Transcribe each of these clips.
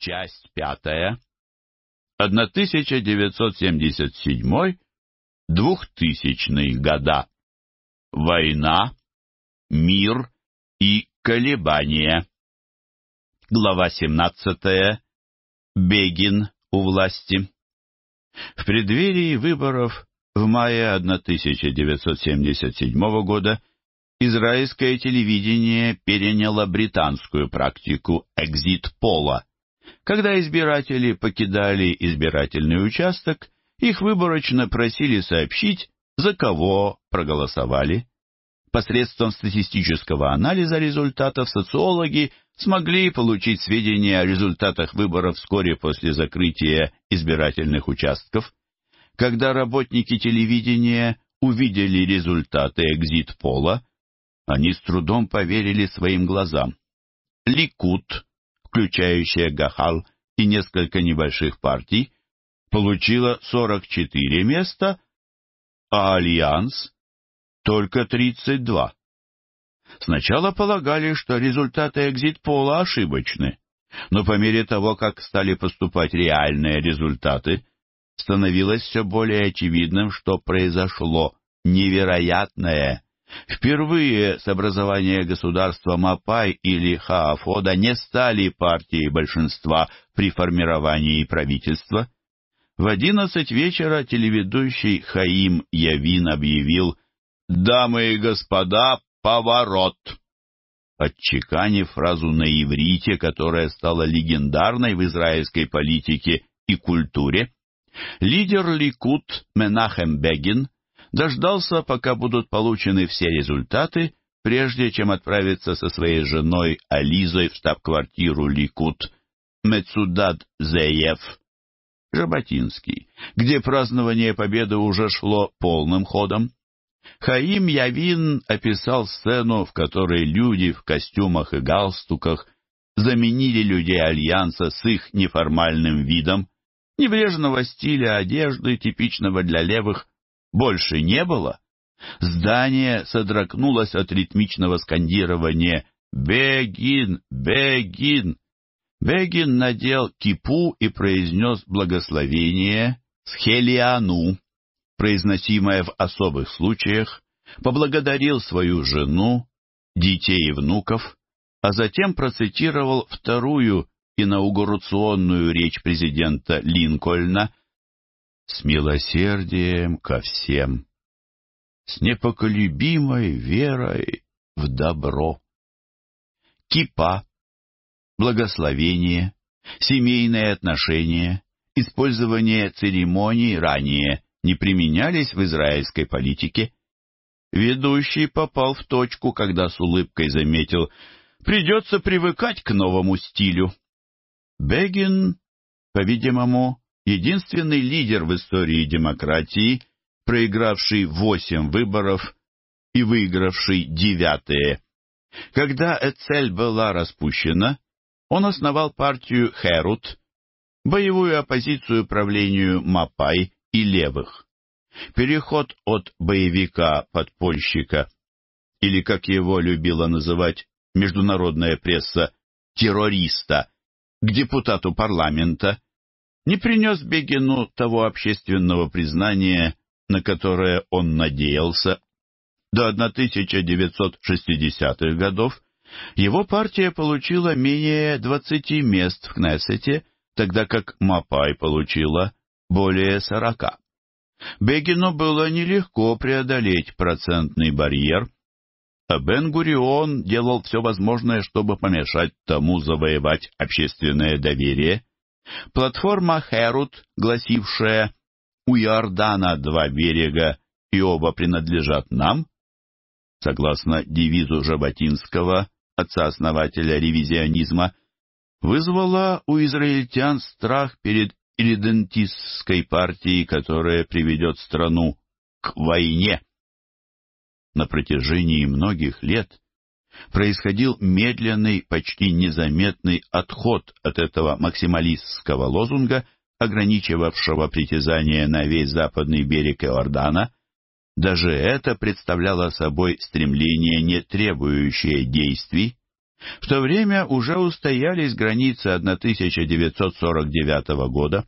Часть пятая. 1977-2000 года. Война, мир и колебания. Глава 17. Бегин у власти. В преддверии выборов в мае 1977 года израильское телевидение переняло британскую практику экзит-пола. Когда избиратели покидали избирательный участок, их выборочно просили сообщить, за кого проголосовали. Посредством статистического анализа результатов социологи смогли получить сведения о результатах выборов вскоре после закрытия избирательных участков. Когда работники телевидения увидели результаты экзит-пола, они с трудом поверили своим глазам. Ликут включающая Гахал и несколько небольших партий, получила 44 места, а Альянс — только 32. Сначала полагали, что результаты экзит-пола ошибочны, но по мере того, как стали поступать реальные результаты, становилось все более очевидным, что произошло невероятное Впервые с образования государства Мапай или Хаафода не стали партией большинства при формировании правительства. В одиннадцать вечера телеведущий Хаим Явин объявил «Дамы и господа, поворот!» отчеканив фразу на иврите, которая стала легендарной в израильской политике и культуре. Лидер Ликут Менахем Бегин – дождался, пока будут получены все результаты, прежде чем отправиться со своей женой Ализой в штаб-квартиру Ликут Мецудат Зеев Жаботинский, где празднование победы уже шло полным ходом. Хаим Явин описал сцену, в которой люди в костюмах и галстуках заменили людей Альянса с их неформальным видом, небрежного стиля одежды, типичного для левых, больше не было. Здание содрогнулось от ритмичного скандирования «Бегин! Бегин!». Бегин надел кипу и произнес благословение с Хелиану, произносимое в особых случаях, поблагодарил свою жену, детей и внуков, а затем процитировал вторую инаугурационную речь президента Линкольна с милосердием ко всем, с непоколебимой верой в добро. Кипа, благословение, семейные отношения, использование церемоний ранее не применялись в израильской политике. Ведущий попал в точку, когда с улыбкой заметил «придется привыкать к новому стилю». Бегин, по-видимому, единственный лидер в истории демократии, проигравший восемь выборов и выигравший девятые. Когда Эцель была распущена, он основал партию Херут, боевую оппозицию правлению Мапай и левых. Переход от боевика-подпольщика, или, как его любила называть международная пресса, террориста, к депутату парламента – не принес Бегину того общественного признания, на которое он надеялся. До 1960-х годов его партия получила менее 20 мест в Кнессете, тогда как Мапай получила более 40. Бегину было нелегко преодолеть процентный барьер, а Бен-Гурион делал все возможное, чтобы помешать тому завоевать общественное доверие – Платформа Херут, гласившая «У Иордана два берега, и оба принадлежат нам», согласно девизу Жаботинского, отца-основателя ревизионизма, вызвала у израильтян страх перед иридентистской партией, которая приведет страну к войне. На протяжении многих лет происходил медленный, почти незаметный отход от этого максималистского лозунга, ограничивавшего притязание на весь западный берег Иордана. Даже это представляло собой стремление, не требующее действий. В то время уже устоялись границы 1949 года,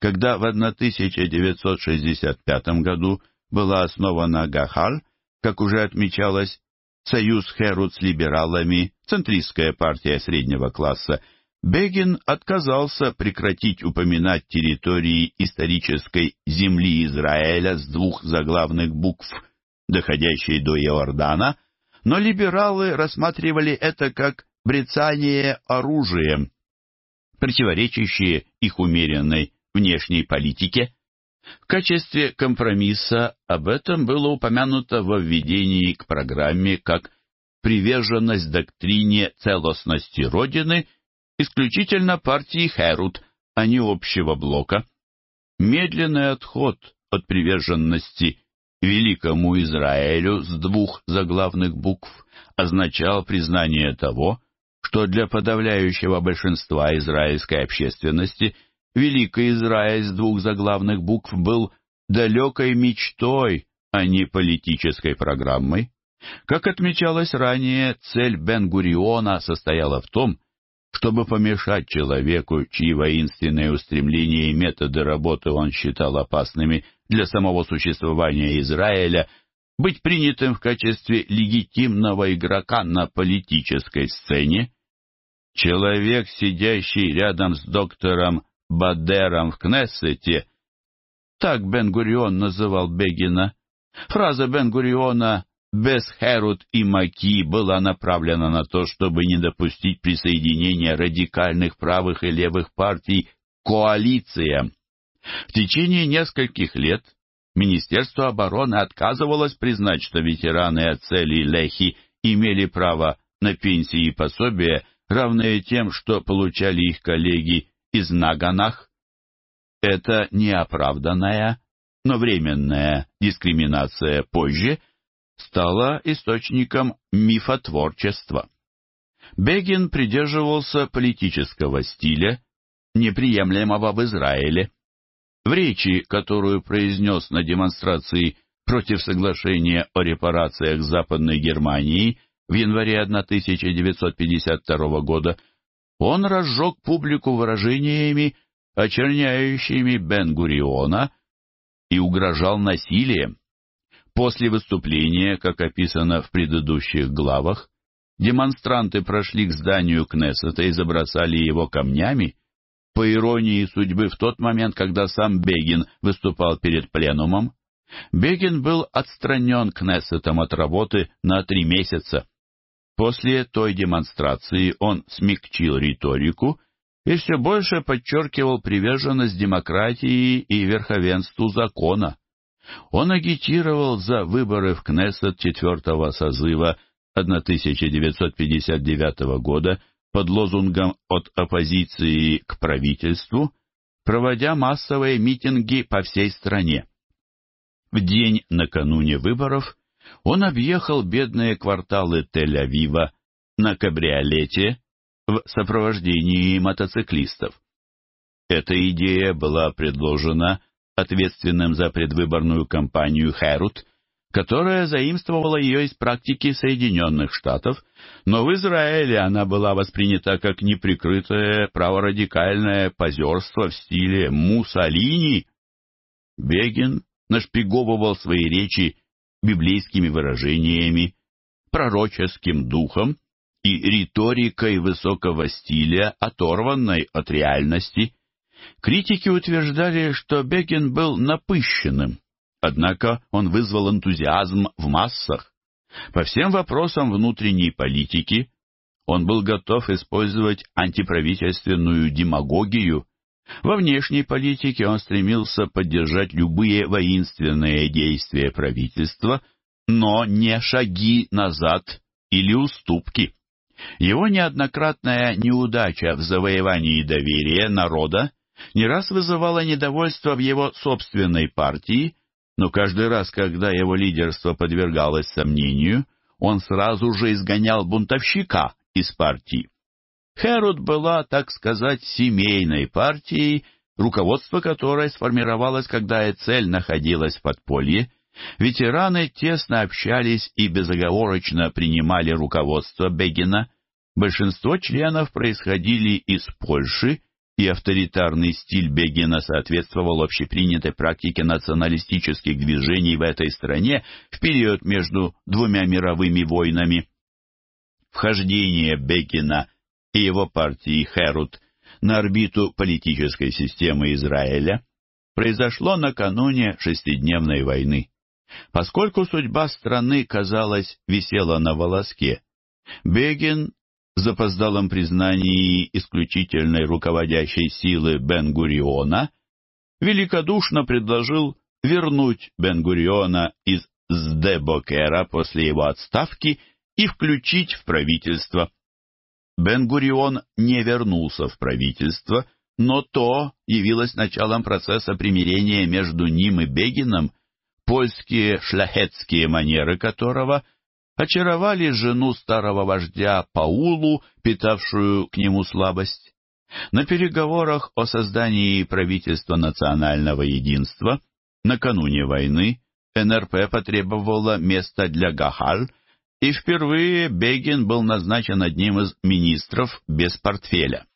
когда в 1965 году была основана Гахаль, как уже отмечалось, союз Херут с либералами, центристская партия среднего класса, Бегин отказался прекратить упоминать территории исторической земли Израиля с двух заглавных букв, доходящей до Иордана, но либералы рассматривали это как брецание оружием, противоречащее их умеренной внешней политике. В качестве компромисса об этом было упомянуто во введении к программе как приверженность доктрине целостности Родины исключительно партии Херут, а не общего блока. Медленный отход от приверженности Великому Израилю с двух заглавных букв означал признание того, что для подавляющего большинства израильской общественности – Великой Израиль с двух заглавных букв был далекой мечтой, а не политической программой. Как отмечалось ранее, цель Бен-Гуриона состояла в том, чтобы помешать человеку, чьи воинственные устремления и методы работы он считал опасными для самого существования Израиля, быть принятым в качестве легитимного игрока на политической сцене. Человек, сидящий рядом с доктором Бадером в Кнессете, так Бен-Гурион называл Бегина, фраза Бен-Гуриона «без Херут и Маки» была направлена на то, чтобы не допустить присоединения радикальных правых и левых партий к коалициям. В течение нескольких лет Министерство обороны отказывалось признать, что ветераны Ацели и Лехи имели право на пенсии и пособия, равные тем, что получали их коллеги из Наганах. Это неоправданная, но временная дискриминация позже стала источником мифотворчества. Бегин придерживался политического стиля, неприемлемого в Израиле. В речи, которую произнес на демонстрации против соглашения о репарациях Западной Германии в январе 1952 года, он разжег публику выражениями, очерняющими Бен-Гуриона, и угрожал насилием. После выступления, как описано в предыдущих главах, демонстранты прошли к зданию Кнессета и забросали его камнями, по иронии судьбы, в тот момент, когда сам Бегин выступал перед пленумом. Бегин был отстранен Кнессетом от работы на три месяца. После той демонстрации он смягчил риторику и все больше подчеркивал приверженность демократии и верховенству закона. Он агитировал за выборы в Кнессет четвертого созыва 1959 года под лозунгом «От оппозиции к правительству», проводя массовые митинги по всей стране. В день накануне выборов он объехал бедные кварталы Тель-Авива на кабриолете в сопровождении мотоциклистов. Эта идея была предложена ответственным за предвыборную кампанию Хэрут, которая заимствовала ее из практики Соединенных Штатов, но в Израиле она была воспринята как неприкрытое праворадикальное позерство в стиле Муссолини. Бегин нашпиговывал свои речи библейскими выражениями, пророческим духом и риторикой высокого стиля, оторванной от реальности, критики утверждали, что Бекин был напыщенным, однако он вызвал энтузиазм в массах. По всем вопросам внутренней политики он был готов использовать антиправительственную демагогию – во внешней политике он стремился поддержать любые воинственные действия правительства, но не шаги назад или уступки. Его неоднократная неудача в завоевании доверия народа не раз вызывала недовольство в его собственной партии, но каждый раз, когда его лидерство подвергалось сомнению, он сразу же изгонял бунтовщика из партии. Хэрод была, так сказать, семейной партией, руководство которой сформировалось, когда цель находилась в подполье. Ветераны тесно общались и безоговорочно принимали руководство Бегина. Большинство членов происходили из Польши, и авторитарный стиль Бегина соответствовал общепринятой практике националистических движений в этой стране в период между двумя мировыми войнами. Вхождение Бегина и его партии Херут на орбиту политической системы Израиля произошло накануне шестидневной войны. Поскольку судьба страны, казалось, висела на волоске, Бегин в запоздалом признании исключительной руководящей силы Бен-Гуриона великодушно предложил вернуть Бен-Гуриона из Сдебокера после его отставки и включить в правительство бен не вернулся в правительство, но то явилось началом процесса примирения между ним и Бегином, польские шляхетские манеры которого очаровали жену старого вождя Паулу, питавшую к нему слабость. На переговорах о создании правительства национального единства накануне войны НРП потребовала места для Гахаль и впервые Бегин был назначен одним из министров без портфеля.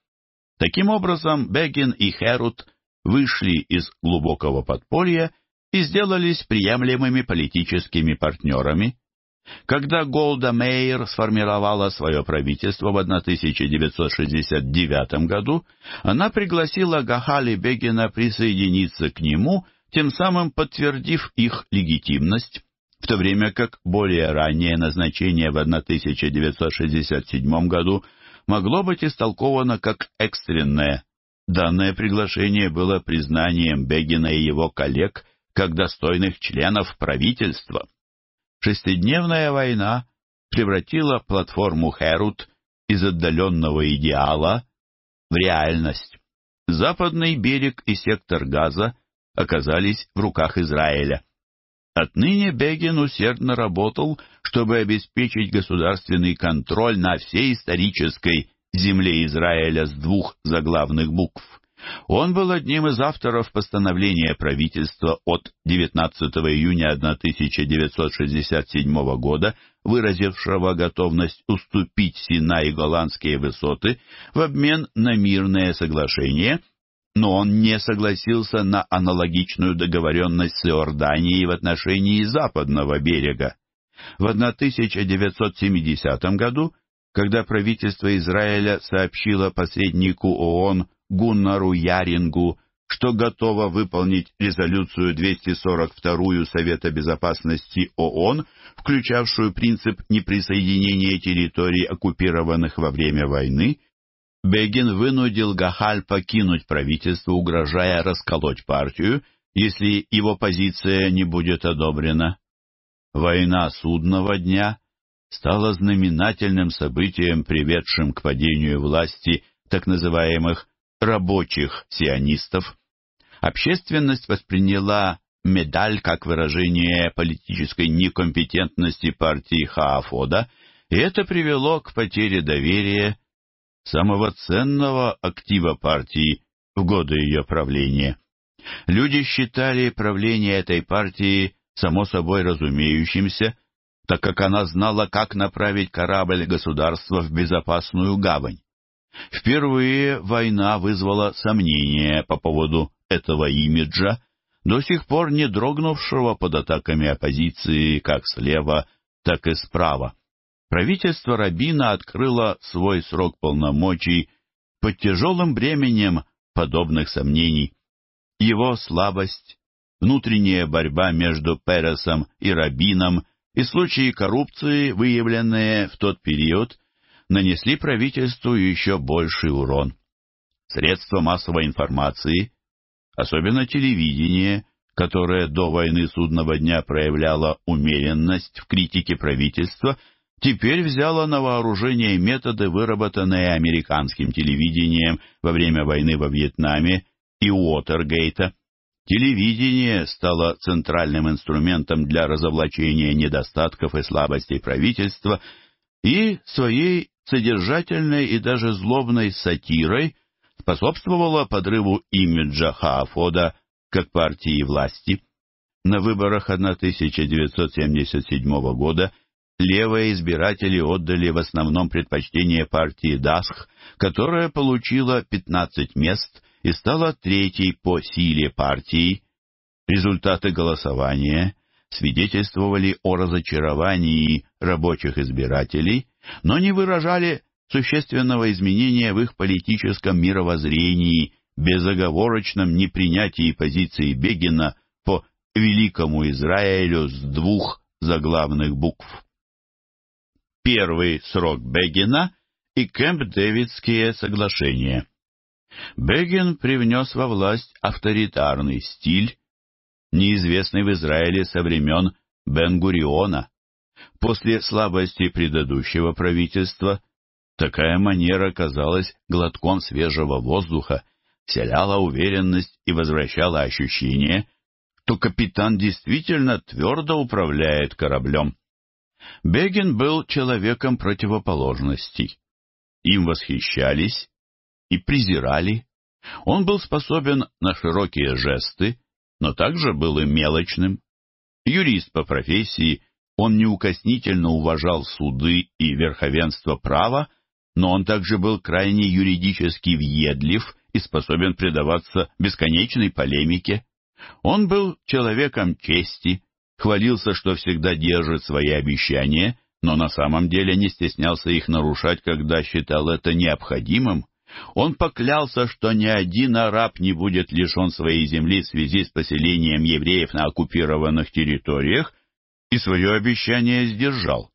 Таким образом, Бегин и Херут вышли из глубокого подполья и сделались приемлемыми политическими партнерами. Когда Голда Мейер сформировала свое правительство в 1969 году, она пригласила Гахали Бегина присоединиться к нему, тем самым подтвердив их легитимность в то время как более раннее назначение в 1967 году могло быть истолковано как экстренное. Данное приглашение было признанием Бегина и его коллег как достойных членов правительства. Шестидневная война превратила платформу Херут из отдаленного идеала в реальность. Западный берег и сектор Газа оказались в руках Израиля. Отныне Бегин усердно работал, чтобы обеспечить государственный контроль на всей исторической земле Израиля с двух заглавных букв. Он был одним из авторов постановления правительства от 19 июня 1967 года, выразившего готовность уступить Синай и голландские высоты в обмен на мирное соглашение – но он не согласился на аналогичную договоренность с Иорданией в отношении западного берега. В 1970 году, когда правительство Израиля сообщило посреднику ООН Гуннару Ярингу, что готово выполнить резолюцию 242 Совета Безопасности ООН, включавшую принцип неприсоединения территорий, оккупированных во время войны, Бегин вынудил Гахаль покинуть правительство, угрожая расколоть партию, если его позиция не будет одобрена. Война судного дня стала знаменательным событием, приведшим к падению власти так называемых «рабочих сионистов». Общественность восприняла медаль как выражение политической некомпетентности партии Хаафода, и это привело к потере доверия самого ценного актива партии в годы ее правления. Люди считали правление этой партии само собой разумеющимся, так как она знала, как направить корабль государства в безопасную гавань. Впервые война вызвала сомнения по поводу этого имиджа, до сих пор не дрогнувшего под атаками оппозиции как слева, так и справа правительство Рабина открыло свой срок полномочий под тяжелым бременем подобных сомнений. Его слабость, внутренняя борьба между Пересом и Рабином и случаи коррупции, выявленные в тот период, нанесли правительству еще больший урон. Средства массовой информации, особенно телевидение, которое до войны судного дня проявляло умеренность в критике правительства – теперь взяла на вооружение методы, выработанные американским телевидением во время войны во Вьетнаме и Уотергейта. Телевидение стало центральным инструментом для разоблачения недостатков и слабостей правительства и своей содержательной и даже злобной сатирой способствовало подрыву имиджа Хаафода как партии власти. На выборах 1977 года левые избиратели отдали в основном предпочтение партии Дасх, которая получила 15 мест и стала третьей по силе партии. Результаты голосования свидетельствовали о разочаровании рабочих избирателей, но не выражали существенного изменения в их политическом мировоззрении, безоговорочном непринятии позиции Бегина по «Великому Израилю» с двух заглавных букв первый срок Бегина и Кэмп-Дэвидские соглашения. Бегин привнес во власть авторитарный стиль, неизвестный в Израиле со времен Бен-Гуриона. После слабости предыдущего правительства такая манера казалась глотком свежего воздуха, вселяла уверенность и возвращала ощущение, что капитан действительно твердо управляет кораблем. Бегин был человеком противоположностей. Им восхищались и презирали. Он был способен на широкие жесты, но также был и мелочным. Юрист по профессии, он неукоснительно уважал суды и верховенство права, но он также был крайне юридически въедлив и способен предаваться бесконечной полемике. Он был человеком чести, хвалился, что всегда держит свои обещания, но на самом деле не стеснялся их нарушать, когда считал это необходимым, он поклялся, что ни один араб не будет лишен своей земли в связи с поселением евреев на оккупированных территориях, и свое обещание сдержал.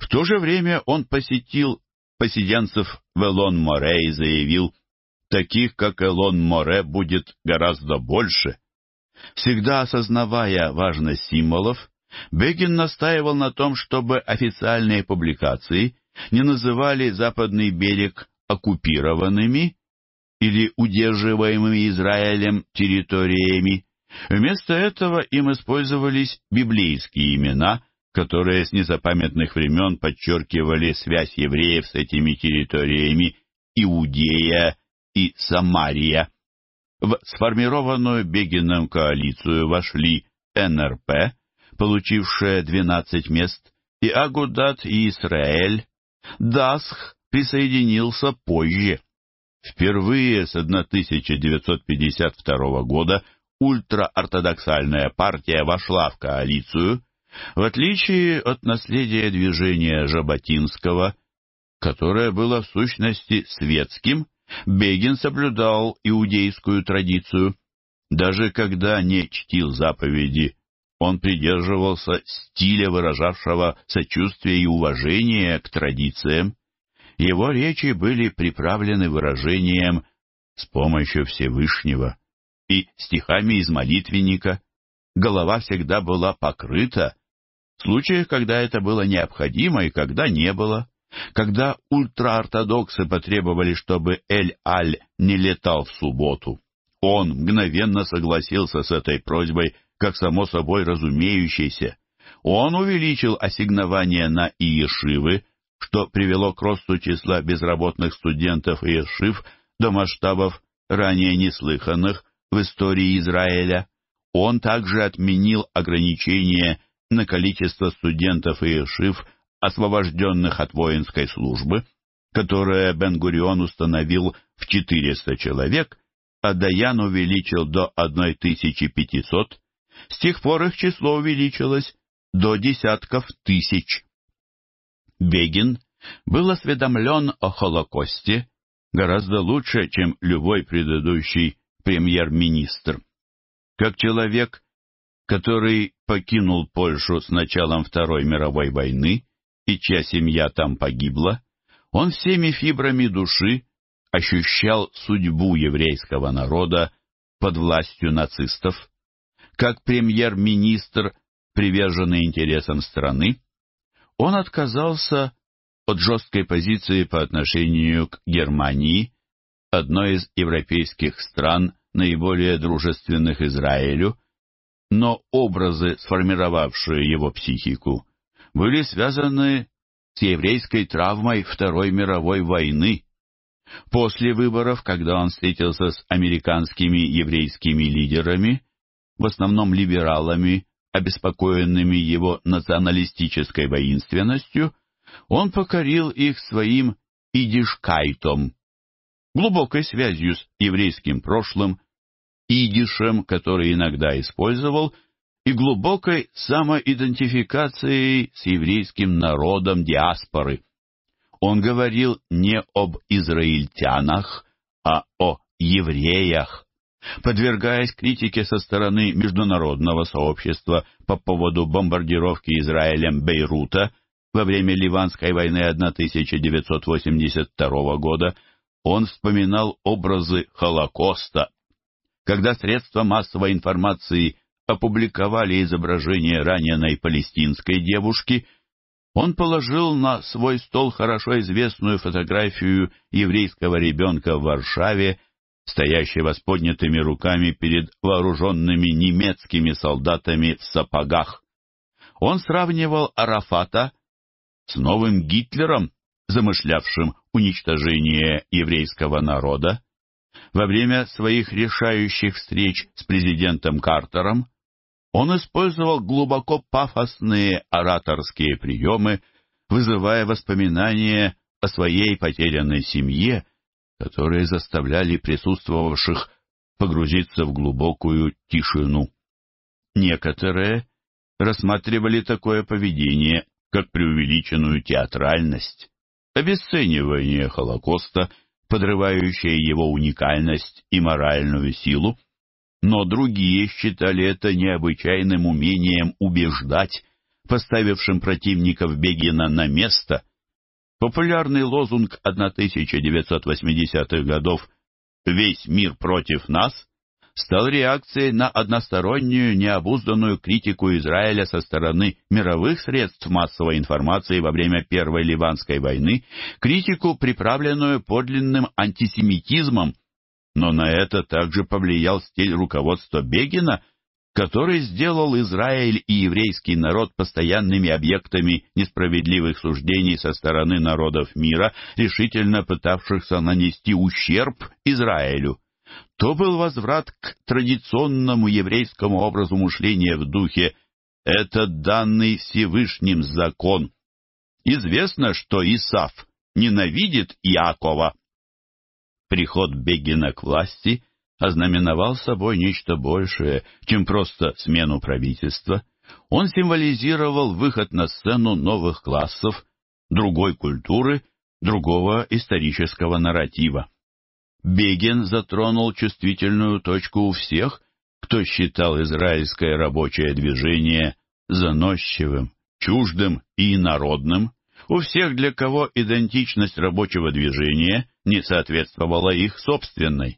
В то же время он посетил поселенцев в Элон-Море и заявил, таких, как Элон-Море, будет гораздо больше. Всегда осознавая важность символов, Бекин настаивал на том, чтобы официальные публикации не называли западный берег оккупированными или удерживаемыми Израилем территориями. Вместо этого им использовались библейские имена, которые с незапамятных времен подчеркивали связь евреев с этими территориями Иудея и Самария. В сформированную Бегином коалицию вошли НРП, получившая 12 мест, и Агудат и Израиль. Дасх присоединился позже. Впервые с 1952 года ультраортодоксальная партия вошла в коалицию, в отличие от наследия движения Жаботинского, которое было в сущности светским, Бегин соблюдал иудейскую традицию. Даже когда не чтил заповеди, он придерживался стиля, выражавшего сочувствие и уважение к традициям. Его речи были приправлены выражением «с помощью Всевышнего» и стихами из молитвенника. Голова всегда была покрыта, в случаях, когда это было необходимо и когда не было когда ультраортодоксы потребовали, чтобы Эль-Аль не летал в субботу. Он мгновенно согласился с этой просьбой, как само собой разумеющейся. Он увеличил ассигнование на Иешивы, что привело к росту числа безработных студентов Иешив до масштабов, ранее неслыханных в истории Израиля. Он также отменил ограничения на количество студентов Иешив – освобожденных от воинской службы, которое Бен-Гурион установил в 400 человек, а Даян увеличил до 1500, с тех пор их число увеличилось до десятков тысяч. Бегин был осведомлен о Холокосте гораздо лучше, чем любой предыдущий премьер-министр. Как человек, который покинул Польшу с началом Второй мировой войны, и чья семья там погибла, он всеми фибрами души ощущал судьбу еврейского народа под властью нацистов, как премьер-министр, приверженный интересам страны, он отказался от жесткой позиции по отношению к Германии, одной из европейских стран, наиболее дружественных Израилю, но образы, сформировавшие его психику, были связаны с еврейской травмой Второй мировой войны. После выборов, когда он встретился с американскими еврейскими лидерами, в основном либералами, обеспокоенными его националистической воинственностью, он покорил их своим идишкайтом, глубокой связью с еврейским прошлым, идишем, который иногда использовал – и глубокой самоидентификацией с еврейским народом диаспоры. Он говорил не об израильтянах, а о евреях, подвергаясь критике со стороны международного сообщества по поводу бомбардировки Израилем Бейрута во время Ливанской войны 1982 года, он вспоминал образы Холокоста, когда средства массовой информации – опубликовали изображение раненой палестинской девушки, он положил на свой стол хорошо известную фотографию еврейского ребенка в Варшаве, стоящего с поднятыми руками перед вооруженными немецкими солдатами в сапогах. Он сравнивал Арафата с новым Гитлером, замышлявшим уничтожение еврейского народа. Во время своих решающих встреч с президентом Картером он использовал глубоко пафосные ораторские приемы, вызывая воспоминания о своей потерянной семье, которые заставляли присутствовавших погрузиться в глубокую тишину. Некоторые рассматривали такое поведение как преувеличенную театральность, обесценивание Холокоста, подрывающее его уникальность и моральную силу, но другие считали это необычайным умением убеждать, поставившим противников Бегина на место. Популярный лозунг 1980-х годов «Весь мир против нас» стал реакцией на одностороннюю необузданную критику Израиля со стороны мировых средств массовой информации во время Первой Ливанской войны, критику, приправленную подлинным антисемитизмом, но на это также повлиял стиль руководства Бегина, который сделал Израиль и еврейский народ постоянными объектами несправедливых суждений со стороны народов мира, решительно пытавшихся нанести ущерб Израилю. То был возврат к традиционному еврейскому образу мышления в духе «это данный Всевышним закон». Известно, что Исаф ненавидит Иакова, Приход Бегина к власти ознаменовал собой нечто большее, чем просто смену правительства. Он символизировал выход на сцену новых классов, другой культуры, другого исторического нарратива. Бегин затронул чувствительную точку у всех, кто считал израильское рабочее движение заносчивым, чуждым и народным. у всех, для кого идентичность рабочего движения не соответствовала их собственной.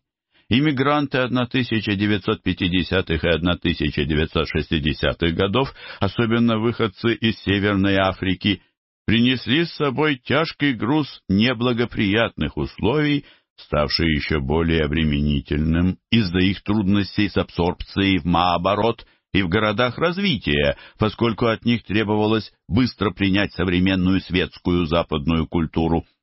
Иммигранты 1950-х и 1960-х годов, особенно выходцы из Северной Африки, принесли с собой тяжкий груз неблагоприятных условий, ставший еще более обременительным из-за их трудностей с абсорбцией в Маоборот и в городах развития, поскольку от них требовалось быстро принять современную светскую западную культуру –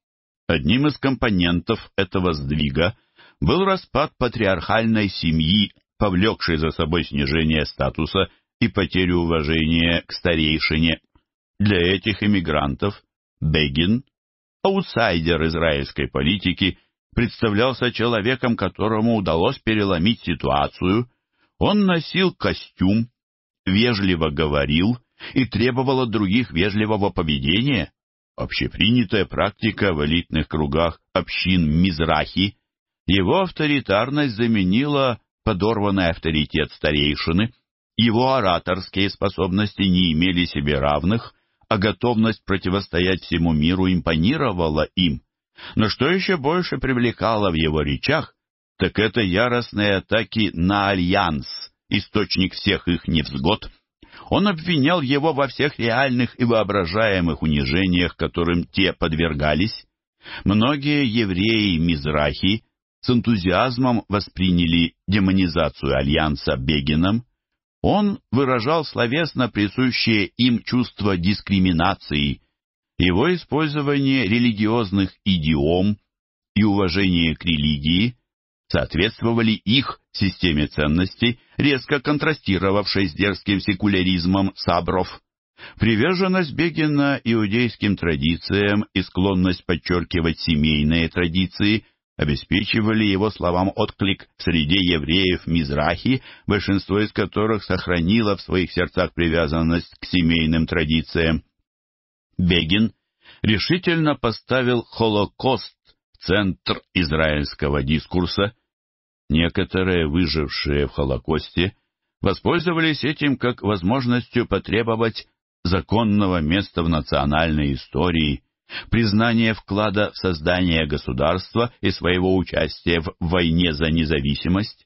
Одним из компонентов этого сдвига был распад патриархальной семьи, повлекший за собой снижение статуса и потерю уважения к старейшине. Для этих иммигрантов Бегин, аутсайдер израильской политики, представлялся человеком, которому удалось переломить ситуацию. Он носил костюм, вежливо говорил и требовал от других вежливого поведения, Общепринятая практика в элитных кругах общин Мизрахи его авторитарность заменила подорванный авторитет старейшины, его ораторские способности не имели себе равных, а готовность противостоять всему миру импонировала им. Но что еще больше привлекало в его речах, так это яростные атаки на Альянс, источник всех их невзгод – он обвинял его во всех реальных и воображаемых унижениях, которым те подвергались. Многие евреи Мизрахи с энтузиазмом восприняли демонизацию альянса Бегином. Он выражал словесно присущее им чувство дискриминации. Его использование религиозных идиом и уважение к религии соответствовали их системе ценностей, резко контрастировавшей с дерзким секуляризмом Сабров. Приверженность Бегина иудейским традициям и склонность подчеркивать семейные традиции обеспечивали его словам отклик среди евреев Мизрахи, большинство из которых сохранило в своих сердцах привязанность к семейным традициям. Бегин решительно поставил Холокост в центр израильского дискурса – Некоторые выжившие в Холокосте воспользовались этим как возможностью потребовать законного места в национальной истории, признания вклада в создание государства и своего участия в войне за независимость.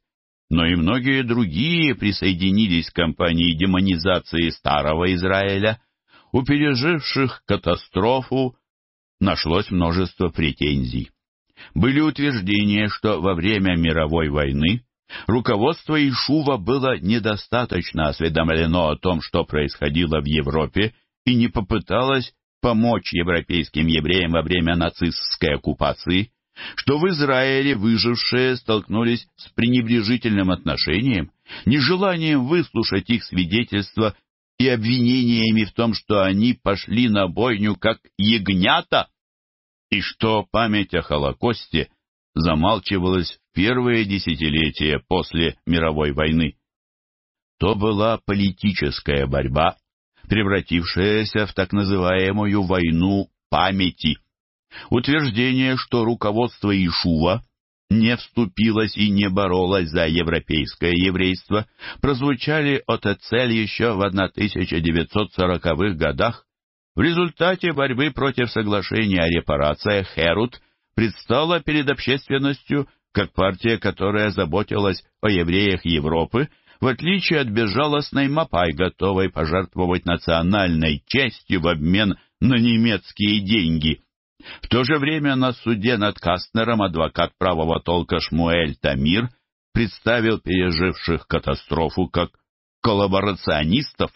Но и многие другие присоединились к кампании демонизации старого Израиля. У переживших катастрофу нашлось множество претензий были утверждения, что во время мировой войны руководство Ишува было недостаточно осведомлено о том, что происходило в Европе, и не попыталось помочь европейским евреям во время нацистской оккупации, что в Израиле выжившие столкнулись с пренебрежительным отношением, нежеланием выслушать их свидетельства и обвинениями в том, что они пошли на бойню как ягнята, и что память о Холокосте замалчивалась в первые десятилетия после мировой войны. То была политическая борьба, превратившаяся в так называемую войну памяти. Утверждение, что руководство Ишува не вступилось и не боролось за европейское еврейство, прозвучали от Эцель еще в 1940-х годах, в результате борьбы против соглашения о репарациях Херут предстала перед общественностью как партия, которая заботилась о евреях Европы, в отличие от безжалостной Мапай, готовой пожертвовать национальной честью в обмен на немецкие деньги. В то же время на суде над Кастнером адвокат правого толка Шмуэль Тамир представил переживших катастрофу как коллаборационистов,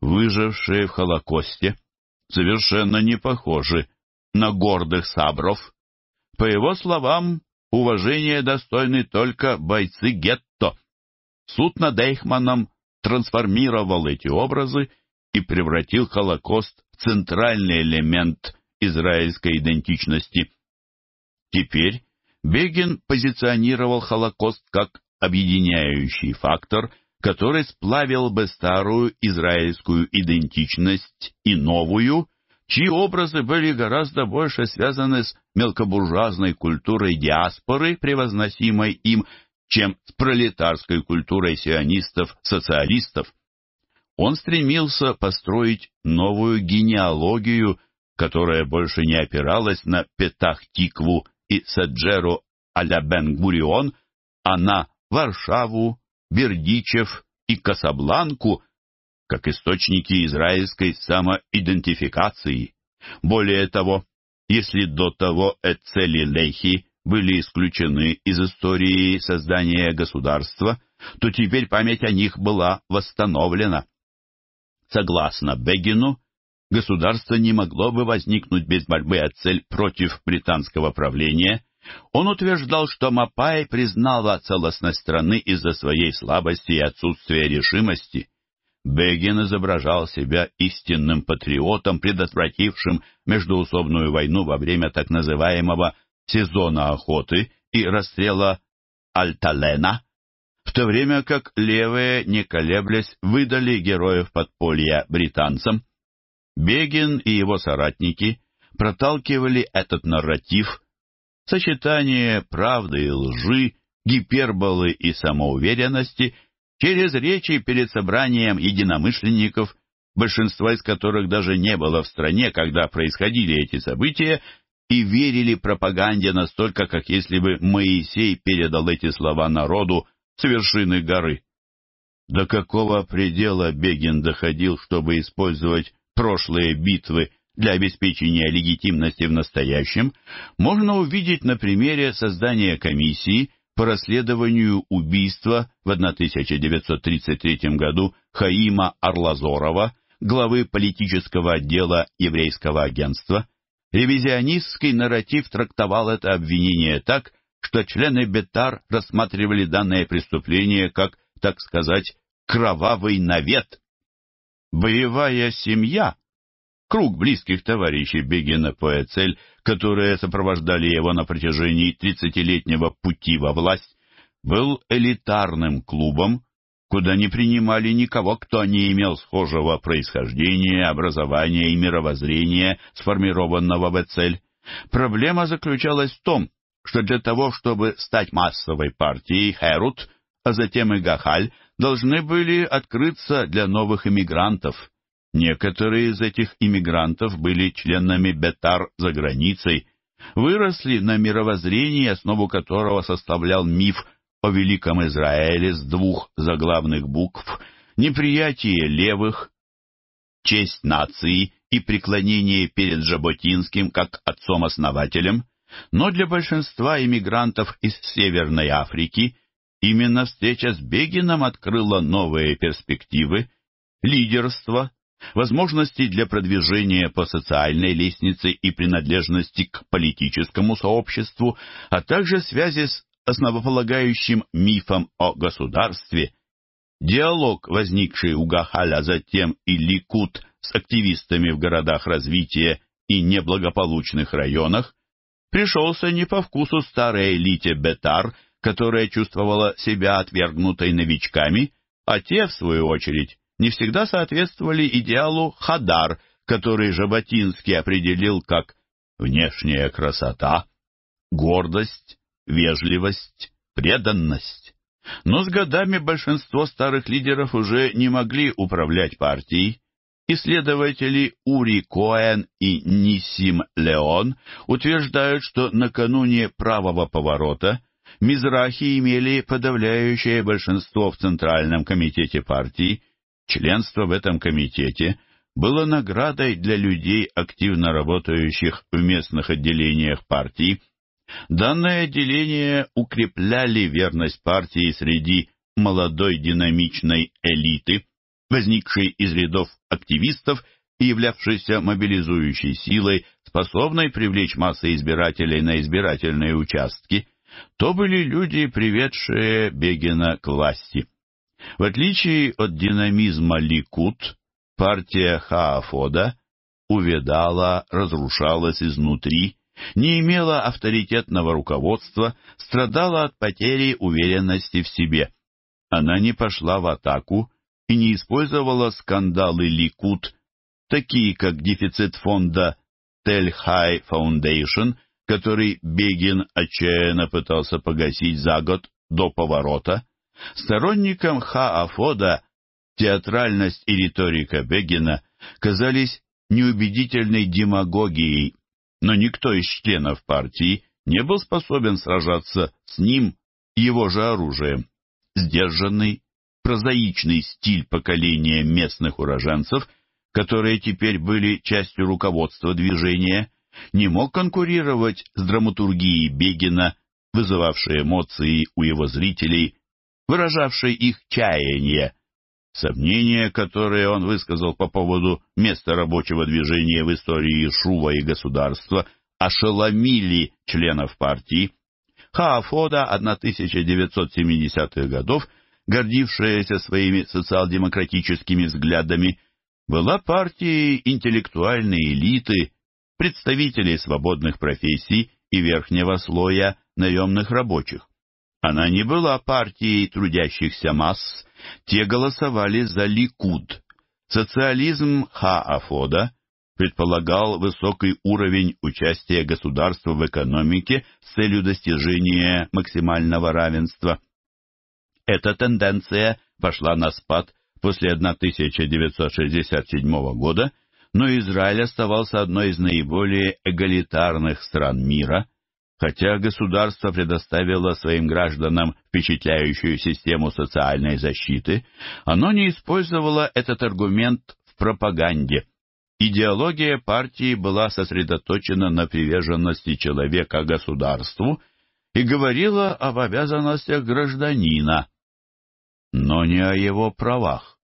выжившие в Холокосте – совершенно не похожи на гордых сабров. По его словам, уважение достойны только бойцы гетто. Суд над Эйхманом трансформировал эти образы и превратил Холокост в центральный элемент израильской идентичности. Теперь Бегин позиционировал Холокост как объединяющий фактор – который сплавил бы старую израильскую идентичность и новую, чьи образы были гораздо больше связаны с мелкобуржуазной культурой диаспоры, превозносимой им, чем с пролетарской культурой сионистов-социалистов. Он стремился построить новую генеалогию, которая больше не опиралась на Петах-Тикву и Саджеру а-ля Бен-Гурион, а на Варшаву, Бердичев и Касабланку как источники израильской самоидентификации. Более того, если до того Эцели Лехи были исключены из истории создания государства, то теперь память о них была восстановлена. Согласно Бегину, государство не могло бы возникнуть без борьбы Эцель против британского правления, он утверждал, что Мапай признала целостность страны из-за своей слабости и отсутствия решимости. Бегин изображал себя истинным патриотом, предотвратившим междуусобную войну во время так называемого «сезона охоты» и расстрела Альталена, в то время как левые, не колеблясь, выдали героев подполья британцам. Бегин и его соратники проталкивали этот нарратив – сочетание правды и лжи, гиперболы и самоуверенности через речи перед собранием единомышленников, большинство из которых даже не было в стране, когда происходили эти события, и верили пропаганде настолько, как если бы Моисей передал эти слова народу с вершины горы. До какого предела Бегин доходил, чтобы использовать прошлые битвы для обеспечения легитимности в настоящем можно увидеть на примере создания комиссии по расследованию убийства в 1933 году Хаима Арлазорова, главы политического отдела еврейского агентства. Ревизионистский нарратив трактовал это обвинение так, что члены Бетар рассматривали данное преступление как, так сказать, кровавый навет. Боевая семья круг близких товарищей Бегина по Поэцель, которые сопровождали его на протяжении тридцатилетнего пути во власть, был элитарным клубом, куда не принимали никого, кто не имел схожего происхождения, образования и мировоззрения, сформированного в Эцель. Проблема заключалась в том, что для того, чтобы стать массовой партией, Херут, а затем и Гахаль, должны были открыться для новых иммигрантов – Некоторые из этих иммигрантов были членами Бетар за границей, выросли на мировоззрении, основу которого составлял миф о Великом Израиле с двух заглавных букв, неприятие левых, честь нации и преклонение перед Жаботинским как отцом-основателем, но для большинства иммигрантов из Северной Африки именно встреча с Бегином открыла новые перспективы, лидерство, возможностей для продвижения по социальной лестнице и принадлежности к политическому сообществу, а также связи с основополагающим мифом о государстве. Диалог, возникший у Гахаля затем и Ликут с активистами в городах развития и неблагополучных районах, пришелся не по вкусу старой элите Бетар, которая чувствовала себя отвергнутой новичками, а те, в свою очередь, не всегда соответствовали идеалу Хадар, который Жаботинский определил как внешняя красота, гордость, вежливость, преданность. Но с годами большинство старых лидеров уже не могли управлять партией. Исследователи Ури Коэн и Нисим Леон утверждают, что накануне правого поворота Мизрахи имели подавляющее большинство в Центральном комитете партии, Членство в этом комитете было наградой для людей, активно работающих в местных отделениях партии. Данное отделение укрепляли верность партии среди молодой динамичной элиты, возникшей из рядов активистов и являвшейся мобилизующей силой, способной привлечь массы избирателей на избирательные участки, то были люди, приведшие Бегина к власти. В отличие от динамизма Ликут, партия Хаафода увядала, разрушалась изнутри, не имела авторитетного руководства, страдала от потери уверенности в себе. Она не пошла в атаку и не использовала скандалы Ликут, такие как дефицит фонда Тель Хай Фаундейшн, который Бегин отчаянно пытался погасить за год до поворота, Сторонникам ха театральность и риторика Бегина казались неубедительной демагогией, но никто из членов партии не был способен сражаться с ним его же оружием. Сдержанный, прозаичный стиль поколения местных уроженцев, которые теперь были частью руководства движения, не мог конкурировать с драматургией Бегина, вызывавшей эмоции у его зрителей выражавшей их чаяние, сомнения, которые он высказал по поводу места рабочего движения в истории Шува и государства, ошеломили членов партии. Хаафода 1970-х годов, гордившаяся своими социал-демократическими взглядами, была партией интеллектуальной элиты, представителей свободных профессий и верхнего слоя наемных рабочих. Она не была партией трудящихся масс, те голосовали за Ликуд. Социализм Хаафода предполагал высокий уровень участия государства в экономике с целью достижения максимального равенства. Эта тенденция пошла на спад после 1967 года, но Израиль оставался одной из наиболее эгалитарных стран мира – Хотя государство предоставило своим гражданам впечатляющую систему социальной защиты, оно не использовало этот аргумент в пропаганде. Идеология партии была сосредоточена на приверженности человека государству и говорила об обязанностях гражданина, но не о его правах.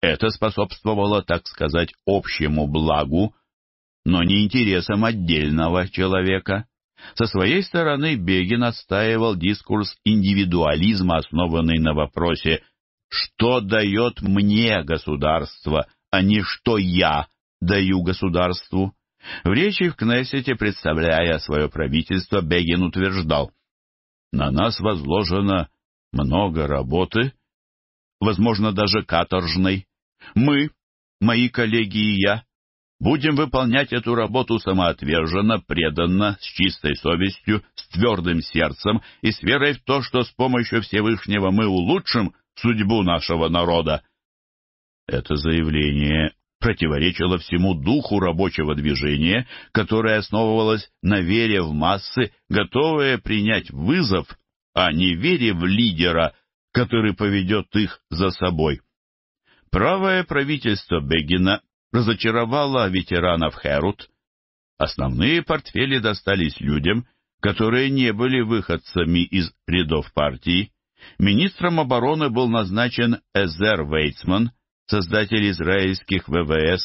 Это способствовало, так сказать, общему благу, но не интересам отдельного человека. Со своей стороны Бегин отстаивал дискурс индивидуализма, основанный на вопросе «что дает мне государство, а не что я даю государству?». В речи в Кнессете, представляя свое правительство, Бегин утверждал «на нас возложено много работы, возможно, даже каторжной. Мы, мои коллеги и я, Будем выполнять эту работу самоотверженно, преданно, с чистой совестью, с твердым сердцем и с верой в то, что с помощью Всевышнего мы улучшим судьбу нашего народа. Это заявление противоречило всему духу рабочего движения, которое основывалось на вере в массы, готовые принять вызов, а не вере в лидера, который поведет их за собой. Правое правительство Бегина разочаровала ветеранов Херут. Основные портфели достались людям, которые не были выходцами из рядов партии. Министром обороны был назначен Эзер Вейцман, создатель израильских ВВС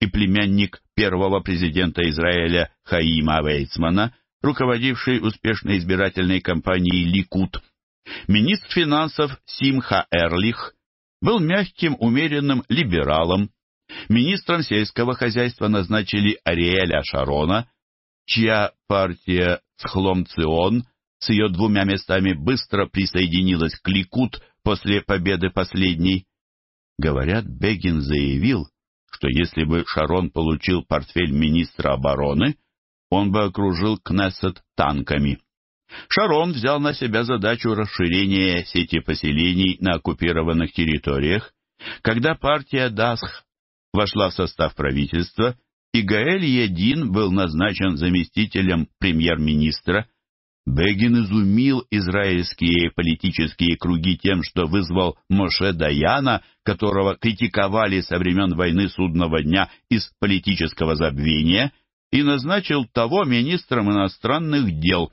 и племянник первого президента Израиля Хаима Вейцмана, руководивший успешной избирательной кампанией «Ликут». Министр финансов Симха Эрлих был мягким, умеренным либералом, Министром сельского хозяйства назначили Ариэля Шарона, чья партия Цхломцион с ее двумя местами быстро присоединилась к Ликут после победы последней. Говорят, Бегин заявил, что если бы Шарон получил портфель министра обороны, он бы окружил Кнессет танками. Шарон взял на себя задачу расширения сети поселений на оккупированных территориях. Когда партия Дасх вошла в состав правительства, и Гаэль Един был назначен заместителем премьер-министра. Бегин изумил израильские политические круги тем, что вызвал Моше Даяна, которого критиковали со времен войны судного дня из политического забвения, и назначил того министром иностранных дел.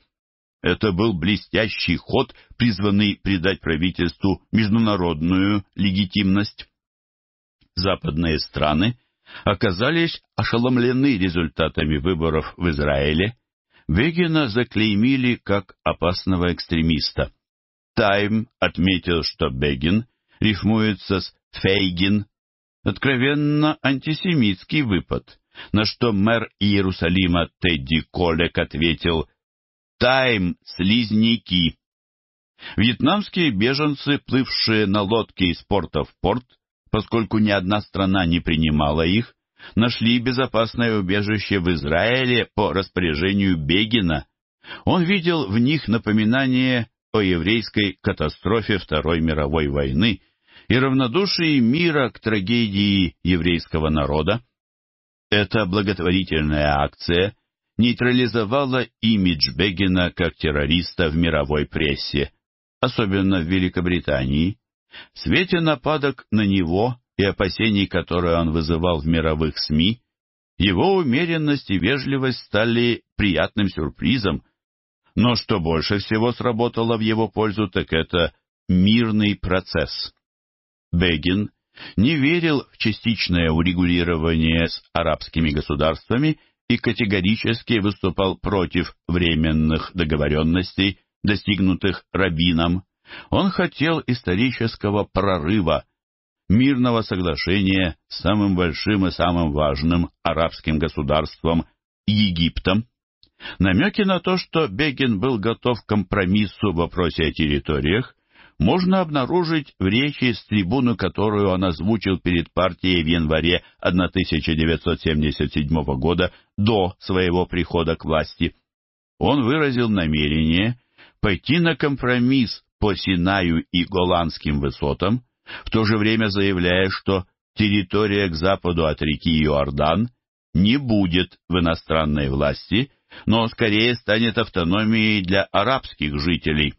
Это был блестящий ход, призванный придать правительству международную легитимность западные страны оказались ошеломлены результатами выборов в Израиле, Бегина заклеймили как опасного экстремиста. Тайм отметил, что Бегин рифмуется с Фейгин, откровенно антисемитский выпад, на что мэр Иерусалима Тедди Колек ответил «Тайм, слизняки!». Вьетнамские беженцы, плывшие на лодке из порта в порт, поскольку ни одна страна не принимала их, нашли безопасное убежище в Израиле по распоряжению Бегина. Он видел в них напоминание о еврейской катастрофе Второй мировой войны и равнодушии мира к трагедии еврейского народа. Эта благотворительная акция нейтрализовала имидж Бегина как террориста в мировой прессе, особенно в Великобритании, в свете нападок на него и опасений, которые он вызывал в мировых СМИ, его умеренность и вежливость стали приятным сюрпризом, но что больше всего сработало в его пользу, так это мирный процесс. Бегин не верил в частичное урегулирование с арабскими государствами и категорически выступал против временных договоренностей, достигнутых Рабином. Он хотел исторического прорыва, мирного соглашения с самым большим и самым важным арабским государством Египтом. Намеки на то, что Бегин был готов к компромиссу в вопросе о территориях, можно обнаружить в речи с трибуны, которую он озвучил перед партией в январе 1977 года до своего прихода к власти. Он выразил намерение пойти на компромисс по Синаю и Голландским высотам, в то же время заявляя, что территория к западу от реки Иордан не будет в иностранной власти, но скорее станет автономией для арабских жителей.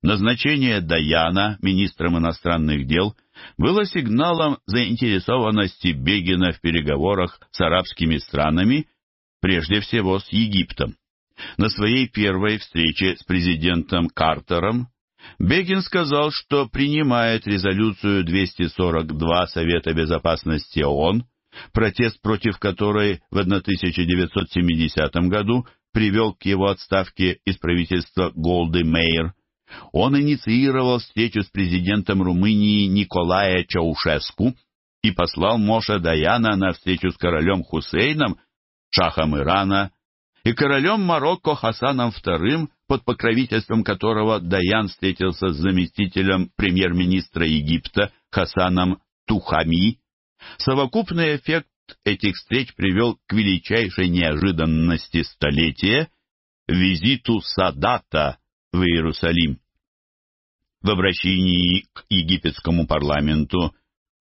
Назначение Даяна министром иностранных дел было сигналом заинтересованности Бегина в переговорах с арабскими странами, прежде всего с Египтом. На своей первой встрече с президентом Картером Бекин сказал, что принимает резолюцию 242 Совета Безопасности ООН, протест против которой в 1970 году привел к его отставке из правительства Голды Мейер. Он инициировал встречу с президентом Румынии Николая Чаушеску и послал Моша Даяна на встречу с королем Хусейном, шахом Ирана и королем Марокко Хасаном II, под покровительством которого Даян встретился с заместителем премьер-министра Египта Хасаном Тухами. Совокупный эффект этих встреч привел к величайшей неожиданности столетия – визиту Садата в Иерусалим. В обращении к египетскому парламенту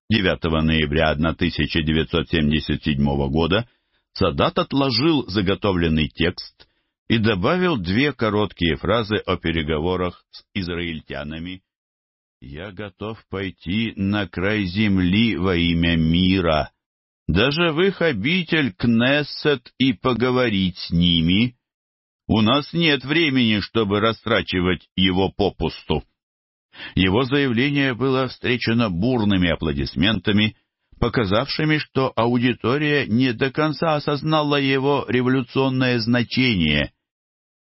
9 ноября 1977 года – Садат отложил заготовленный текст и добавил две короткие фразы о переговорах с израильтянами. «Я готов пойти на край земли во имя мира, даже в их обитель Кнессет и поговорить с ними. У нас нет времени, чтобы растрачивать его попусту». Его заявление было встречено бурными аплодисментами, показавшими, что аудитория не до конца осознала его революционное значение.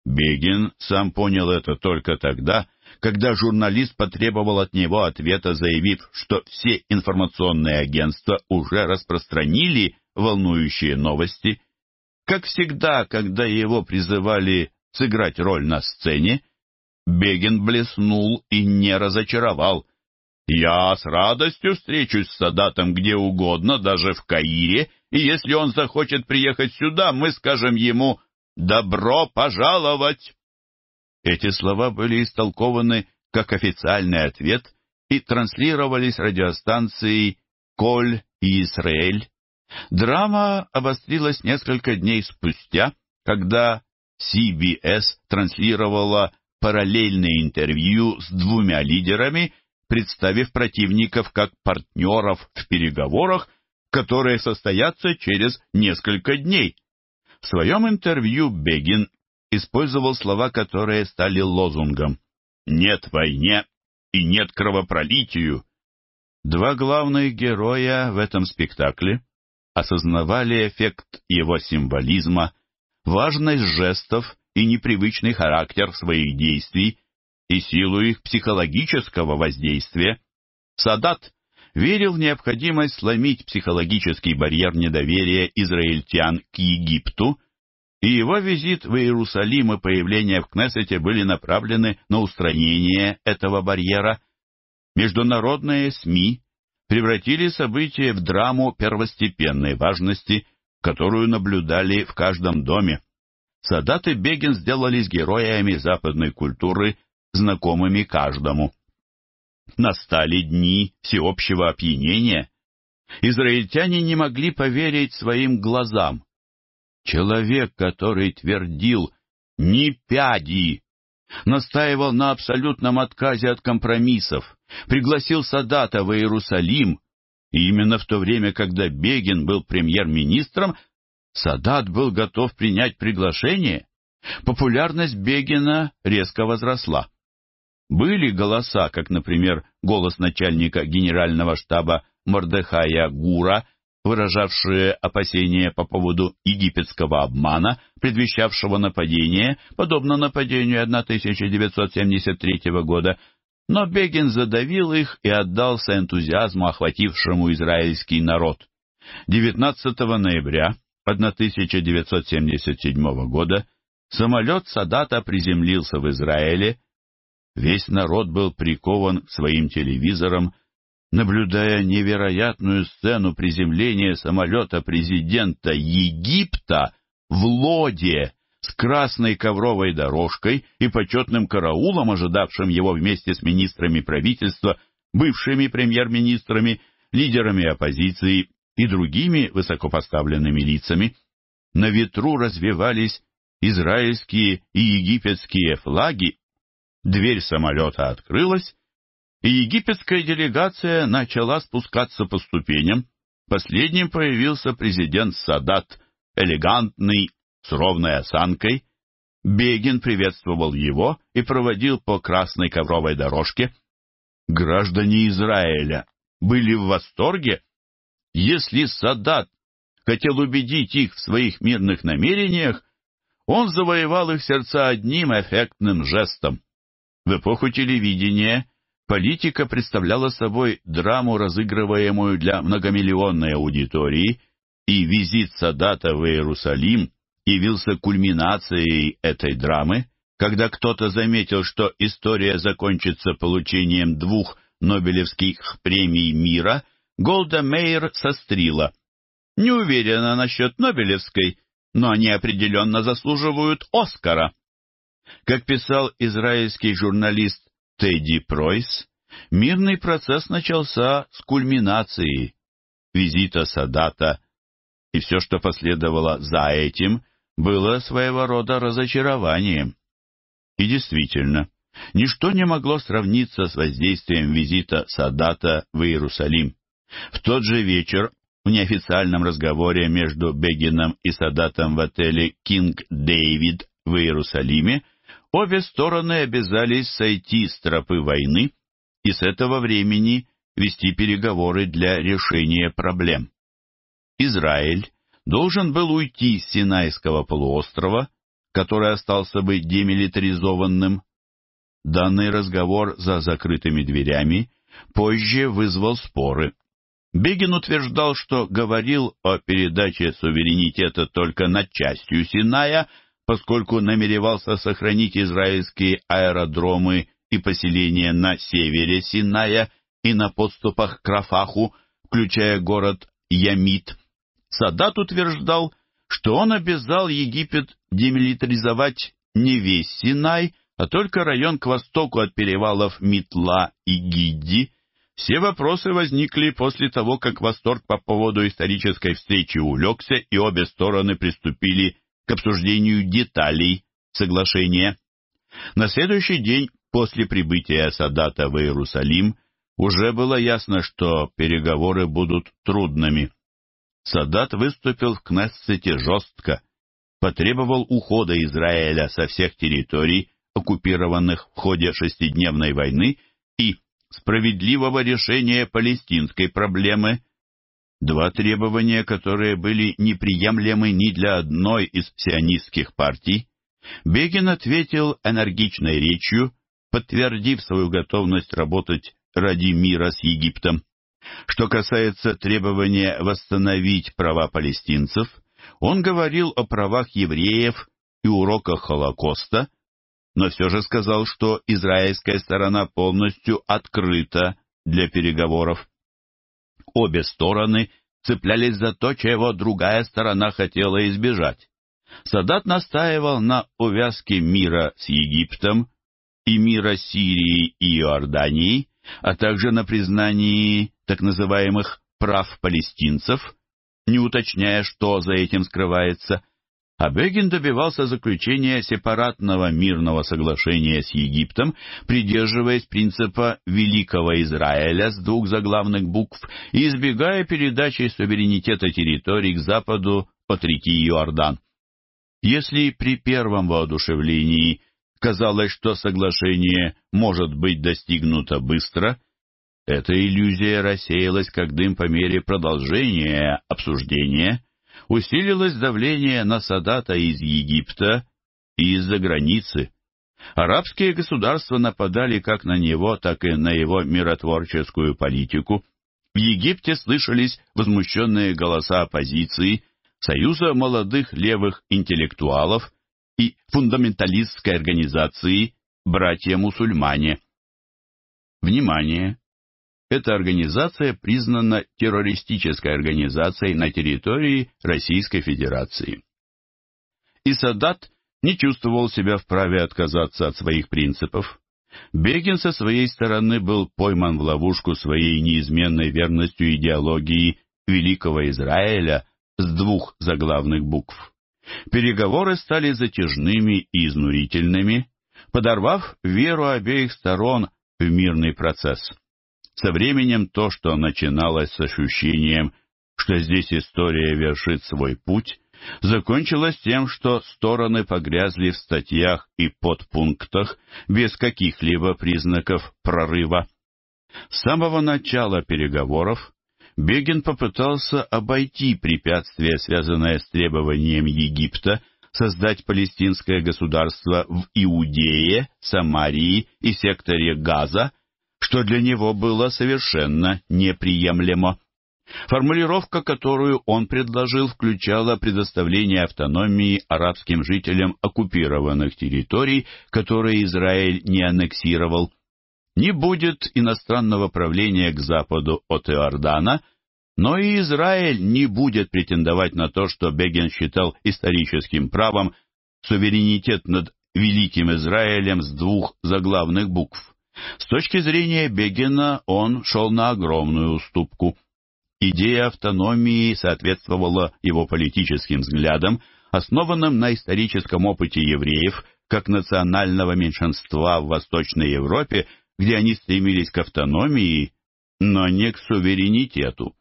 Бегин сам понял это только тогда, когда журналист потребовал от него ответа, заявив, что все информационные агентства уже распространили волнующие новости. Как всегда, когда его призывали сыграть роль на сцене, Бегин блеснул и не разочаровал. Я с радостью встречусь с Садатом где угодно, даже в Каире, и если он захочет приехать сюда, мы скажем ему «добро пожаловать». Эти слова были истолкованы как официальный ответ и транслировались радиостанцией «Коль и Израиль». Драма обострилась несколько дней спустя, когда CBS транслировала параллельное интервью с двумя лидерами представив противников как партнеров в переговорах, которые состоятся через несколько дней. В своем интервью Бегин использовал слова, которые стали лозунгом «Нет войне и нет кровопролитию». Два главных героя в этом спектакле осознавали эффект его символизма, важность жестов и непривычный характер своих действий, и силу их психологического воздействия, Садат верил в необходимость сломить психологический барьер недоверия израильтян к Египту, и его визит в Иерусалим и появление в Кнессете были направлены на устранение этого барьера. Международные СМИ превратили событие в драму первостепенной важности, которую наблюдали в каждом доме. Садат и Бегин сделались героями западной культуры знакомыми каждому. Настали дни всеобщего опьянения. Израильтяне не могли поверить своим глазам. Человек, который твердил не пяди», настаивал на абсолютном отказе от компромиссов, пригласил Садата в Иерусалим, и именно в то время, когда Бегин был премьер-министром, Садат был готов принять приглашение, популярность Бегина резко возросла. Были голоса, как, например, голос начальника генерального штаба Мордехая Гура, выражавшие опасения по поводу египетского обмана, предвещавшего нападение, подобно нападению 1973 года, но Бегин задавил их и отдался энтузиазму, охватившему израильский народ. 19 ноября 1977 года самолет Садата приземлился в Израиле, Весь народ был прикован к своим телевизорам, наблюдая невероятную сцену приземления самолета президента Египта в Лоде с красной ковровой дорожкой и почетным караулом, ожидавшим его вместе с министрами правительства, бывшими премьер-министрами, лидерами оппозиции и другими высокопоставленными лицами. На ветру развивались израильские и египетские флаги Дверь самолета открылась, и египетская делегация начала спускаться по ступеням. Последним появился президент Садат, элегантный, с ровной осанкой. Бегин приветствовал его и проводил по красной ковровой дорожке. Граждане Израиля были в восторге. Если Садат хотел убедить их в своих мирных намерениях, он завоевал их сердца одним эффектным жестом. В эпоху телевидения политика представляла собой драму, разыгрываемую для многомиллионной аудитории, и визит Садата в Иерусалим явился кульминацией этой драмы, когда кто-то заметил, что история закончится получением двух Нобелевских премий мира, Голда Мейер сострила. Не уверена насчет Нобелевской, но они определенно заслуживают Оскара. Как писал израильский журналист Тедди Пройс, мирный процесс начался с кульминации визита Садата, и все, что последовало за этим, было своего рода разочарованием. И действительно, ничто не могло сравниться с воздействием визита Садата в Иерусалим. В тот же вечер в неофициальном разговоре между Бегином и Садатом в отеле «Кинг Дэвид» в Иерусалиме Обе стороны обязались сойти с тропы войны и с этого времени вести переговоры для решения проблем. Израиль должен был уйти с Синайского полуострова, который остался бы демилитаризованным. Данный разговор за закрытыми дверями позже вызвал споры. Бегин утверждал, что говорил о передаче суверенитета только над частью Синая – поскольку намеревался сохранить израильские аэродромы и поселения на севере Синая и на подступах к Рафаху, включая город Ямит. Садат утверждал, что он обязал Египет демилитаризовать не весь Синай, а только район к востоку от перевалов Митла и Гидди. Все вопросы возникли после того, как восторг по поводу исторической встречи улегся, и обе стороны приступили к обсуждению деталей соглашения. На следующий день после прибытия Садата в Иерусалим уже было ясно, что переговоры будут трудными. Садат выступил в Кнессете жестко, потребовал ухода Израиля со всех территорий, оккупированных в ходе шестидневной войны, и справедливого решения палестинской проблемы, Два требования, которые были неприемлемы ни для одной из сионистских партий, Бегин ответил энергичной речью, подтвердив свою готовность работать ради мира с Египтом. Что касается требования восстановить права палестинцев, он говорил о правах евреев и уроках Холокоста, но все же сказал, что израильская сторона полностью открыта для переговоров обе стороны цеплялись за то, чего другая сторона хотела избежать. Садат настаивал на увязке мира с Египтом и мира Сирии и Иордании, а также на признании так называемых прав палестинцев, не уточняя, что за этим скрывается, а Бегин добивался заключения сепаратного мирного соглашения с Египтом, придерживаясь принципа «Великого Израиля» с двух заглавных букв и избегая передачи суверенитета территорий к западу от реки Иордан. Если при первом воодушевлении казалось, что соглашение может быть достигнуто быстро, эта иллюзия рассеялась как дым по мере продолжения обсуждения – усилилось давление на Садата из Египта и из-за границы. Арабские государства нападали как на него, так и на его миротворческую политику. В Египте слышались возмущенные голоса оппозиции, союза молодых левых интеллектуалов и фундаменталистской организации «Братья-мусульмане». Внимание! Эта организация признана террористической организацией на территории Российской Федерации. И Садат не чувствовал себя вправе отказаться от своих принципов. Бегин со своей стороны был пойман в ловушку своей неизменной верностью идеологии Великого Израиля с двух заглавных букв. Переговоры стали затяжными и изнурительными, подорвав веру обеих сторон в мирный процесс. Со временем то, что начиналось с ощущением, что здесь история вершит свой путь, закончилось тем, что стороны погрязли в статьях и подпунктах без каких-либо признаков прорыва. С самого начала переговоров Бегин попытался обойти препятствие, связанное с требованием Египта создать палестинское государство в Иудее, Самарии и секторе Газа, что для него было совершенно неприемлемо. Формулировка, которую он предложил, включала предоставление автономии арабским жителям оккупированных территорий, которые Израиль не аннексировал. Не будет иностранного правления к западу от Иордана, но и Израиль не будет претендовать на то, что Бегин считал историческим правом суверенитет над Великим Израилем с двух заглавных букв. С точки зрения Бегина он шел на огромную уступку. Идея автономии соответствовала его политическим взглядам, основанным на историческом опыте евреев как национального меньшинства в Восточной Европе, где они стремились к автономии, но не к суверенитету.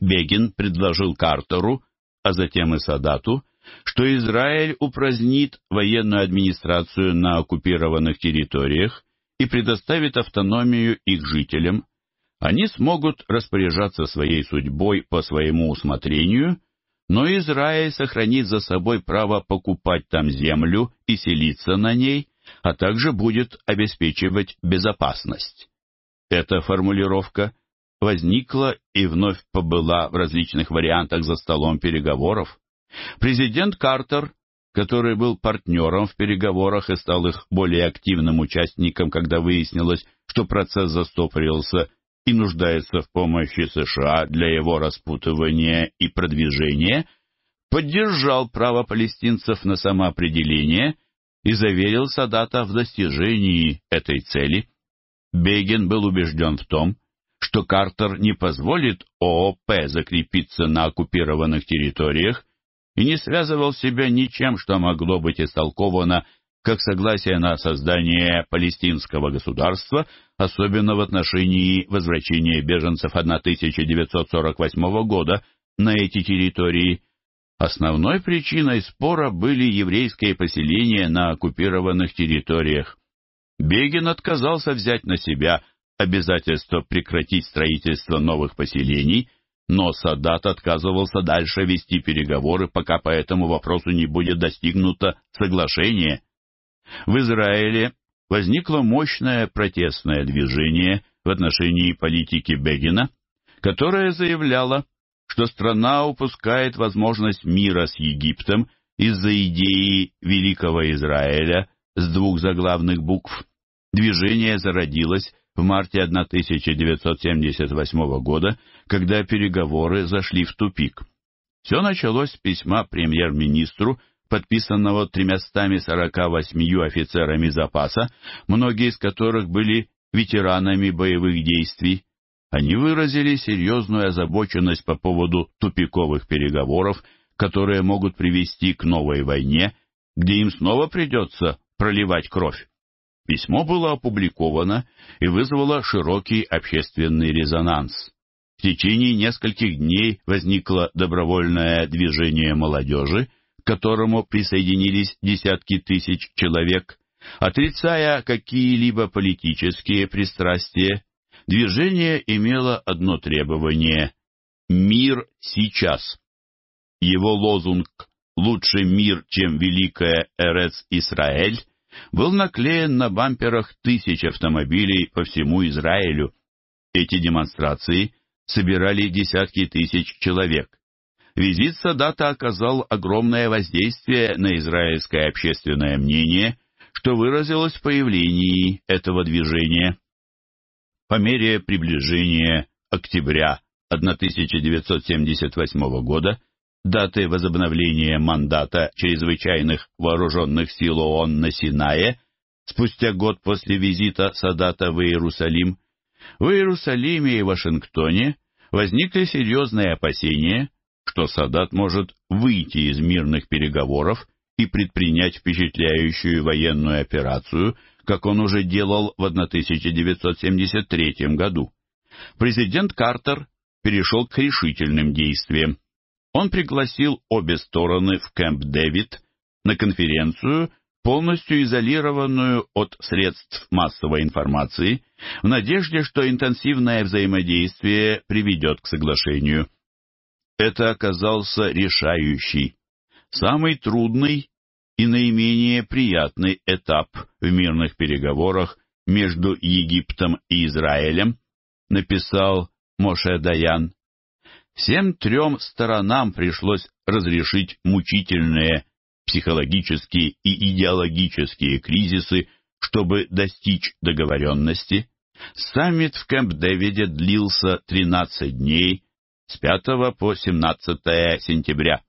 Бегин предложил Картеру, а затем и Садату, что Израиль упразднит военную администрацию на оккупированных территориях, и предоставит автономию их жителям, они смогут распоряжаться своей судьбой по своему усмотрению, но Израиль сохранит за собой право покупать там землю и селиться на ней, а также будет обеспечивать безопасность. Эта формулировка возникла и вновь побыла в различных вариантах за столом переговоров. Президент Картер который был партнером в переговорах и стал их более активным участником, когда выяснилось, что процесс застопорился и нуждается в помощи США для его распутывания и продвижения, поддержал право палестинцев на самоопределение и заверил Садата в достижении этой цели. Бегин был убежден в том, что Картер не позволит ООП закрепиться на оккупированных территориях, и не связывал себя ничем, что могло быть истолковано как согласие на создание палестинского государства, особенно в отношении возвращения беженцев 1948 года на эти территории. Основной причиной спора были еврейские поселения на оккупированных территориях. Бегин отказался взять на себя обязательство прекратить строительство новых поселений – но Садат отказывался дальше вести переговоры, пока по этому вопросу не будет достигнуто соглашение. В Израиле возникло мощное протестное движение в отношении политики Бегина, которое заявляло, что страна упускает возможность мира с Египтом из-за идеи Великого Израиля с двух заглавных букв. Движение зародилось в марте 1978 года, когда переговоры зашли в тупик. Все началось с письма премьер-министру, подписанного 348 офицерами запаса, многие из которых были ветеранами боевых действий. Они выразили серьезную озабоченность по поводу тупиковых переговоров, которые могут привести к новой войне, где им снова придется проливать кровь. Письмо было опубликовано и вызвало широкий общественный резонанс. В течение нескольких дней возникло добровольное движение молодежи, к которому присоединились десятки тысяч человек. Отрицая какие-либо политические пристрастия, движение имело одно требование – мир сейчас. Его лозунг «Лучше мир, чем великая Эрец Исраэль» был наклеен на бамперах тысяч автомобилей по всему Израилю. Эти демонстрации собирали десятки тысяч человек. Визит Садата оказал огромное воздействие на израильское общественное мнение, что выразилось в появлении этого движения. По мере приближения октября 1978 года даты возобновления мандата чрезвычайных вооруженных сил ООН на Синае, спустя год после визита Садата в Иерусалим, в Иерусалиме и Вашингтоне возникли серьезные опасения, что Садат может выйти из мирных переговоров и предпринять впечатляющую военную операцию, как он уже делал в 1973 году. Президент Картер перешел к решительным действиям он пригласил обе стороны в Кэмп-Дэвид на конференцию, полностью изолированную от средств массовой информации, в надежде, что интенсивное взаимодействие приведет к соглашению. Это оказался решающий, самый трудный и наименее приятный этап в мирных переговорах между Египтом и Израилем, написал Моше Даян. Всем трем сторонам пришлось разрешить мучительные психологические и идеологические кризисы, чтобы достичь договоренности. Саммит в Кэмп-Дэвиде длился 13 дней, с 5 по 17 сентября.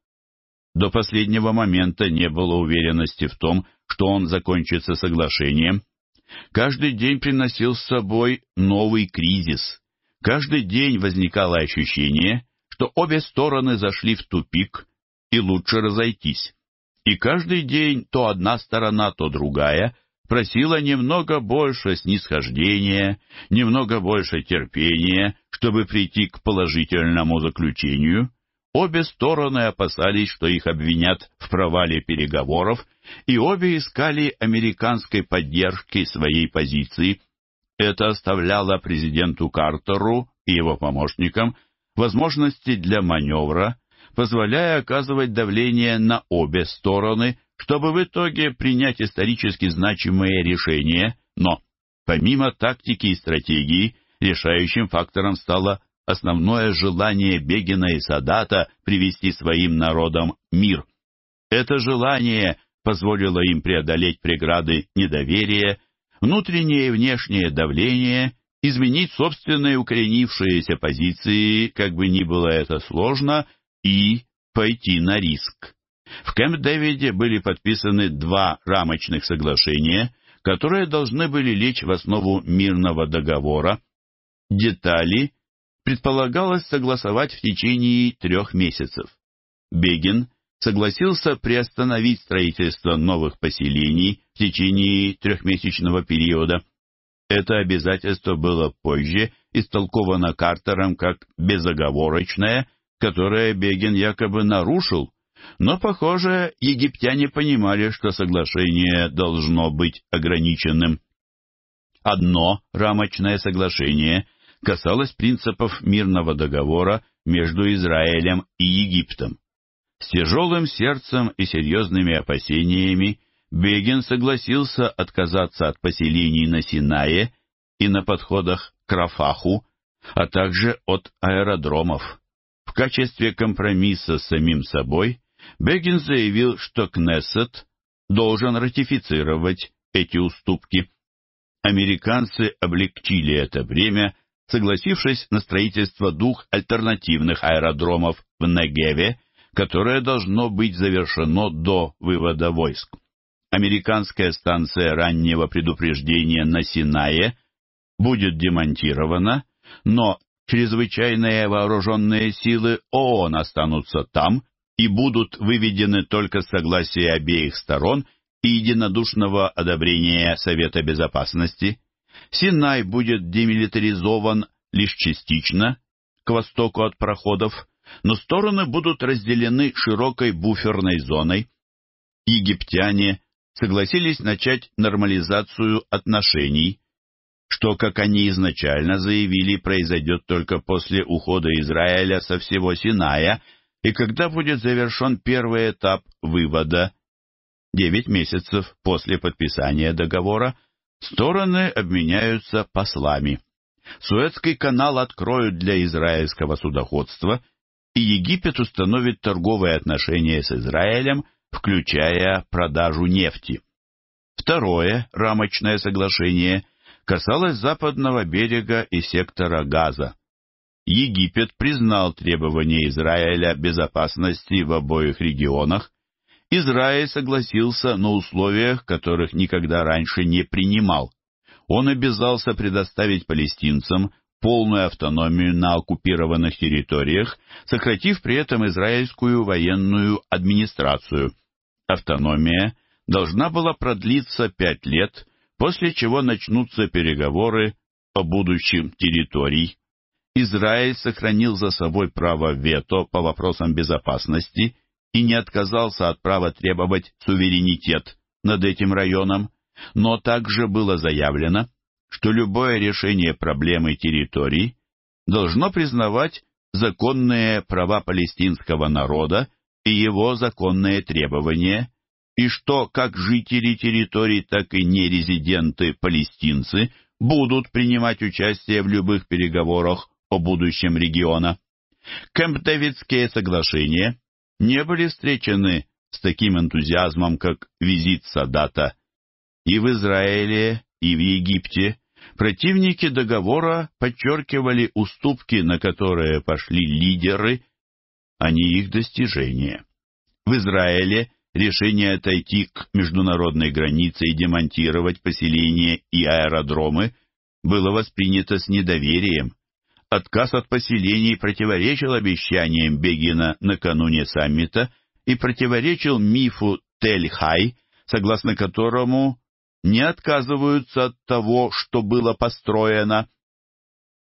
До последнего момента не было уверенности в том, что он закончится соглашением. Каждый день приносил с собой новый кризис. Каждый день возникало ощущение – что обе стороны зашли в тупик и лучше разойтись. И каждый день то одна сторона, то другая просила немного больше снисхождения, немного больше терпения, чтобы прийти к положительному заключению. Обе стороны опасались, что их обвинят в провале переговоров, и обе искали американской поддержки своей позиции. Это оставляло президенту Картеру и его помощникам возможности для маневра, позволяя оказывать давление на обе стороны, чтобы в итоге принять исторически значимые решения, но помимо тактики и стратегии, решающим фактором стало основное желание Бегина и Садата привести своим народам мир. Это желание позволило им преодолеть преграды недоверия, внутреннее и внешнее давление изменить собственные укоренившиеся позиции, как бы ни было это сложно, и пойти на риск. В Кэмп-Дэвиде были подписаны два рамочных соглашения, которые должны были лечь в основу мирного договора. Детали предполагалось согласовать в течение трех месяцев. Бегин согласился приостановить строительство новых поселений в течение трехмесячного периода, это обязательство было позже истолковано Картером как безоговорочное, которое Бегин якобы нарушил, но, похоже, египтяне понимали, что соглашение должно быть ограниченным. Одно рамочное соглашение касалось принципов мирного договора между Израилем и Египтом. С тяжелым сердцем и серьезными опасениями Бегин согласился отказаться от поселений на Синае и на подходах к Рафаху, а также от аэродромов. В качестве компромисса с самим собой Бегин заявил, что Кнессет должен ратифицировать эти уступки. Американцы облегчили это время, согласившись на строительство двух альтернативных аэродромов в Негеве, которое должно быть завершено до вывода войск американская станция раннего предупреждения на Синае будет демонтирована, но чрезвычайные вооруженные силы ООН останутся там и будут выведены только с согласия обеих сторон и единодушного одобрения Совета Безопасности. Синай будет демилитаризован лишь частично, к востоку от проходов, но стороны будут разделены широкой буферной зоной. Египтяне согласились начать нормализацию отношений, что, как они изначально заявили, произойдет только после ухода Израиля со всего Синая и когда будет завершен первый этап вывода. Девять месяцев после подписания договора стороны обменяются послами. Суэцкий канал откроют для израильского судоходства, и Египет установит торговые отношения с Израилем – включая продажу нефти. Второе рамочное соглашение касалось западного берега и сектора газа. Египет признал требования Израиля безопасности в обоих регионах. Израиль согласился на условиях, которых никогда раньше не принимал. Он обязался предоставить палестинцам полную автономию на оккупированных территориях, сократив при этом израильскую военную администрацию. Автономия должна была продлиться пять лет, после чего начнутся переговоры о будущем территорий. Израиль сохранил за собой право вето по вопросам безопасности и не отказался от права требовать суверенитет над этим районом, но также было заявлено, что любое решение проблемы территорий должно признавать законные права палестинского народа и его законные требования, и что как жители территорий, так и нерезиденты палестинцы будут принимать участие в любых переговорах о будущем региона. Кэмп-Дэвидские соглашения не были встречены с таким энтузиазмом, как визит Садата, и в Израиле и в Египте противники договора подчеркивали уступки, на которые пошли лидеры, а не их достижения. В Израиле решение отойти к международной границе и демонтировать поселения и аэродромы было воспринято с недоверием. Отказ от поселений противоречил обещаниям Бегина накануне саммита и противоречил мифу Тель-Хай, согласно которому не отказываются от того, что было построено.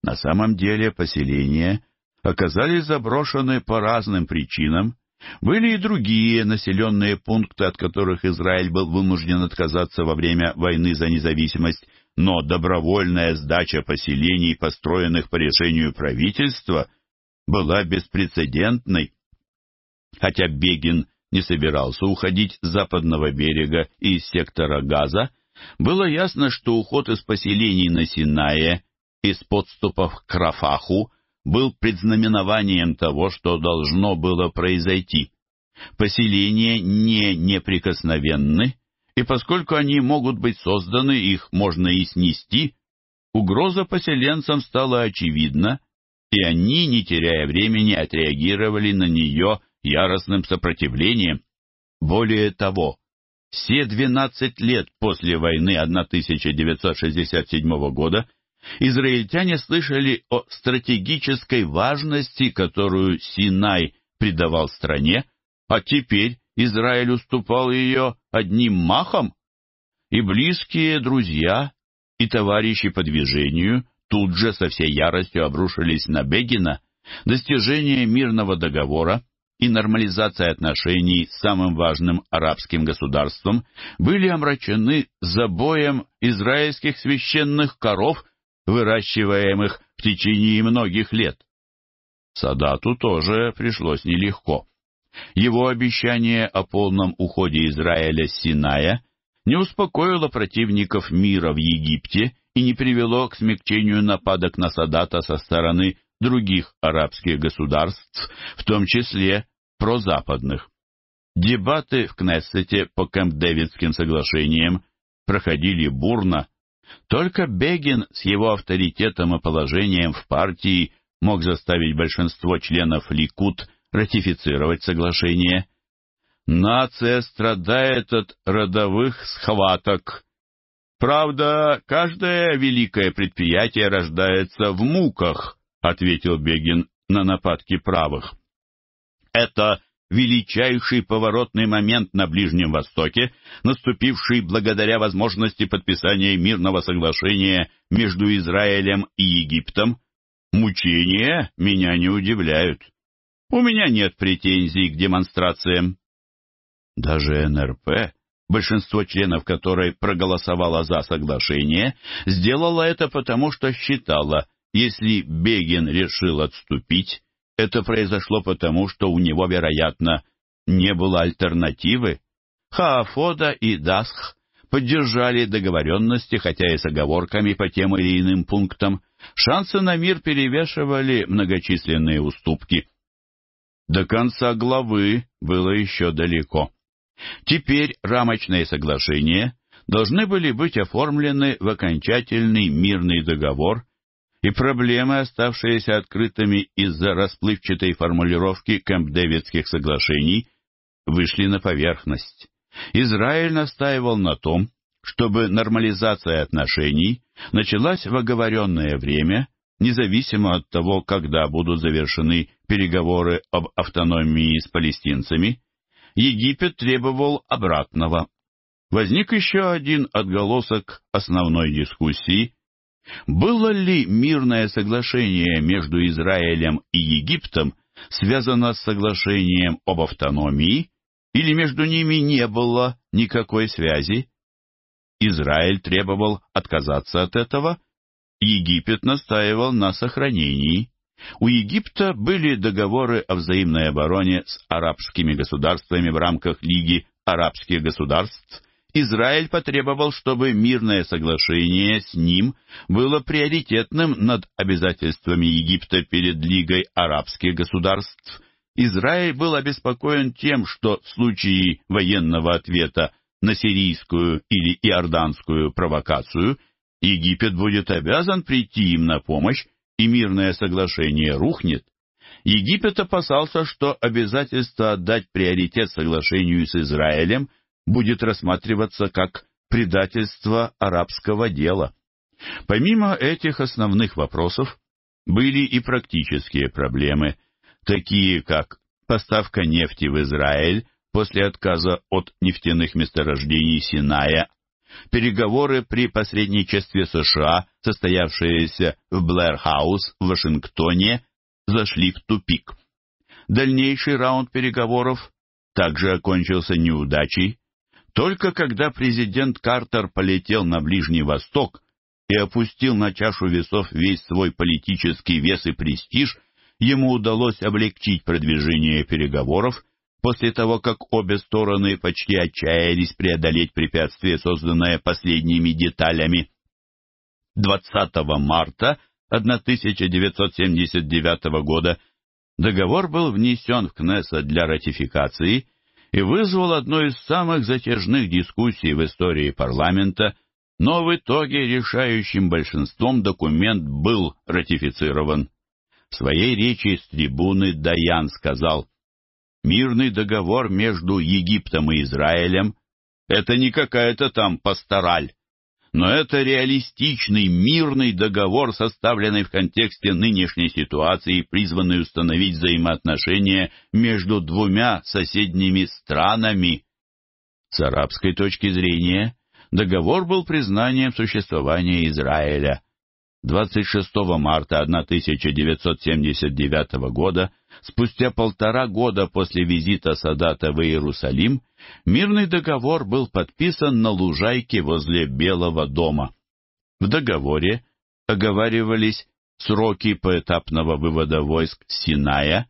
На самом деле поселения оказались заброшены по разным причинам. Были и другие населенные пункты, от которых Израиль был вынужден отказаться во время войны за независимость, но добровольная сдача поселений, построенных по решению правительства, была беспрецедентной. Хотя Бегин не собирался уходить с западного берега и из сектора Газа, было ясно, что уход из поселений на Синае, из подступов к Рафаху, был предзнаменованием того, что должно было произойти. Поселения не неприкосновенны, и поскольку они могут быть созданы, их можно и снести, угроза поселенцам стала очевидна, и они, не теряя времени, отреагировали на нее яростным сопротивлением. Более того, все 12 лет после войны 1967 года израильтяне слышали о стратегической важности, которую Синай придавал стране, а теперь Израиль уступал ее одним махом. И близкие друзья, и товарищи по движению тут же со всей яростью обрушились на Бегина. Достижение мирного договора и нормализация отношений с самым важным арабским государством были омрачены забоем израильских священных коров, выращиваемых в течение многих лет. Садату тоже пришлось нелегко. Его обещание о полном уходе Израиля с Синая не успокоило противников мира в Египте и не привело к смягчению нападок на Садата со стороны других арабских государств, в том числе прозападных. Дебаты в Кнессете по Кэмп-Дэвидским соглашениям проходили бурно. Только Бегин с его авторитетом и положением в партии мог заставить большинство членов Ликут ратифицировать соглашение. Нация страдает от родовых схваток. Правда, каждое великое предприятие рождается в муках, ответил Бегин на нападки правых. Это величайший поворотный момент на Ближнем Востоке, наступивший благодаря возможности подписания мирного соглашения между Израилем и Египтом, мучения меня не удивляют. У меня нет претензий к демонстрациям. Даже НРП, большинство членов которой проголосовало за соглашение, сделало это потому, что считало, если Бегин решил отступить, это произошло потому, что у него, вероятно, не было альтернативы. Хаафода и Дасх поддержали договоренности, хотя и с оговорками по тем или иным пунктам. Шансы на мир перевешивали многочисленные уступки. До конца главы было еще далеко. Теперь рамочные соглашения должны были быть оформлены в окончательный мирный договор, и проблемы, оставшиеся открытыми из-за расплывчатой формулировки Кэмп-Дэвидских соглашений, вышли на поверхность. Израиль настаивал на том, чтобы нормализация отношений началась в оговоренное время, независимо от того, когда будут завершены переговоры об автономии с палестинцами. Египет требовал обратного. Возник еще один отголосок основной дискуссии, было ли мирное соглашение между Израилем и Египтом связано с соглашением об автономии, или между ними не было никакой связи? Израиль требовал отказаться от этого, Египет настаивал на сохранении. У Египта были договоры о взаимной обороне с арабскими государствами в рамках Лиги арабских государств – Израиль потребовал, чтобы мирное соглашение с ним было приоритетным над обязательствами Египта перед Лигой арабских государств. Израиль был обеспокоен тем, что в случае военного ответа на сирийскую или иорданскую провокацию Египет будет обязан прийти им на помощь, и мирное соглашение рухнет. Египет опасался, что обязательство отдать приоритет соглашению с Израилем – будет рассматриваться как предательство арабского дела. Помимо этих основных вопросов были и практические проблемы, такие как поставка нефти в Израиль после отказа от нефтяных месторождений Синая, переговоры при посредничестве США, состоявшиеся в Блэр-хаус в Вашингтоне, зашли в тупик. Дальнейший раунд переговоров также окончился неудачей, только когда президент Картер полетел на Ближний Восток и опустил на чашу весов весь свой политический вес и престиж, ему удалось облегчить продвижение переговоров после того, как обе стороны почти отчаялись преодолеть препятствие, созданное последними деталями. 20 марта 1979 года договор был внесен в Кнессет для ратификации – и вызвал одну из самых затяжных дискуссий в истории парламента, но в итоге решающим большинством документ был ратифицирован. В своей речи с трибуны Даян сказал, «Мирный договор между Египтом и Израилем — это не какая-то там пастораль, но это реалистичный мирный договор, составленный в контексте нынешней ситуации, призванный установить взаимоотношения между двумя соседними странами. С арабской точки зрения, договор был признанием существования Израиля. 26 марта 1979 года, спустя полтора года после визита Садата в Иерусалим, Мирный договор был подписан на лужайке возле Белого дома. В договоре оговаривались сроки поэтапного вывода войск Синая,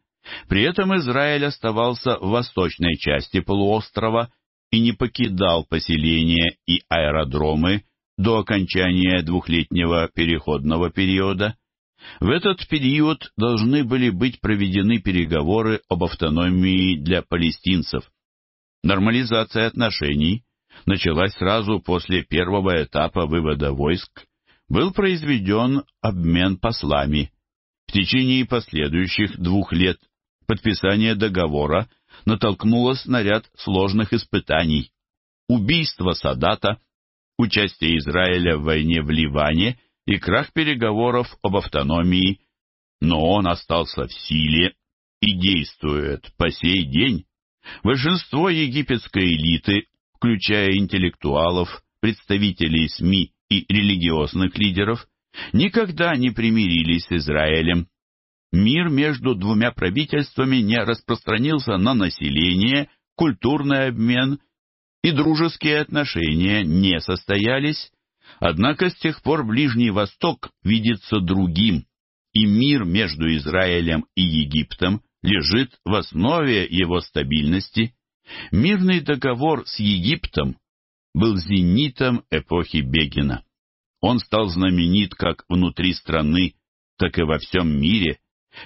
при этом Израиль оставался в восточной части полуострова и не покидал поселения и аэродромы до окончания двухлетнего переходного периода. В этот период должны были быть проведены переговоры об автономии для палестинцев. Нормализация отношений началась сразу после первого этапа вывода войск. Был произведен обмен послами. В течение последующих двух лет подписание договора натолкнулось на ряд сложных испытаний. Убийство Садата, участие Израиля в войне в Ливане и крах переговоров об автономии, но он остался в силе и действует по сей день. Большинство египетской элиты, включая интеллектуалов, представителей СМИ и религиозных лидеров, никогда не примирились с Израилем. Мир между двумя правительствами не распространился на население, культурный обмен и дружеские отношения не состоялись, однако с тех пор Ближний Восток видится другим, и мир между Израилем и Египтом – лежит в основе его стабильности. Мирный договор с Египтом был зенитом эпохи Бегина. Он стал знаменит как внутри страны, так и во всем мире.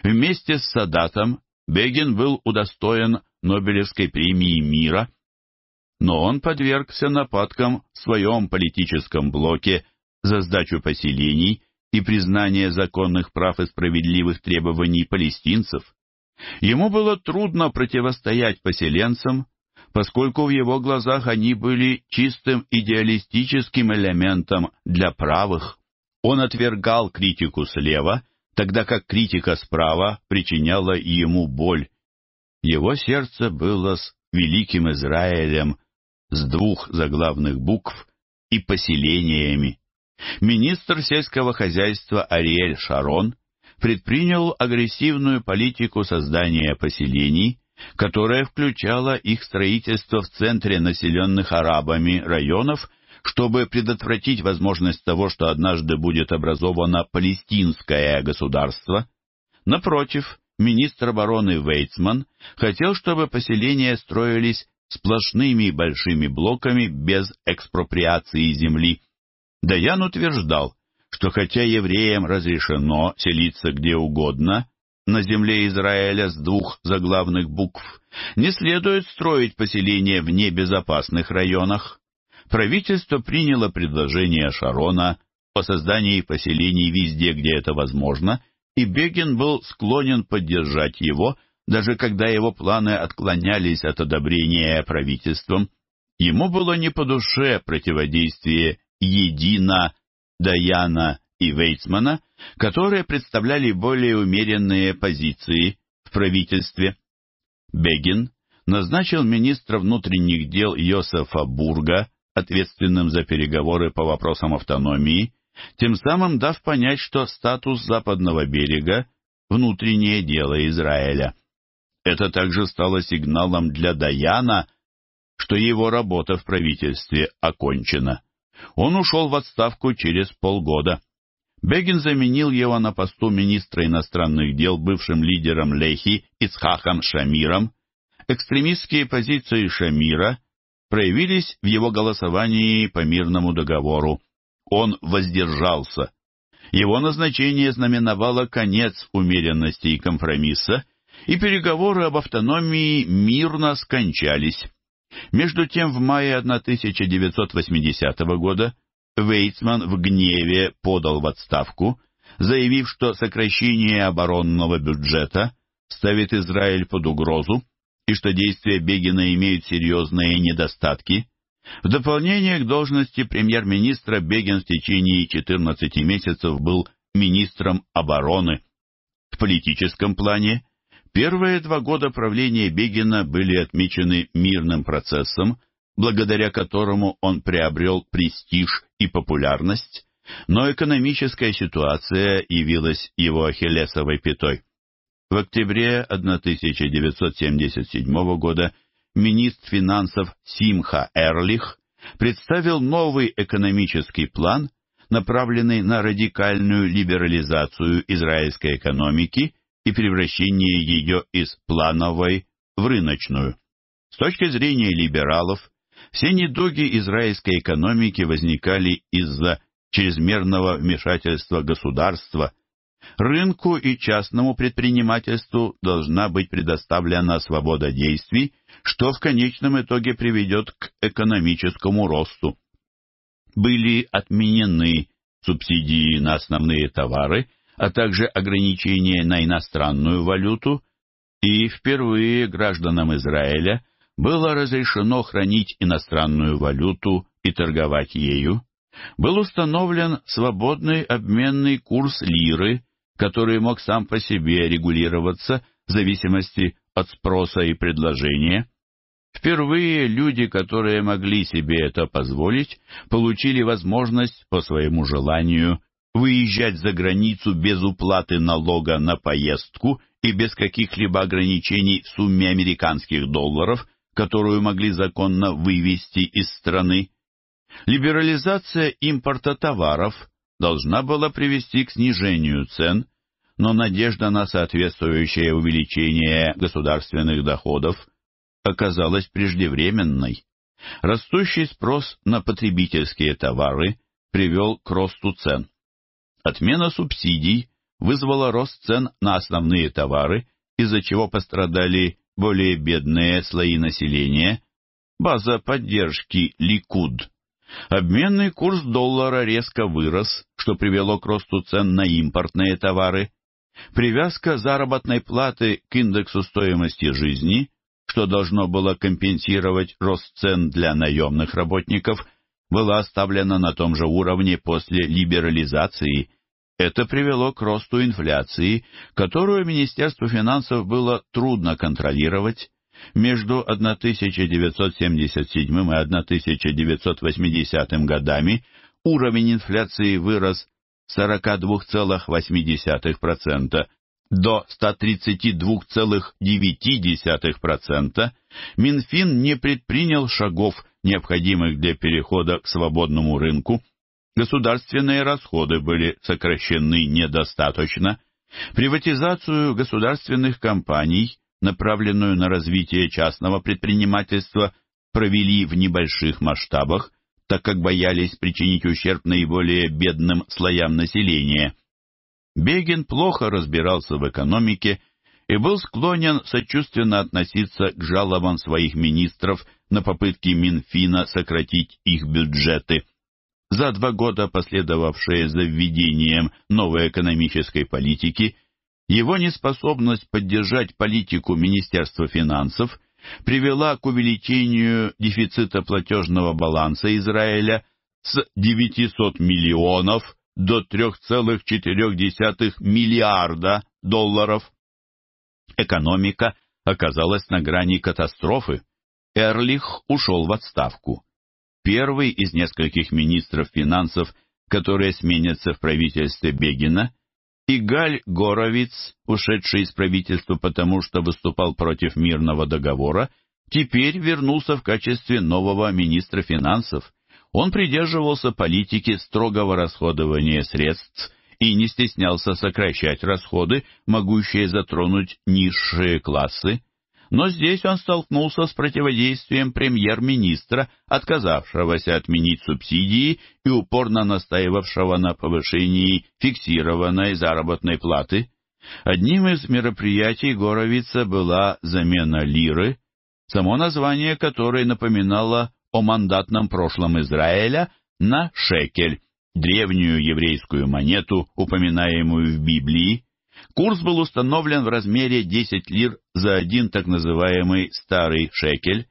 Вместе с Садатом Бегин был удостоен Нобелевской премии мира, но он подвергся нападкам в своем политическом блоке за сдачу поселений и признание законных прав и справедливых требований палестинцев. Ему было трудно противостоять поселенцам, поскольку в его глазах они были чистым идеалистическим элементом для правых. Он отвергал критику слева, тогда как критика справа причиняла ему боль. Его сердце было с Великим Израилем, с двух заглавных букв и поселениями. Министр сельского хозяйства Ариэль Шарон предпринял агрессивную политику создания поселений, которая включала их строительство в центре населенных арабами районов, чтобы предотвратить возможность того, что однажды будет образовано палестинское государство. Напротив, министр обороны Вейтсман хотел, чтобы поселения строились сплошными большими блоками без экспроприации земли. Даян утверждал, что хотя евреям разрешено селиться где угодно, на земле Израиля с двух заглавных букв, не следует строить поселения в небезопасных районах. Правительство приняло предложение Шарона о создании поселений везде, где это возможно, и Бегин был склонен поддержать его, даже когда его планы отклонялись от одобрения правительством. Ему было не по душе противодействие «едино» Даяна и Вейцмана, которые представляли более умеренные позиции в правительстве. Бегин назначил министра внутренних дел Йосефа Бурга, ответственным за переговоры по вопросам автономии, тем самым дав понять, что статус западного берега – внутреннее дело Израиля. Это также стало сигналом для Даяна, что его работа в правительстве окончена. Он ушел в отставку через полгода. Бегин заменил его на посту министра иностранных дел бывшим лидером Лехи Ицхаком Шамиром. Экстремистские позиции Шамира проявились в его голосовании по мирному договору. Он воздержался. Его назначение знаменовало конец умеренности и компромисса, и переговоры об автономии мирно скончались. Между тем, в мае 1980 года Вейцман в гневе подал в отставку, заявив, что сокращение оборонного бюджета ставит Израиль под угрозу и что действия Бегина имеют серьезные недостатки. В дополнение к должности премьер-министра Бегин в течение 14 месяцев был министром обороны. В политическом плане Первые два года правления Бегина были отмечены мирным процессом, благодаря которому он приобрел престиж и популярность, но экономическая ситуация явилась его ахиллесовой пятой. В октябре 1977 года министр финансов Симха Эрлих представил новый экономический план, направленный на радикальную либерализацию израильской экономики и превращение ее из плановой в рыночную. С точки зрения либералов, все недуги израильской экономики возникали из-за чрезмерного вмешательства государства. Рынку и частному предпринимательству должна быть предоставлена свобода действий, что в конечном итоге приведет к экономическому росту. Были отменены субсидии на основные товары а также ограничения на иностранную валюту, и впервые гражданам Израиля было разрешено хранить иностранную валюту и торговать ею, был установлен свободный обменный курс лиры, который мог сам по себе регулироваться в зависимости от спроса и предложения. Впервые люди, которые могли себе это позволить, получили возможность по своему желанию выезжать за границу без уплаты налога на поездку и без каких-либо ограничений в сумме американских долларов, которую могли законно вывести из страны. Либерализация импорта товаров должна была привести к снижению цен, но надежда на соответствующее увеличение государственных доходов оказалась преждевременной. Растущий спрос на потребительские товары привел к росту цен. Отмена субсидий вызвала рост цен на основные товары, из-за чего пострадали более бедные слои населения, база поддержки Ликуд. Обменный курс доллара резко вырос, что привело к росту цен на импортные товары. Привязка заработной платы к индексу стоимости жизни, что должно было компенсировать рост цен для наемных работников, была оставлена на том же уровне после либерализации – это привело к росту инфляции, которую Министерству финансов было трудно контролировать. Между 1977 и 1980 годами уровень инфляции вырос с 42,8% до 132,9%, Минфин не предпринял шагов, необходимых для перехода к свободному рынку, Государственные расходы были сокращены недостаточно. Приватизацию государственных компаний, направленную на развитие частного предпринимательства, провели в небольших масштабах, так как боялись причинить ущерб наиболее бедным слоям населения. Бегин плохо разбирался в экономике и был склонен сочувственно относиться к жалобам своих министров на попытки Минфина сократить их бюджеты – за два года, последовавшие за введением новой экономической политики, его неспособность поддержать политику Министерства финансов привела к увеличению дефицита платежного баланса Израиля с 900 миллионов до 3,4 миллиарда долларов. Экономика оказалась на грани катастрофы. Эрлих ушел в отставку первый из нескольких министров финансов, которые сменятся в правительстве Бегина, и Галь Горовиц, ушедший из правительства потому, что выступал против мирного договора, теперь вернулся в качестве нового министра финансов. Он придерживался политики строгого расходования средств и не стеснялся сокращать расходы, могущие затронуть низшие классы но здесь он столкнулся с противодействием премьер-министра, отказавшегося отменить субсидии и упорно настаивавшего на повышении фиксированной заработной платы. Одним из мероприятий Горовица была замена лиры, само название которой напоминало о мандатном прошлом Израиля, на шекель, древнюю еврейскую монету, упоминаемую в Библии. Курс был установлен в размере 10 лир за один так называемый старый шекель.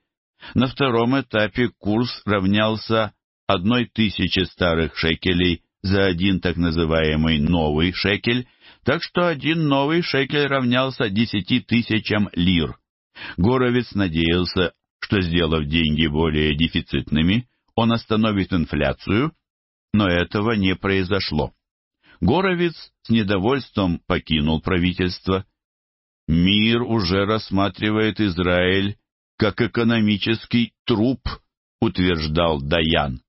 На втором этапе курс равнялся 1000 старых шекелей за один так называемый новый шекель, так что один новый шекель равнялся 10 тысячам лир. Горовец надеялся, что, сделав деньги более дефицитными, он остановит инфляцию, но этого не произошло. Горовец с недовольством покинул правительство. Мир уже рассматривает Израиль как экономический труп, утверждал Даян.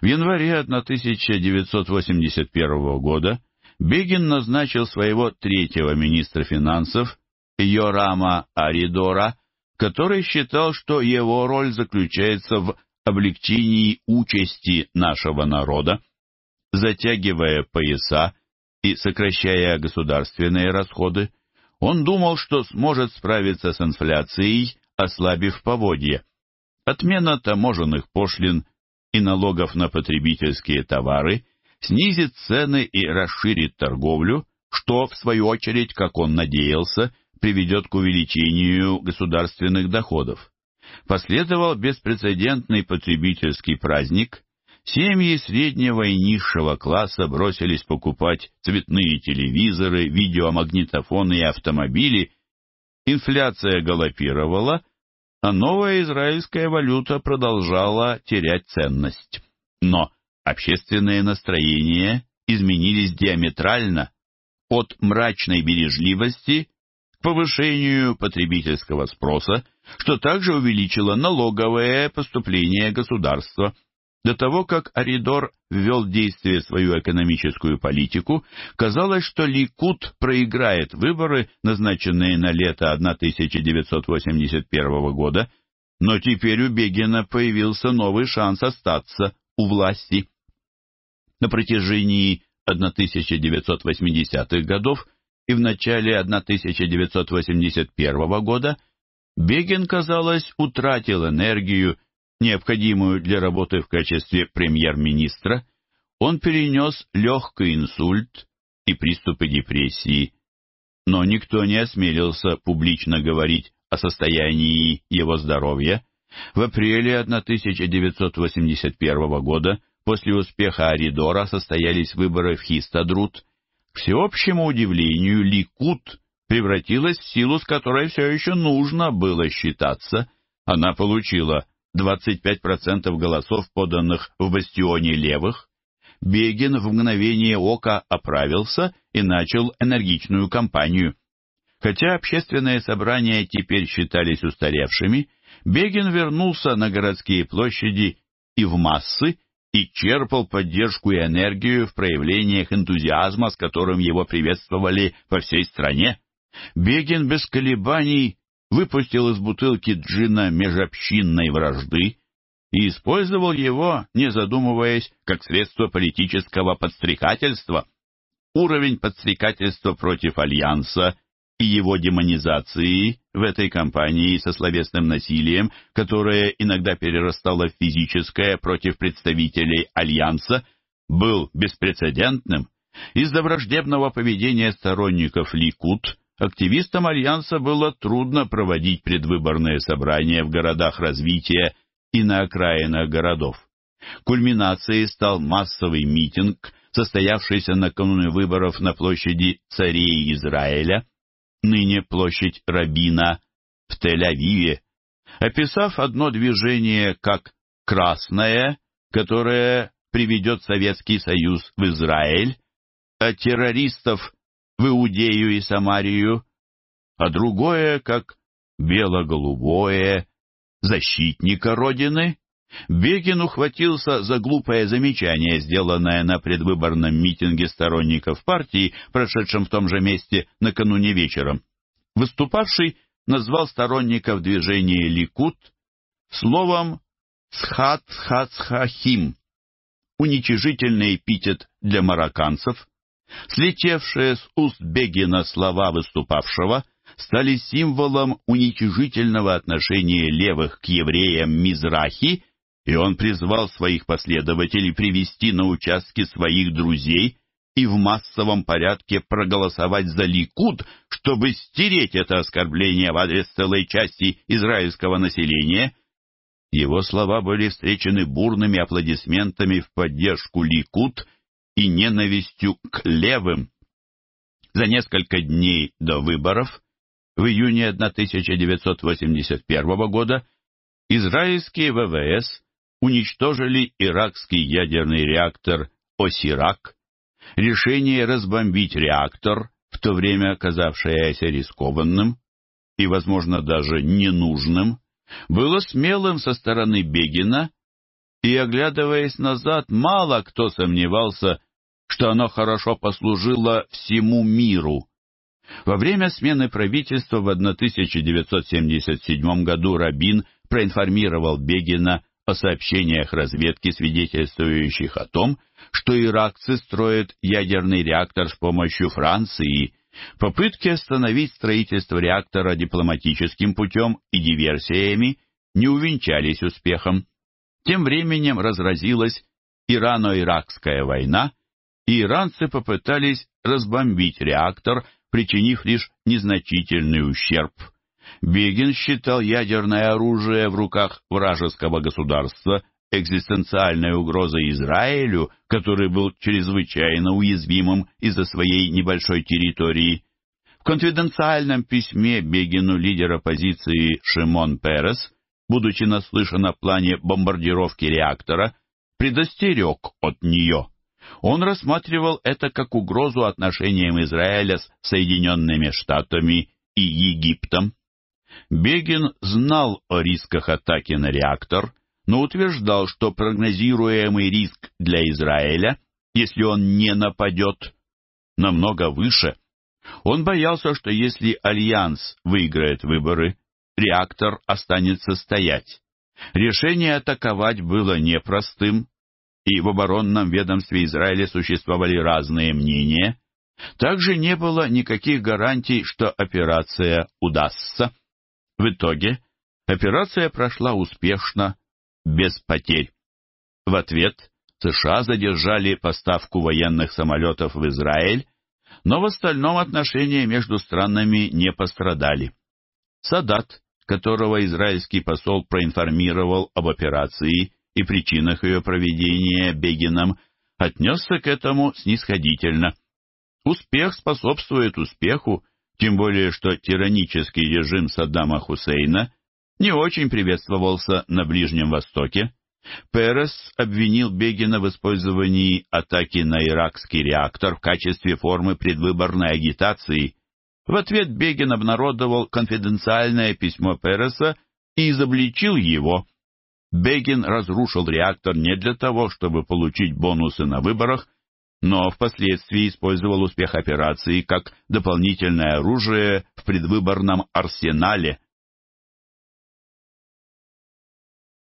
В январе 1981 года Бегин назначил своего третьего министра финансов Йорама Аридора, который считал, что его роль заключается в облегчении участи нашего народа. Затягивая пояса и сокращая государственные расходы, он думал, что сможет справиться с инфляцией, ослабив поводья. Отмена таможенных пошлин и налогов на потребительские товары снизит цены и расширит торговлю, что, в свою очередь, как он надеялся, приведет к увеличению государственных доходов. Последовал беспрецедентный потребительский праздник, Семьи среднего и низшего класса бросились покупать цветные телевизоры, видеомагнитофоны и автомобили. Инфляция галопировала, а новая израильская валюта продолжала терять ценность. Но общественные настроения изменились диаметрально от мрачной бережливости к повышению потребительского спроса, что также увеличило налоговые поступления государства. До того, как Аридор ввел в действие свою экономическую политику, казалось, что Ликут проиграет выборы, назначенные на лето 1981 года, но теперь у Бегина появился новый шанс остаться у власти. На протяжении 1980-х годов и в начале 1981 года Бегин, казалось, утратил энергию необходимую для работы в качестве премьер-министра, он перенес легкий инсульт и приступы депрессии, но никто не осмелился публично говорить о состоянии его здоровья. В апреле 1981 года после успеха Аридора состоялись выборы в Хистадрут. К всеобщему удивлению, Ликут превратилась в силу, с которой все еще нужно было считаться. Она получила 25% голосов, поданных в бастионе левых, Бегин в мгновение ока оправился и начал энергичную кампанию. Хотя общественные собрания теперь считались устаревшими, Бегин вернулся на городские площади и в массы, и черпал поддержку и энергию в проявлениях энтузиазма, с которым его приветствовали по всей стране. Бегин без колебаний выпустил из бутылки джина межобщинной вражды и использовал его, не задумываясь, как средство политического подстрекательства. Уровень подстрекательства против Альянса и его демонизации в этой кампании со словесным насилием, которое иногда перерастало в физическое против представителей Альянса, был беспрецедентным. Из-за враждебного поведения сторонников Ликут – активистам Альянса было трудно проводить предвыборные собрания в городах развития и на окраинах городов. Кульминацией стал массовый митинг, состоявшийся накануне выборов на площади царей Израиля, ныне площадь Рабина в Тель-Авиве, описав одно движение как «красное», которое приведет Советский Союз в Израиль, а террористов в Иудею и Самарию, а другое, как бело-голубое, защитника Родины, Бегин ухватился за глупое замечание, сделанное на предвыборном митинге сторонников партии, прошедшем в том же месте накануне вечером. Выступавший назвал сторонников движения «Ликут» словом «схат-схат-схахим» уничижительный эпитет для марокканцев, Слетевшие с уст Бегина слова выступавшего стали символом уничижительного отношения левых к евреям Мизрахи, и он призвал своих последователей привести на участки своих друзей и в массовом порядке проголосовать за Ликуд, чтобы стереть это оскорбление в адрес целой части израильского населения. Его слова были встречены бурными аплодисментами в поддержку Ликуд – и ненавистью к левым. За несколько дней до выборов, в июне 1981 года, израильские ВВС уничтожили иракский ядерный реактор «Осирак». Решение разбомбить реактор, в то время казавшееся рискованным и, возможно, даже ненужным, было смелым со стороны Бегина, и, оглядываясь назад, мало кто сомневался что оно хорошо послужило всему миру. Во время смены правительства в 1977 году Рабин проинформировал Бегина о сообщениях разведки, свидетельствующих о том, что иракцы строят ядерный реактор с помощью Франции. Попытки остановить строительство реактора дипломатическим путем и диверсиями не увенчались успехом. Тем временем разразилась Ирано-Иракская война, иранцы попытались разбомбить реактор, причинив лишь незначительный ущерб. Бегин считал ядерное оружие в руках вражеского государства экзистенциальной угрозой Израилю, который был чрезвычайно уязвимым из-за своей небольшой территории. В конфиденциальном письме Бегину лидер оппозиции Шимон Перес, будучи наслышан о плане бомбардировки реактора, предостерег от нее. Он рассматривал это как угрозу отношениям Израиля с Соединенными Штатами и Египтом. Бегин знал о рисках атаки на реактор, но утверждал, что прогнозируемый риск для Израиля, если он не нападет, намного выше. Он боялся, что если Альянс выиграет выборы, реактор останется стоять. Решение атаковать было непростым, и в оборонном ведомстве Израиля существовали разные мнения, также не было никаких гарантий, что операция удастся. В итоге операция прошла успешно, без потерь. В ответ США задержали поставку военных самолетов в Израиль, но в остальном отношения между странами не пострадали. Садат, которого израильский посол проинформировал об операции, и причинах ее проведения Бегином, отнесся к этому снисходительно. Успех способствует успеху, тем более что тиранический режим Саддама Хусейна не очень приветствовался на Ближнем Востоке. Перес обвинил Бегина в использовании атаки на иракский реактор в качестве формы предвыборной агитации. В ответ Бегин обнародовал конфиденциальное письмо Переса и изобличил его. Бегин разрушил реактор не для того, чтобы получить бонусы на выборах, но впоследствии использовал успех операции как дополнительное оружие в предвыборном арсенале.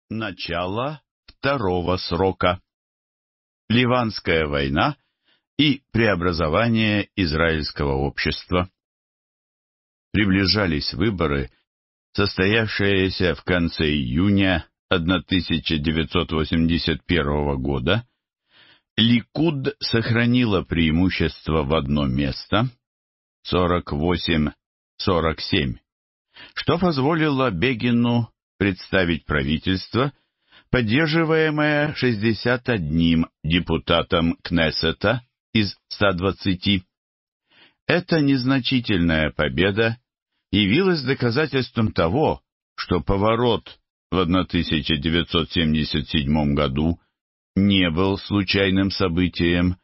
Начало второго срока. Ливанская война и преобразование израильского общества. Приближались выборы, состоявшиеся в конце июня 1981 года Ликуд сохранила преимущество в одно место 48-47, что позволило Бегину представить правительство, поддерживаемое 61 депутатом Кнессета из 120. Эта незначительная победа явилась доказательством того, что поворот в 1977 году не был случайным событием,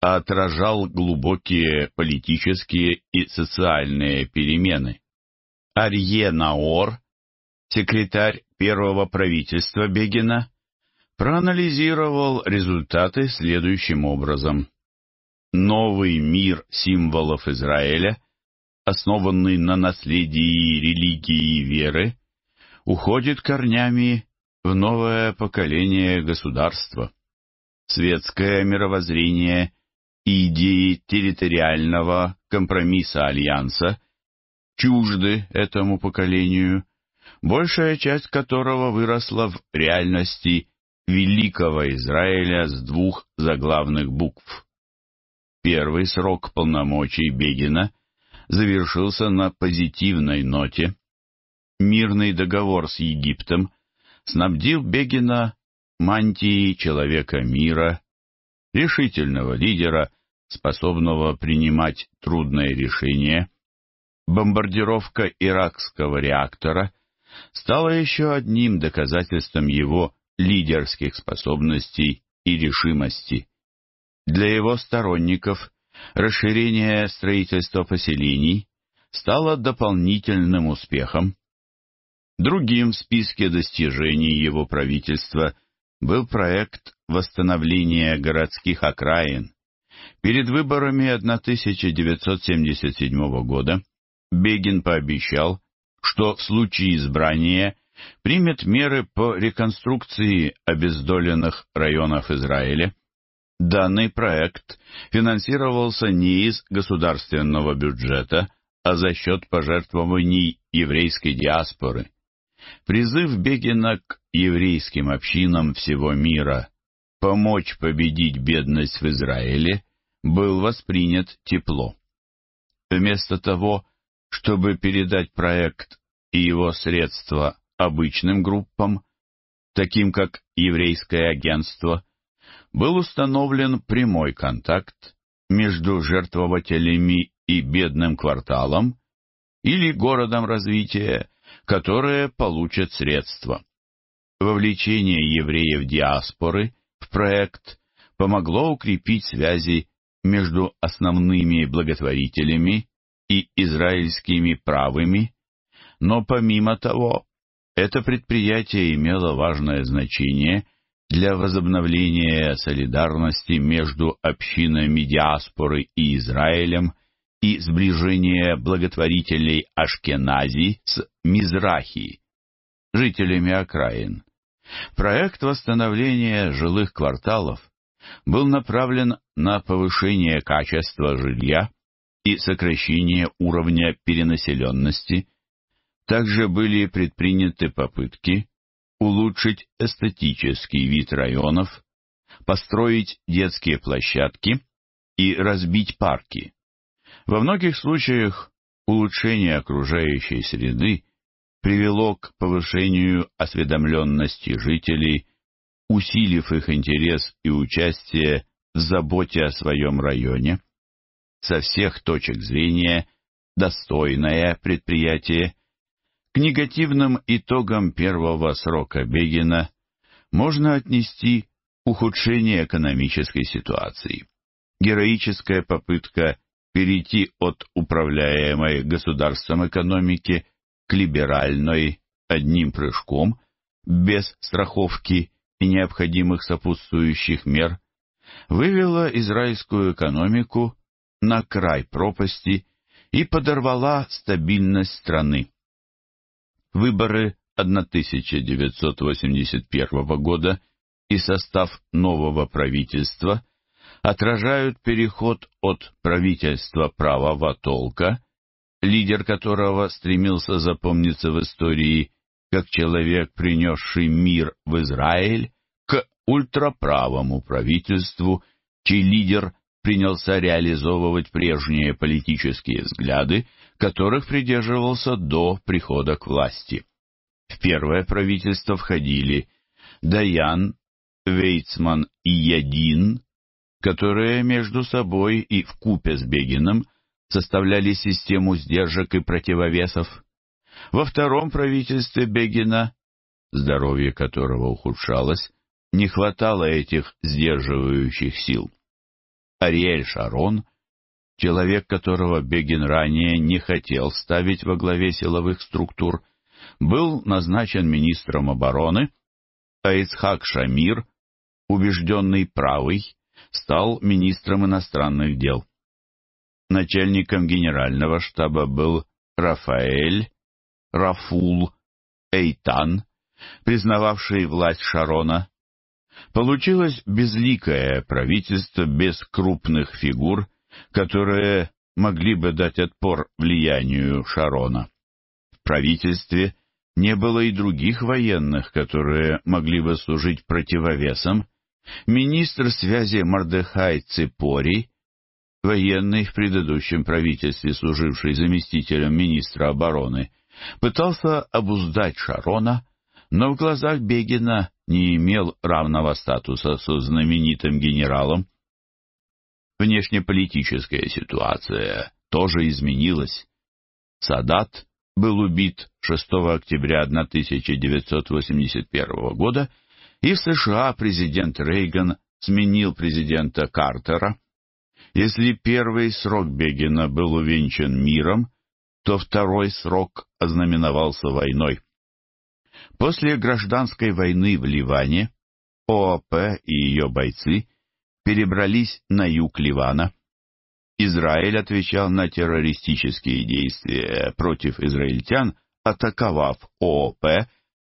а отражал глубокие политические и социальные перемены. Арье Наор, секретарь первого правительства Бегина, проанализировал результаты следующим образом. Новый мир символов Израиля, основанный на наследии религии и веры, уходит корнями в новое поколение государства. Светское мировоззрение и идеи территориального компромисса Альянса чужды этому поколению, большая часть которого выросла в реальности Великого Израиля с двух заглавных букв. Первый срок полномочий Бегина завершился на позитивной ноте, мирный договор с Египтом снабдил Бегина мантией человека мира, решительного лидера, способного принимать трудные решения, бомбардировка иракского реактора стала еще одним доказательством его лидерских способностей и решимости. Для его сторонников расширение строительства поселений стало дополнительным успехом, Другим в списке достижений его правительства был проект восстановления городских окраин. Перед выборами 1977 года Бегин пообещал, что в случае избрания примет меры по реконструкции обездоленных районов Израиля. Данный проект финансировался не из государственного бюджета, а за счет пожертвований еврейской диаспоры. Призыв Бекина к еврейским общинам всего мира помочь победить бедность в Израиле был воспринят тепло. Вместо того, чтобы передать проект и его средства обычным группам, таким как еврейское агентство, был установлен прямой контакт между жертвователями и бедным кварталом или городом развития, которые получат средства. Вовлечение евреев диаспоры в проект помогло укрепить связи между основными благотворителями и израильскими правыми, но помимо того, это предприятие имело важное значение для возобновления солидарности между общинами диаспоры и Израилем и сближение благотворителей Ашкенази с Мизрахи, жителями окраин. Проект восстановления жилых кварталов был направлен на повышение качества жилья и сокращение уровня перенаселенности. Также были предприняты попытки улучшить эстетический вид районов, построить детские площадки и разбить парки. Во многих случаях улучшение окружающей среды привело к повышению осведомленности жителей, усилив их интерес и участие в заботе о своем районе. Со всех точек зрения достойное предприятие. К негативным итогам первого срока Бегина можно отнести ухудшение экономической ситуации. Героическая попытка перейти от управляемой государством экономики к либеральной одним прыжком, без страховки и необходимых сопутствующих мер, вывела израильскую экономику на край пропасти и подорвала стабильность страны. Выборы 1981 года и состав нового правительства отражают переход от правительства правого толка, лидер которого стремился запомниться в истории как человек, принесший мир в Израиль, к ультраправому правительству, чей лидер принялся реализовывать прежние политические взгляды, которых придерживался до прихода к власти. В первое правительство входили Даян, Вейцман и Ядин, которые между собой и в купе с Бегином составляли систему сдержек и противовесов. Во втором правительстве Бегина, здоровье которого ухудшалось, не хватало этих сдерживающих сил. Ариэль Шарон, человек, которого Бегин ранее не хотел ставить во главе силовых структур, был назначен министром обороны, а Ицхак Шамир, убежденный правый, стал министром иностранных дел. Начальником генерального штаба был Рафаэль Рафул Эйтан, признававший власть Шарона. Получилось безликое правительство без крупных фигур, которые могли бы дать отпор влиянию Шарона. В правительстве не было и других военных, которые могли бы служить противовесом министр связи Мордехай Ципори, военный в предыдущем правительстве, служивший заместителем министра обороны, пытался обуздать Шарона, но в глазах Бегина не имел равного статуса со знаменитым генералом. Внешнеполитическая ситуация тоже изменилась. Садат был убит 6 октября 1981 года и в США президент Рейган сменил президента Картера. Если первый срок Бегина был увенчан миром, то второй срок ознаменовался войной. После гражданской войны в Ливане ОАП и ее бойцы перебрались на юг Ливана. Израиль отвечал на террористические действия против израильтян, атаковав ООП,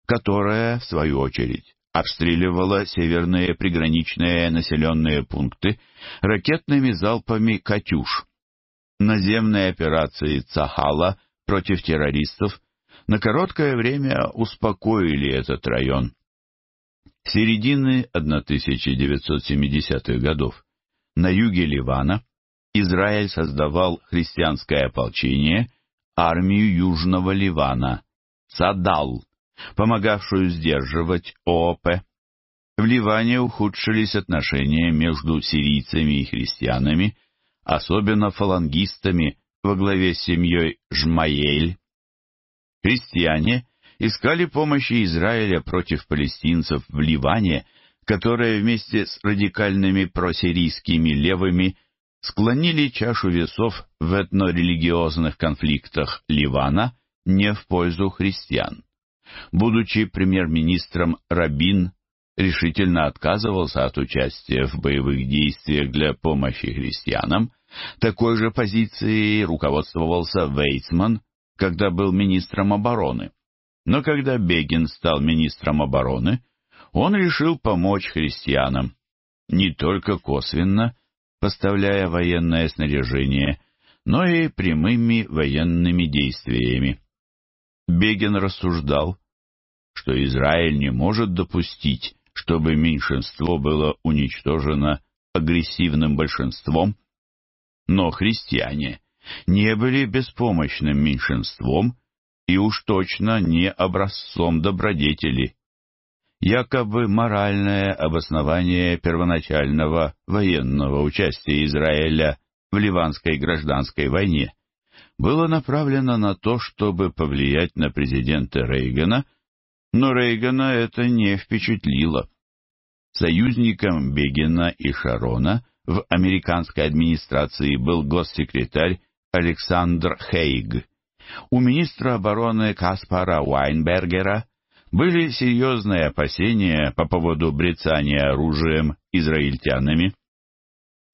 которая, в свою очередь, обстреливала северные приграничные населенные пункты ракетными залпами «Катюш». Наземные операции Цахала против террористов на короткое время успокоили этот район. С середины 1970-х годов на юге Ливана Израиль создавал христианское ополчение, армию Южного Ливана, Цадал, помогавшую сдерживать ООП. В Ливане ухудшились отношения между сирийцами и христианами, особенно фалангистами во главе с семьей Жмаель. Христиане искали помощи Израиля против палестинцев в Ливане, которые вместе с радикальными просирийскими левыми склонили чашу весов в этнорелигиозных конфликтах Ливана не в пользу христиан. Будучи премьер-министром, Рабин решительно отказывался от участия в боевых действиях для помощи христианам. Такой же позицией руководствовался Вейцман, когда был министром обороны. Но когда Бегин стал министром обороны, он решил помочь христианам, не только косвенно, поставляя военное снаряжение, но и прямыми военными действиями. Бегин рассуждал, что Израиль не может допустить, чтобы меньшинство было уничтожено агрессивным большинством, но христиане не были беспомощным меньшинством и уж точно не образцом добродетели. Якобы моральное обоснование первоначального военного участия Израиля в Ливанской гражданской войне – было направлено на то, чтобы повлиять на президента Рейгана, но Рейгана это не впечатлило. Союзником Бегина и Шарона в американской администрации был госсекретарь Александр Хейг. У министра обороны Каспара Уайнбергера были серьезные опасения по поводу брецания оружием израильтянами.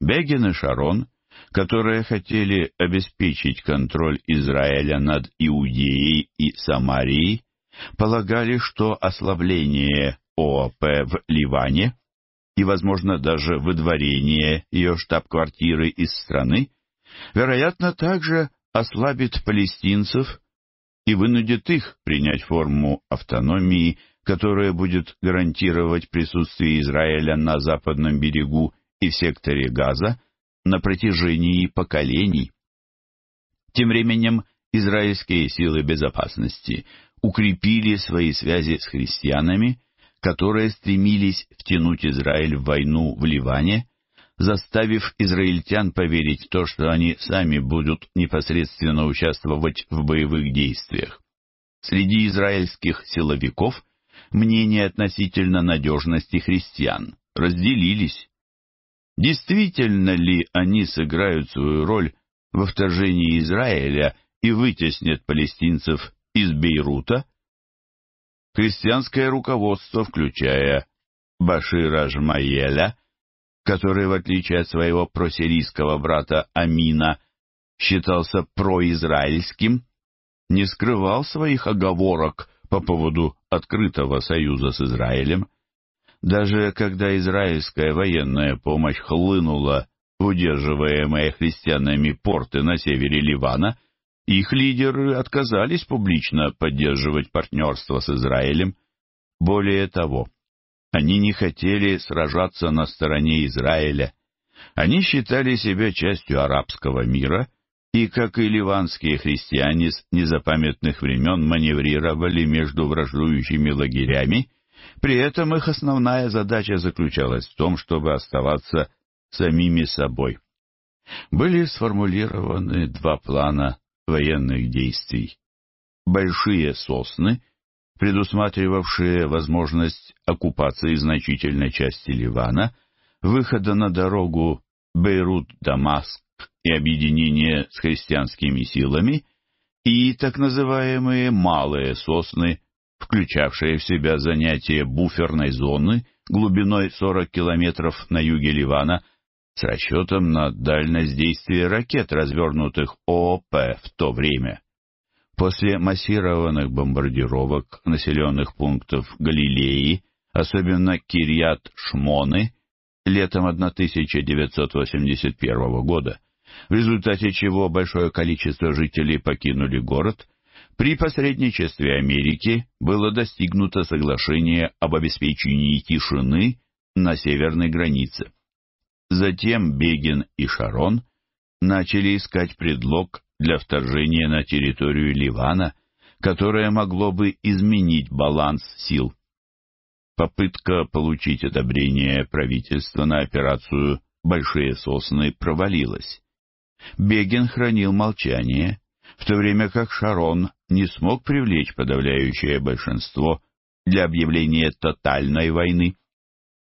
Бегин и Шарон которые хотели обеспечить контроль Израиля над Иудеей и Самарией, полагали, что ослабление ООП в Ливане и, возможно, даже выдворение ее штаб-квартиры из страны, вероятно, также ослабит палестинцев и вынудит их принять форму автономии, которая будет гарантировать присутствие Израиля на западном берегу и в секторе Газа, на протяжении поколений. Тем временем израильские силы безопасности укрепили свои связи с христианами, которые стремились втянуть Израиль в войну в Ливане, заставив израильтян поверить в то, что они сами будут непосредственно участвовать в боевых действиях. Среди израильских силовиков мнения относительно надежности христиан разделились. Действительно ли они сыграют свою роль во вторжении Израиля и вытеснят палестинцев из Бейрута? Христианское руководство, включая Башира Жмаеля, который, в отличие от своего просирийского брата Амина, считался произраильским, не скрывал своих оговорок по поводу открытого союза с Израилем – даже когда израильская военная помощь хлынула в удерживаемые христианами порты на севере Ливана, их лидеры отказались публично поддерживать партнерство с Израилем. Более того, они не хотели сражаться на стороне Израиля. Они считали себя частью арабского мира и, как и ливанские христиане с незапамятных времен, маневрировали между враждующими лагерями – при этом их основная задача заключалась в том, чтобы оставаться самими собой. Были сформулированы два плана военных действий. Большие сосны, предусматривавшие возможность оккупации значительной части Ливана, выхода на дорогу Бейрут-Дамаск и объединения с христианскими силами, и так называемые «малые сосны», включавшее в себя занятие буферной зоны глубиной 40 километров на юге Ливана с расчетом на дальность действия ракет, развернутых ООП в то время. После массированных бомбардировок населенных пунктов Галилеи, особенно Кирьят-Шмоны, летом 1981 года, в результате чего большое количество жителей покинули город, при посредничестве Америки было достигнуто соглашение об обеспечении тишины на северной границе. Затем Бегин и Шарон начали искать предлог для вторжения на территорию Ливана, которое могло бы изменить баланс сил. Попытка получить одобрение правительства на операцию «Большие сосны» провалилась. Бегин хранил молчание, в то время как Шарон не смог привлечь подавляющее большинство для объявления тотальной войны.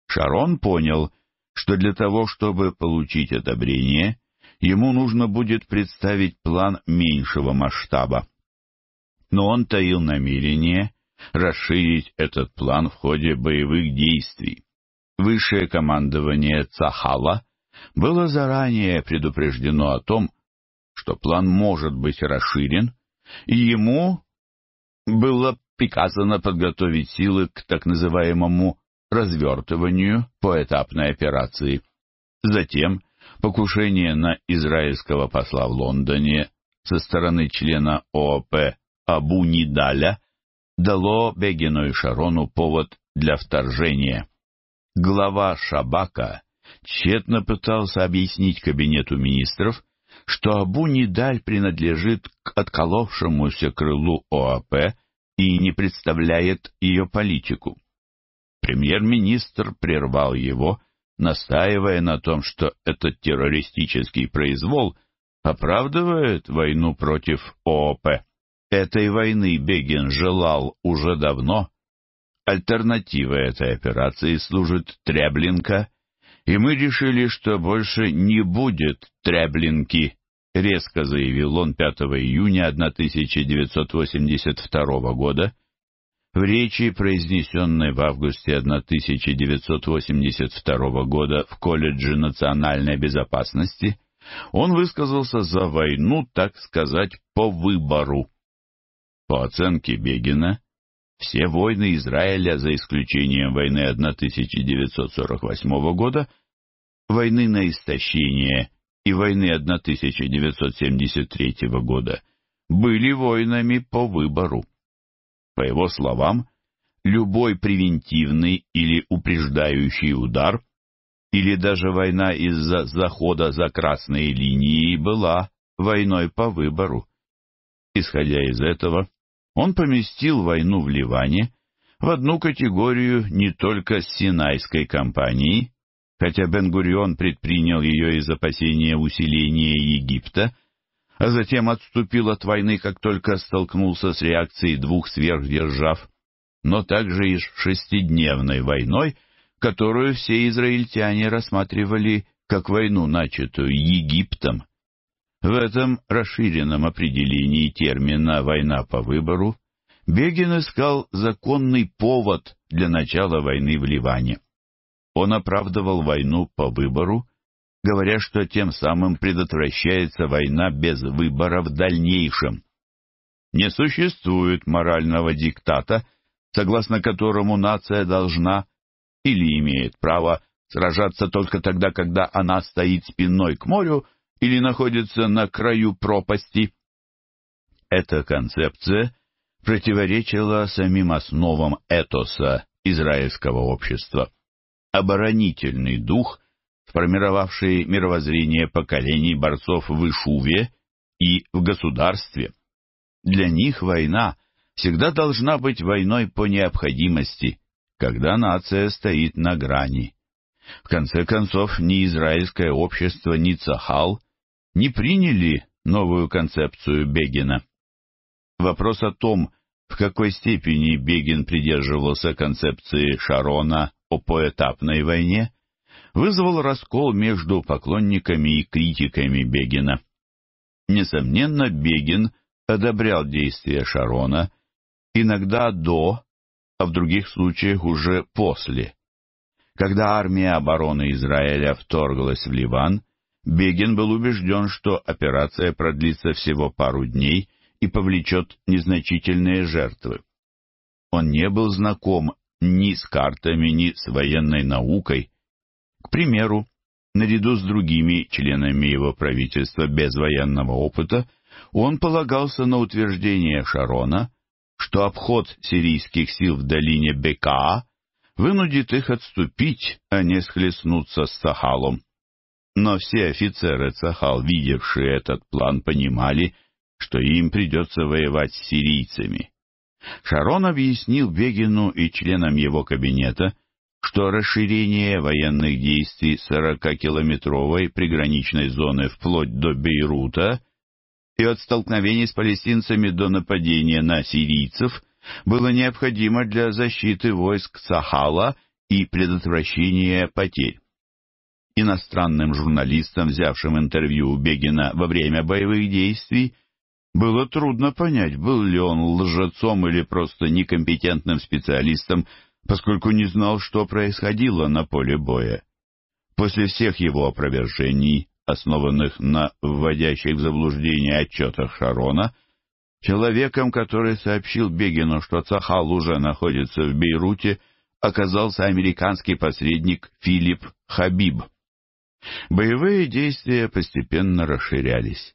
Шарон понял, что для того, чтобы получить одобрение, ему нужно будет представить план меньшего масштаба. Но он таил намерение расширить этот план в ходе боевых действий. Высшее командование Цахала было заранее предупреждено о том, что план может быть расширен и ему было приказано подготовить силы к так называемому развертыванию поэтапной операции. Затем покушение на израильского посла в Лондоне со стороны члена ООП Абу Нидаля дало Бегину и Шарону повод для вторжения. Глава Шабака тщетно пытался объяснить кабинету министров, что Абу-Нидаль принадлежит к отколовшемуся крылу ОАП и не представляет ее политику. Премьер-министр прервал его, настаивая на том, что этот террористический произвол оправдывает войну против ООП. Этой войны Бегин желал уже давно. Альтернатива этой операции служит требленко и мы решили, что больше не будет Треблинки. резко заявил он 5 июня 1982 года в речи, произнесенной в августе 1982 года в колледже национальной безопасности, он высказался за войну, так сказать, по выбору. По оценке Бегина, все войны Израиля, за исключением войны 1948 года, войны на истощение и войны 1973 года были войнами по выбору. По его словам, любой превентивный или упреждающий удар или даже война из-за захода за красные линии была войной по выбору. Исходя из этого, он поместил войну в Ливане в одну категорию не только с Синайской кампанией, хотя Бен-Гурион предпринял ее из опасения усиления Египта, а затем отступил от войны, как только столкнулся с реакцией двух сверхдержав, но также и с шестидневной войной, которую все израильтяне рассматривали как войну, начатую Египтом. В этом расширенном определении термина «война по выбору» Бегин искал законный повод для начала войны в Ливане. Он оправдывал войну по выбору, говоря, что тем самым предотвращается война без выбора в дальнейшем. Не существует морального диктата, согласно которому нация должна или имеет право сражаться только тогда, когда она стоит спиной к морю или находится на краю пропасти. Эта концепция противоречила самим основам этоса израильского общества оборонительный дух, сформировавший мировоззрение поколений борцов в Ишуве и в государстве. Для них война всегда должна быть войной по необходимости, когда нация стоит на грани. В конце концов, ни израильское общество, ни Цахал не приняли новую концепцию Бегина. Вопрос о том, в какой степени Бегин придерживался концепции Шарона о поэтапной войне вызвал раскол между поклонниками и критиками Бегина. Несомненно, Бегин одобрял действия Шарона иногда до, а в других случаях уже после. Когда армия обороны Израиля вторглась в Ливан, Бегин был убежден, что операция продлится всего пару дней и повлечет незначительные жертвы. Он не был знаком ни с картами, ни с военной наукой. К примеру, наряду с другими членами его правительства без военного опыта, он полагался на утверждение Шарона, что обход сирийских сил в долине Бекаа вынудит их отступить, а не схлестнуться с Сахалом. Но все офицеры Сахал, видевшие этот план, понимали, что им придется воевать с сирийцами. Шарон объяснил Бегину и членам его кабинета, что расширение военных действий 40-километровой приграничной зоны вплоть до Бейрута и от столкновений с палестинцами до нападения на сирийцев было необходимо для защиты войск Сахала и предотвращения потерь. Иностранным журналистам, взявшим интервью у Бегина во время боевых действий, было трудно понять, был ли он лжецом или просто некомпетентным специалистом, поскольку не знал, что происходило на поле боя. После всех его опровержений, основанных на вводящих в заблуждение отчетах Шарона, человеком, который сообщил Бегину, что Цахал уже находится в Бейруте, оказался американский посредник Филипп Хабиб. Боевые действия постепенно расширялись.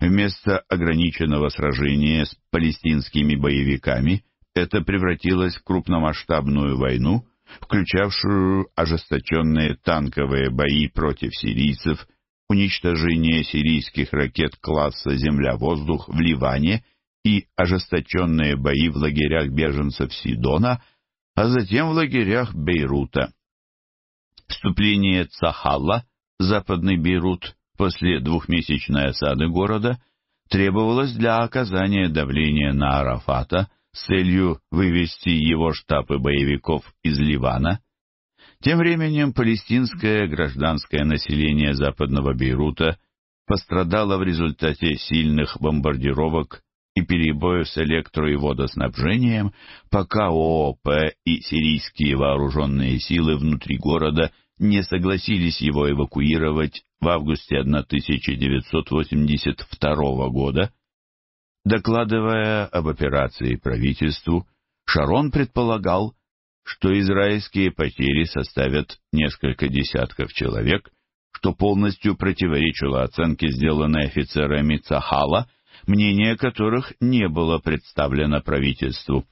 Вместо ограниченного сражения с палестинскими боевиками это превратилось в крупномасштабную войну, включавшую ожесточенные танковые бои против сирийцев, уничтожение сирийских ракет класса «Земля-воздух» в Ливане и ожесточенные бои в лагерях беженцев Сидона, а затем в лагерях Бейрута. Вступление Цахала, западный Бейрут, после двухмесячной осады города требовалось для оказания давления на Арафата с целью вывести его штабы боевиков из Ливана. Тем временем палестинское гражданское население западного Бейрута пострадало в результате сильных бомбардировок и перебоев с электро- и водоснабжением, пока ООП и сирийские вооруженные силы внутри города не согласились его эвакуировать в августе 1982 года. Докладывая об операции правительству, Шарон предполагал, что израильские потери составят несколько десятков человек, что полностью противоречило оценке, сделанной офицерами Цахала, мнение которых не было представлено правительству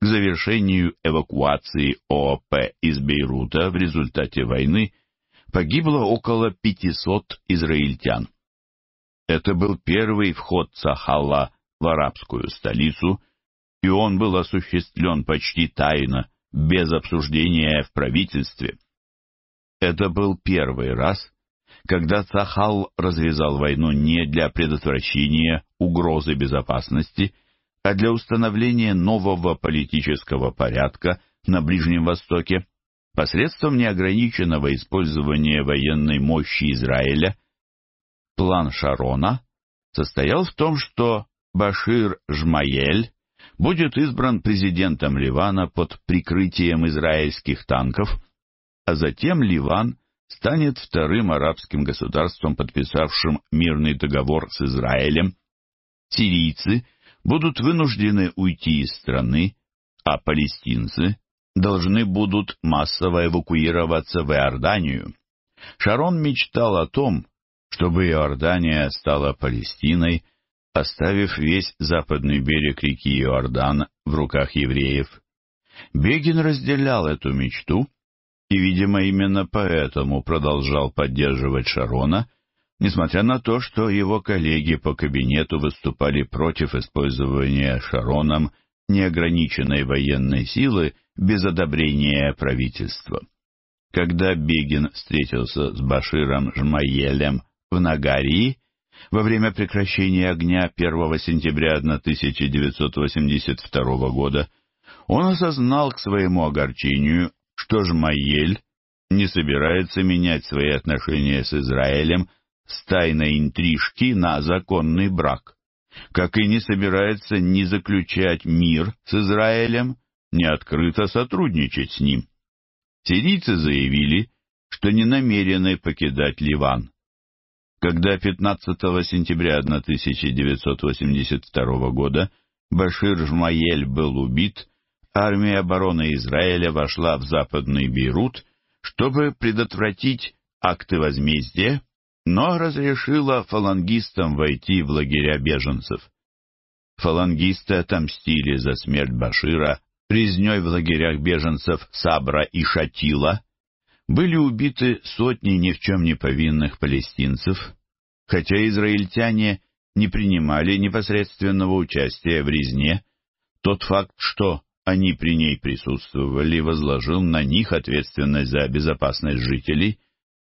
к завершению эвакуации ООП из Бейрута в результате войны погибло около 500 израильтян. Это был первый вход Сахала в арабскую столицу, и он был осуществлен почти тайно, без обсуждения в правительстве. Это был первый раз, когда Сахал развязал войну не для предотвращения угрозы безопасности – а для установления нового политического порядка на Ближнем Востоке посредством неограниченного использования военной мощи Израиля. План Шарона состоял в том, что Башир Жмаель будет избран президентом Ливана под прикрытием израильских танков, а затем Ливан станет вторым арабским государством, подписавшим мирный договор с Израилем. Сирийцы – будут вынуждены уйти из страны, а палестинцы должны будут массово эвакуироваться в Иорданию. Шарон мечтал о том, чтобы Иордания стала Палестиной, оставив весь западный берег реки Иордан в руках евреев. Бегин разделял эту мечту и, видимо, именно поэтому продолжал поддерживать Шарона – Несмотря на то, что его коллеги по кабинету выступали против использования Шароном неограниченной военной силы без одобрения правительства. Когда Бегин встретился с Баширом Жмаелем в Нагарии во время прекращения огня 1 сентября 1982 года, он осознал к своему огорчению, что Жмаель не собирается менять свои отношения с Израилем с тайной интрижки на законный брак, как и не собирается ни заключать мир с Израилем, ни открыто сотрудничать с ним. Сирийцы заявили, что не намерены покидать Ливан. Когда 15 сентября 1982 года Башир Жмаель был убит, армия обороны Израиля вошла в западный Бейрут, чтобы предотвратить акты возмездия но разрешила фалангистам войти в лагеря беженцев. Фалангисты отомстили за смерть Башира резней в лагерях беженцев Сабра и Шатила. Были убиты сотни ни в чем не повинных палестинцев, хотя израильтяне не принимали непосредственного участия в резне, тот факт, что они при ней присутствовали, возложил на них ответственность за безопасность жителей,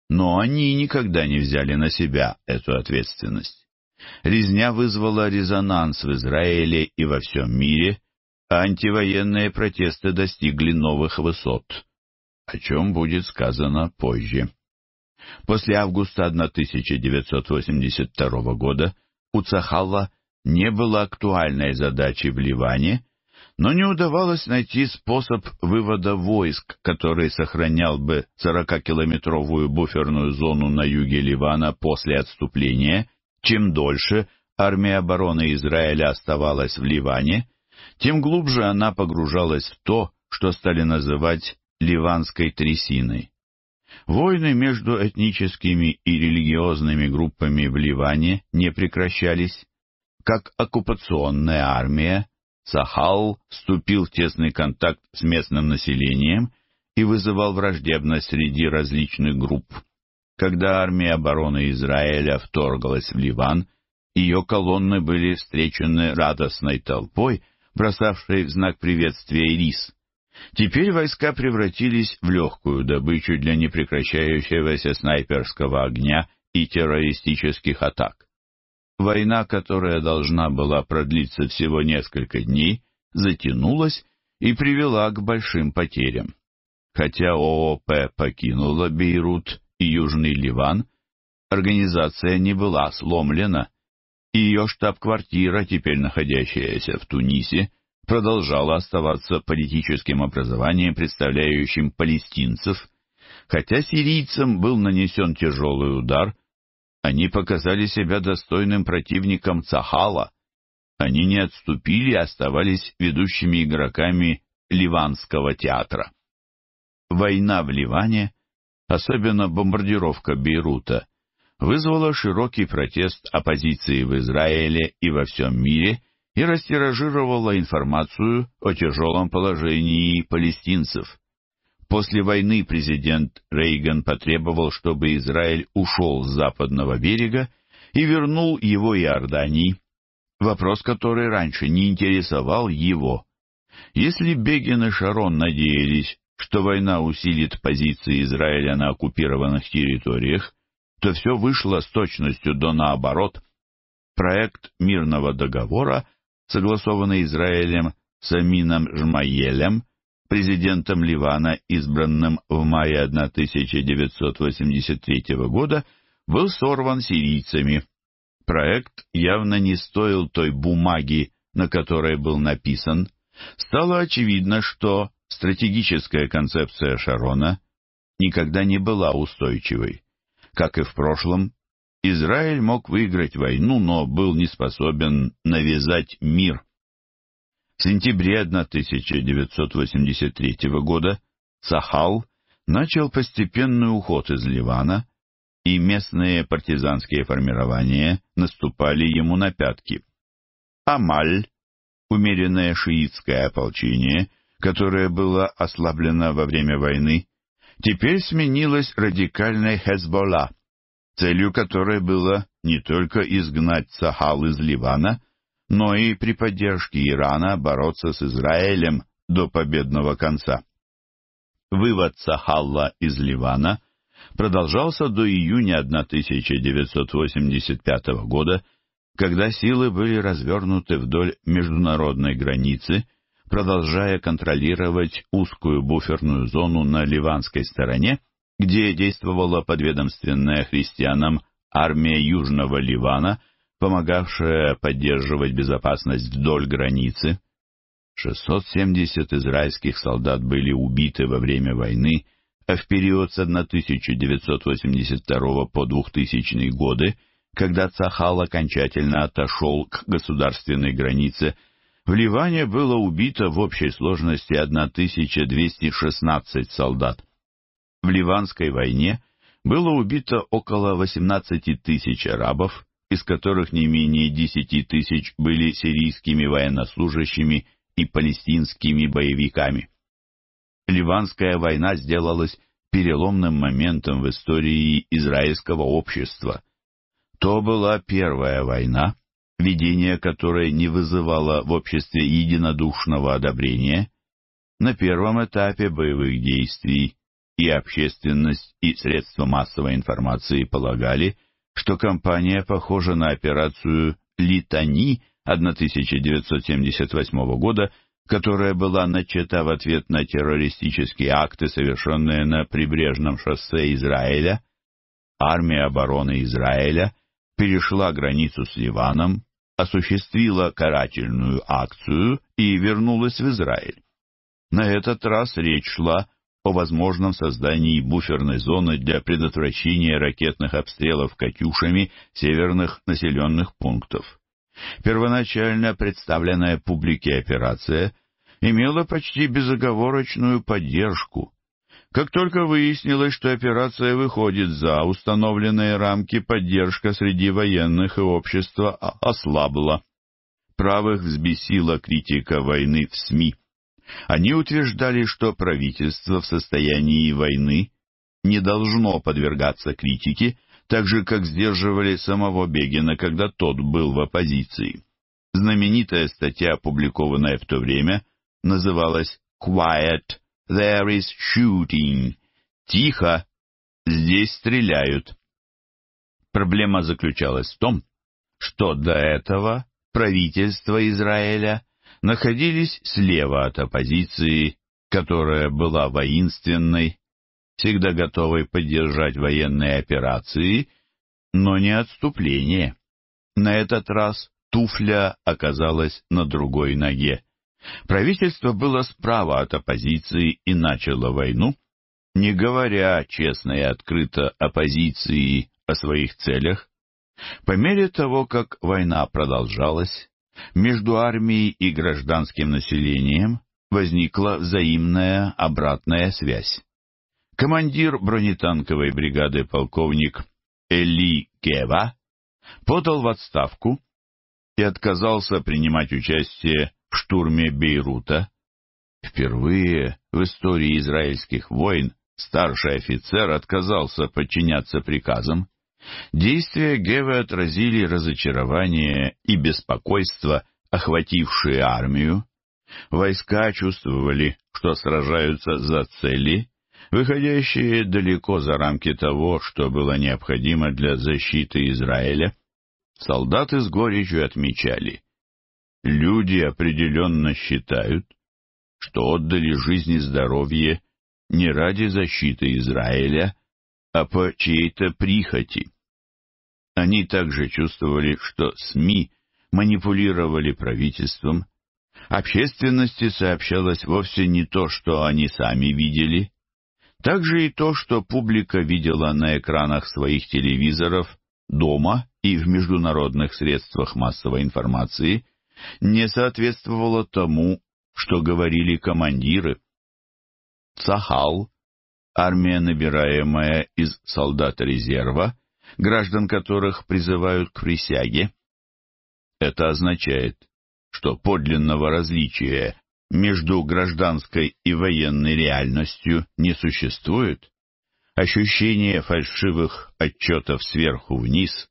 но они никогда не взяли на себя эту ответственность. Резня вызвала резонанс в Израиле и во всем мире, а антивоенные протесты достигли новых высот, о чем будет сказано позже. После августа 1982 года у Цахала не было актуальной задачи в Ливане, но не удавалось найти способ вывода войск, который сохранял бы 40-километровую буферную зону на юге Ливана после отступления. Чем дольше армия обороны Израиля оставалась в Ливане, тем глубже она погружалась в то, что стали называть «ливанской трясиной». Войны между этническими и религиозными группами в Ливане не прекращались, как оккупационная армия Сахал вступил в тесный контакт с местным населением и вызывал враждебность среди различных групп. Когда армия обороны Израиля вторглась в Ливан, ее колонны были встречены радостной толпой, бросавшей в знак приветствия рис. Теперь войска превратились в легкую добычу для непрекращающегося снайперского огня и террористических атак. Война, которая должна была продлиться всего несколько дней, затянулась и привела к большим потерям. Хотя ООП покинула Бейрут и Южный Ливан, организация не была сломлена, и ее штаб-квартира, теперь находящаяся в Тунисе, продолжала оставаться политическим образованием, представляющим палестинцев, хотя сирийцам был нанесен тяжелый удар – они показали себя достойным противником Цахала. Они не отступили и оставались ведущими игроками ливанского театра. Война в Ливане, особенно бомбардировка Бейрута, вызвала широкий протест оппозиции в Израиле и во всем мире и растиражировала информацию о тяжелом положении палестинцев. После войны президент Рейган потребовал, чтобы Израиль ушел с западного берега и вернул его Иордании, вопрос который раньше не интересовал его. Если Бегин и Шарон надеялись, что война усилит позиции Израиля на оккупированных территориях, то все вышло с точностью до наоборот. Проект мирного договора, согласованный Израилем с Амином Жмаелем, президентом Ливана, избранным в мае 1983 года, был сорван сирийцами. Проект явно не стоил той бумаги, на которой был написан. Стало очевидно, что стратегическая концепция Шарона никогда не была устойчивой. Как и в прошлом, Израиль мог выиграть войну, но был не способен навязать мир. В сентябре 1983 года Сахал начал постепенный уход из Ливана, и местные партизанские формирования наступали ему на пятки. Амаль, умеренное шиитское ополчение, которое было ослаблено во время войны, теперь сменилось радикальной Хезболла, целью которой было не только изгнать Сахал из Ливана, но и при поддержке Ирана бороться с Израилем до победного конца. Вывод Сахалла из Ливана продолжался до июня 1985 года, когда силы были развернуты вдоль международной границы, продолжая контролировать узкую буферную зону на ливанской стороне, где действовала подведомственная христианам армия Южного Ливана – помогавшая поддерживать безопасность вдоль границы. 670 израильских солдат были убиты во время войны, а в период с 1982 по 2000 годы, когда Цахал окончательно отошел к государственной границе, в Ливане было убито в общей сложности 1216 солдат. В Ливанской войне было убито около 18 тысяч арабов, из которых не менее 10 тысяч были сирийскими военнослужащими и палестинскими боевиками. Ливанская война сделалась переломным моментом в истории израильского общества. То была первая война, ведение которой не вызывало в обществе единодушного одобрения. На первом этапе боевых действий и общественность, и средства массовой информации полагали, что компания похожа на операцию «Литани» 1978 года, которая была начата в ответ на террористические акты, совершенные на прибрежном шоссе Израиля. Армия обороны Израиля перешла границу с Ливаном, осуществила карательную акцию и вернулась в Израиль. На этот раз речь шла о возможном создании буферной зоны для предотвращения ракетных обстрелов «Катюшами» северных населенных пунктов. Первоначально представленная публике операция имела почти безоговорочную поддержку. Как только выяснилось, что операция выходит за установленные рамки, поддержка среди военных и общества ослабла. Правых взбесила критика войны в СМИ. Они утверждали, что правительство в состоянии войны не должно подвергаться критике, так же, как сдерживали самого Бегина, когда тот был в оппозиции. Знаменитая статья, опубликованная в то время, называлась «Quiet, there is shooting» — «Тихо, здесь стреляют». Проблема заключалась в том, что до этого правительство Израиля находились слева от оппозиции, которая была воинственной, всегда готовой поддержать военные операции, но не отступление. На этот раз туфля оказалась на другой ноге. Правительство было справа от оппозиции и начало войну, не говоря честно и открыто оппозиции о своих целях. По мере того, как война продолжалась, между армией и гражданским населением возникла взаимная обратная связь. Командир бронетанковой бригады полковник Эли Кева подал в отставку и отказался принимать участие в штурме Бейрута. Впервые в истории израильских войн старший офицер отказался подчиняться приказам. Действия Гевы отразили разочарование и беспокойство, охватившие армию. Войска чувствовали, что сражаются за цели, выходящие далеко за рамки того, что было необходимо для защиты Израиля. Солдаты с горечью отмечали. Люди определенно считают, что отдали жизнь и здоровье не ради защиты Израиля, а по чьей-то прихоти. Они также чувствовали, что СМИ манипулировали правительством, общественности сообщалось вовсе не то, что они сами видели, также и то, что публика видела на экранах своих телевизоров, дома и в международных средствах массовой информации, не соответствовало тому, что говорили командиры. Цахал, армия, набираемая из солдат резерва, граждан которых призывают к присяге. Это означает, что подлинного различия между гражданской и военной реальностью не существует. Ощущение фальшивых отчетов сверху вниз,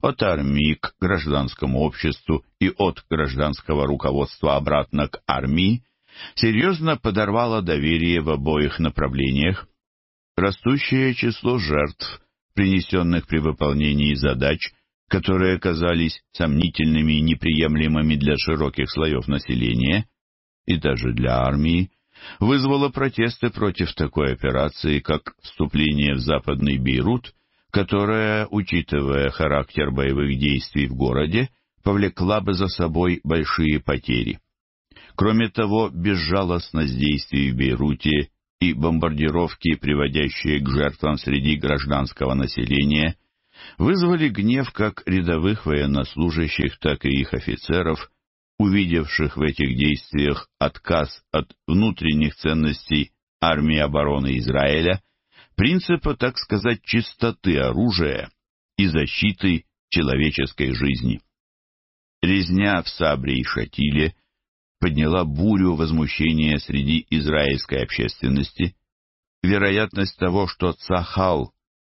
от армии к гражданскому обществу и от гражданского руководства обратно к армии, серьезно подорвало доверие в обоих направлениях. Растущее число жертв принесенных при выполнении задач, которые казались сомнительными и неприемлемыми для широких слоев населения и даже для армии, вызвало протесты против такой операции, как вступление в Западный Бейрут, которая, учитывая характер боевых действий в городе, повлекла бы за собой большие потери. Кроме того, безжалостность действий в Бейруте и бомбардировки, приводящие к жертвам среди гражданского населения, вызвали гнев как рядовых военнослужащих, так и их офицеров, увидевших в этих действиях отказ от внутренних ценностей армии обороны Израиля, принципа, так сказать, чистоты оружия и защиты человеческой жизни. Резня в Сабре и Шатиле подняла бурю возмущения среди израильской общественности. Вероятность того, что Цахал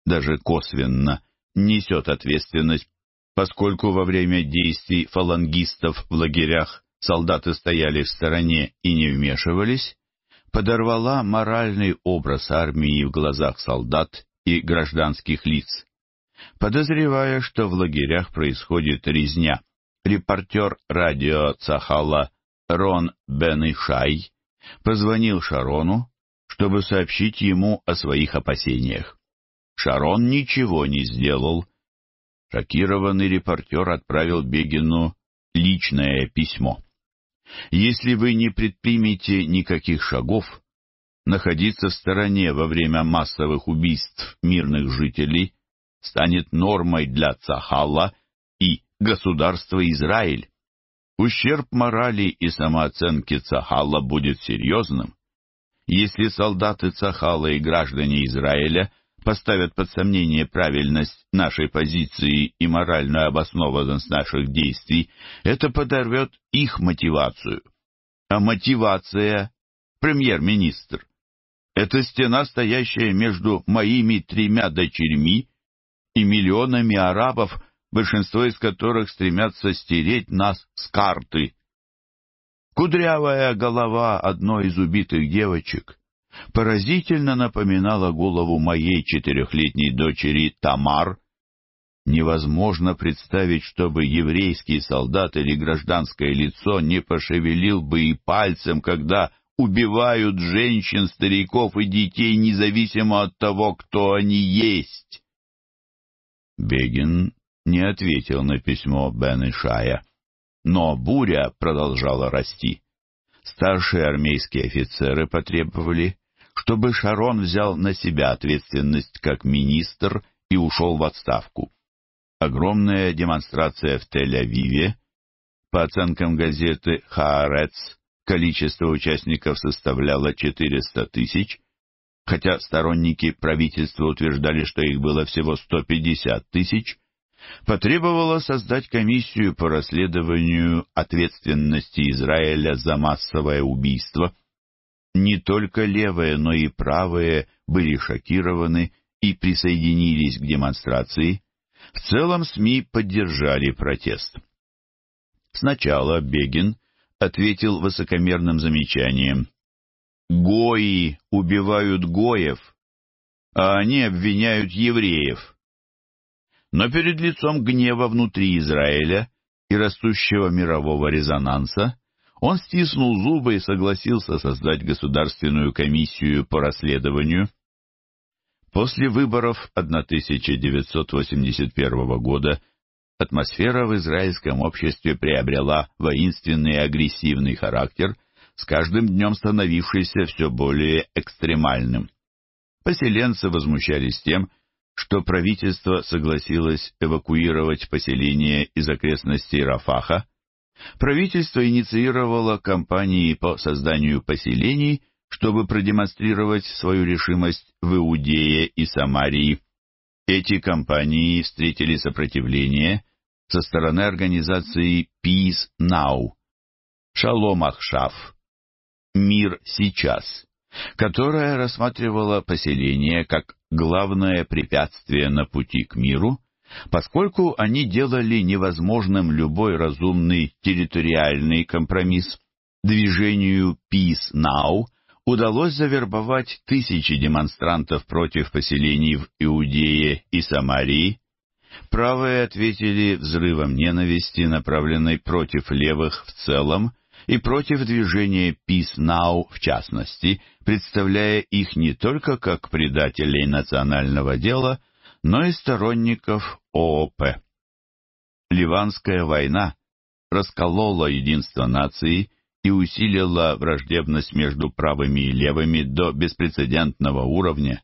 даже косвенно несет ответственность, поскольку во время действий фалангистов в лагерях солдаты стояли в стороне и не вмешивались, подорвала моральный образ армии в глазах солдат и гражданских лиц. Подозревая, что в лагерях происходит резня, репортер радио Цахала Рон Бен Ишай позвонил Шарону, чтобы сообщить ему о своих опасениях. Шарон ничего не сделал. Шокированный репортер отправил Бегину личное письмо. «Если вы не предпримете никаких шагов, находиться в стороне во время массовых убийств мирных жителей станет нормой для Цахала и государства Израиль. Ущерб морали и самооценке Цахала будет серьезным, если солдаты Цахала и граждане Израиля поставят под сомнение правильность нашей позиции и моральную обоснованность наших действий, это подорвет их мотивацию. А мотивация, премьер-министр, это стена, стоящая между моими тремя дочерьми и миллионами арабов, большинство из которых стремятся стереть нас с карты. Кудрявая голова одной из убитых девочек поразительно напоминала голову моей четырехлетней дочери Тамар. Невозможно представить, чтобы еврейский солдат или гражданское лицо не пошевелил бы и пальцем, когда убивают женщин, стариков и детей, независимо от того, кто они есть. Бегин не ответил на письмо Бен и Шая, Но буря продолжала расти. Старшие армейские офицеры потребовали, чтобы Шарон взял на себя ответственность как министр и ушел в отставку. Огромная демонстрация в Тель-Авиве, по оценкам газеты «Хаарец», количество участников составляло 400 тысяч, хотя сторонники правительства утверждали, что их было всего 150 тысяч, потребовала создать комиссию по расследованию ответственности Израиля за массовое убийство. Не только левые, но и правые были шокированы и присоединились к демонстрации. В целом СМИ поддержали протест. Сначала Бегин ответил высокомерным замечанием. «Гои убивают гоев, а они обвиняют евреев». Но перед лицом гнева внутри Израиля и растущего мирового резонанса он стиснул зубы и согласился создать Государственную комиссию по расследованию. После выборов 1981 года атмосфера в израильском обществе приобрела воинственный и агрессивный характер, с каждым днем становившийся все более экстремальным. Поселенцы возмущались тем, что правительство согласилось эвакуировать поселение из окрестностей Рафаха, правительство инициировало кампании по созданию поселений, чтобы продемонстрировать свою решимость в Иудее и Самарии. Эти кампании встретили сопротивление со стороны организации Peace Now, Шалом Ахшав, Мир сейчас, которая рассматривала поселение как главное препятствие на пути к миру, поскольку они делали невозможным любой разумный территориальный компромисс. Движению Peace Now удалось завербовать тысячи демонстрантов против поселений в Иудее и Самарии. Правые ответили взрывом ненависти, направленной против левых в целом, и против движения Peace Now в частности, представляя их не только как предателей национального дела, но и сторонников ООП. Ливанская война расколола единство нации и усилила враждебность между правыми и левыми до беспрецедентного уровня.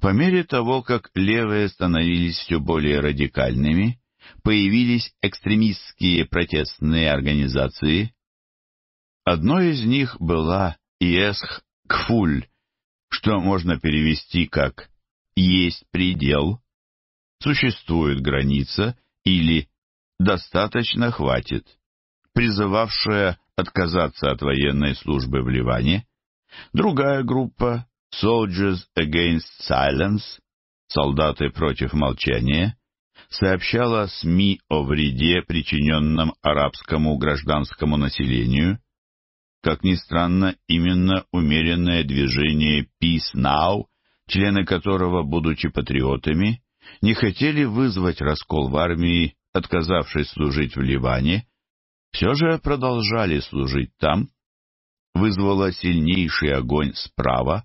По мере того, как левые становились все более радикальными, появились экстремистские протестные организации, Одной из них была Иесх-Кфуль, что можно перевести как «есть предел», «существует граница» или «достаточно хватит», призывавшая отказаться от военной службы в Ливане. Другая группа «Soldiers Against Silence» «Солдаты против молчания» сообщала СМИ о вреде, причиненном арабскому гражданскому населению, как ни странно, именно умеренное движение Peace Now, члены которого, будучи патриотами, не хотели вызвать раскол в армии, отказавшись служить в Ливане, все же продолжали служить там, вызвало сильнейший огонь справа,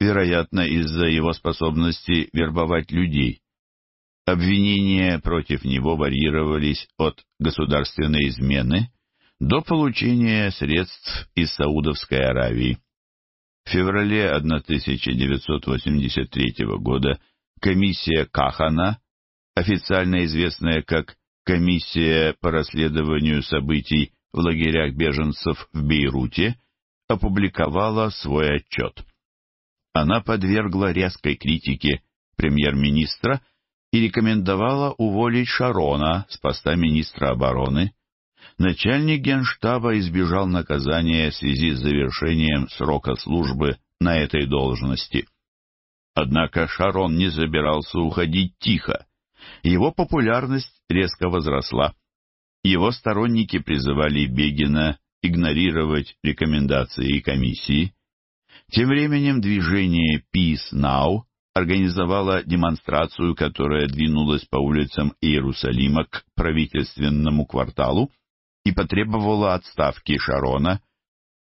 вероятно, из-за его способности вербовать людей. Обвинения против него варьировались от государственной измены до получения средств из Саудовской Аравии. В феврале 1983 года комиссия Кахана, официально известная как Комиссия по расследованию событий в лагерях беженцев в Бейруте, опубликовала свой отчет. Она подвергла резкой критике премьер-министра и рекомендовала уволить Шарона с поста министра обороны, начальник генштаба избежал наказания в связи с завершением срока службы на этой должности. Однако Шарон не собирался уходить тихо. Его популярность резко возросла. Его сторонники призывали Бегина игнорировать рекомендации комиссии. Тем временем движение Peace Now организовало демонстрацию, которая двинулась по улицам Иерусалима к правительственному кварталу, и потребовала отставки Шарона,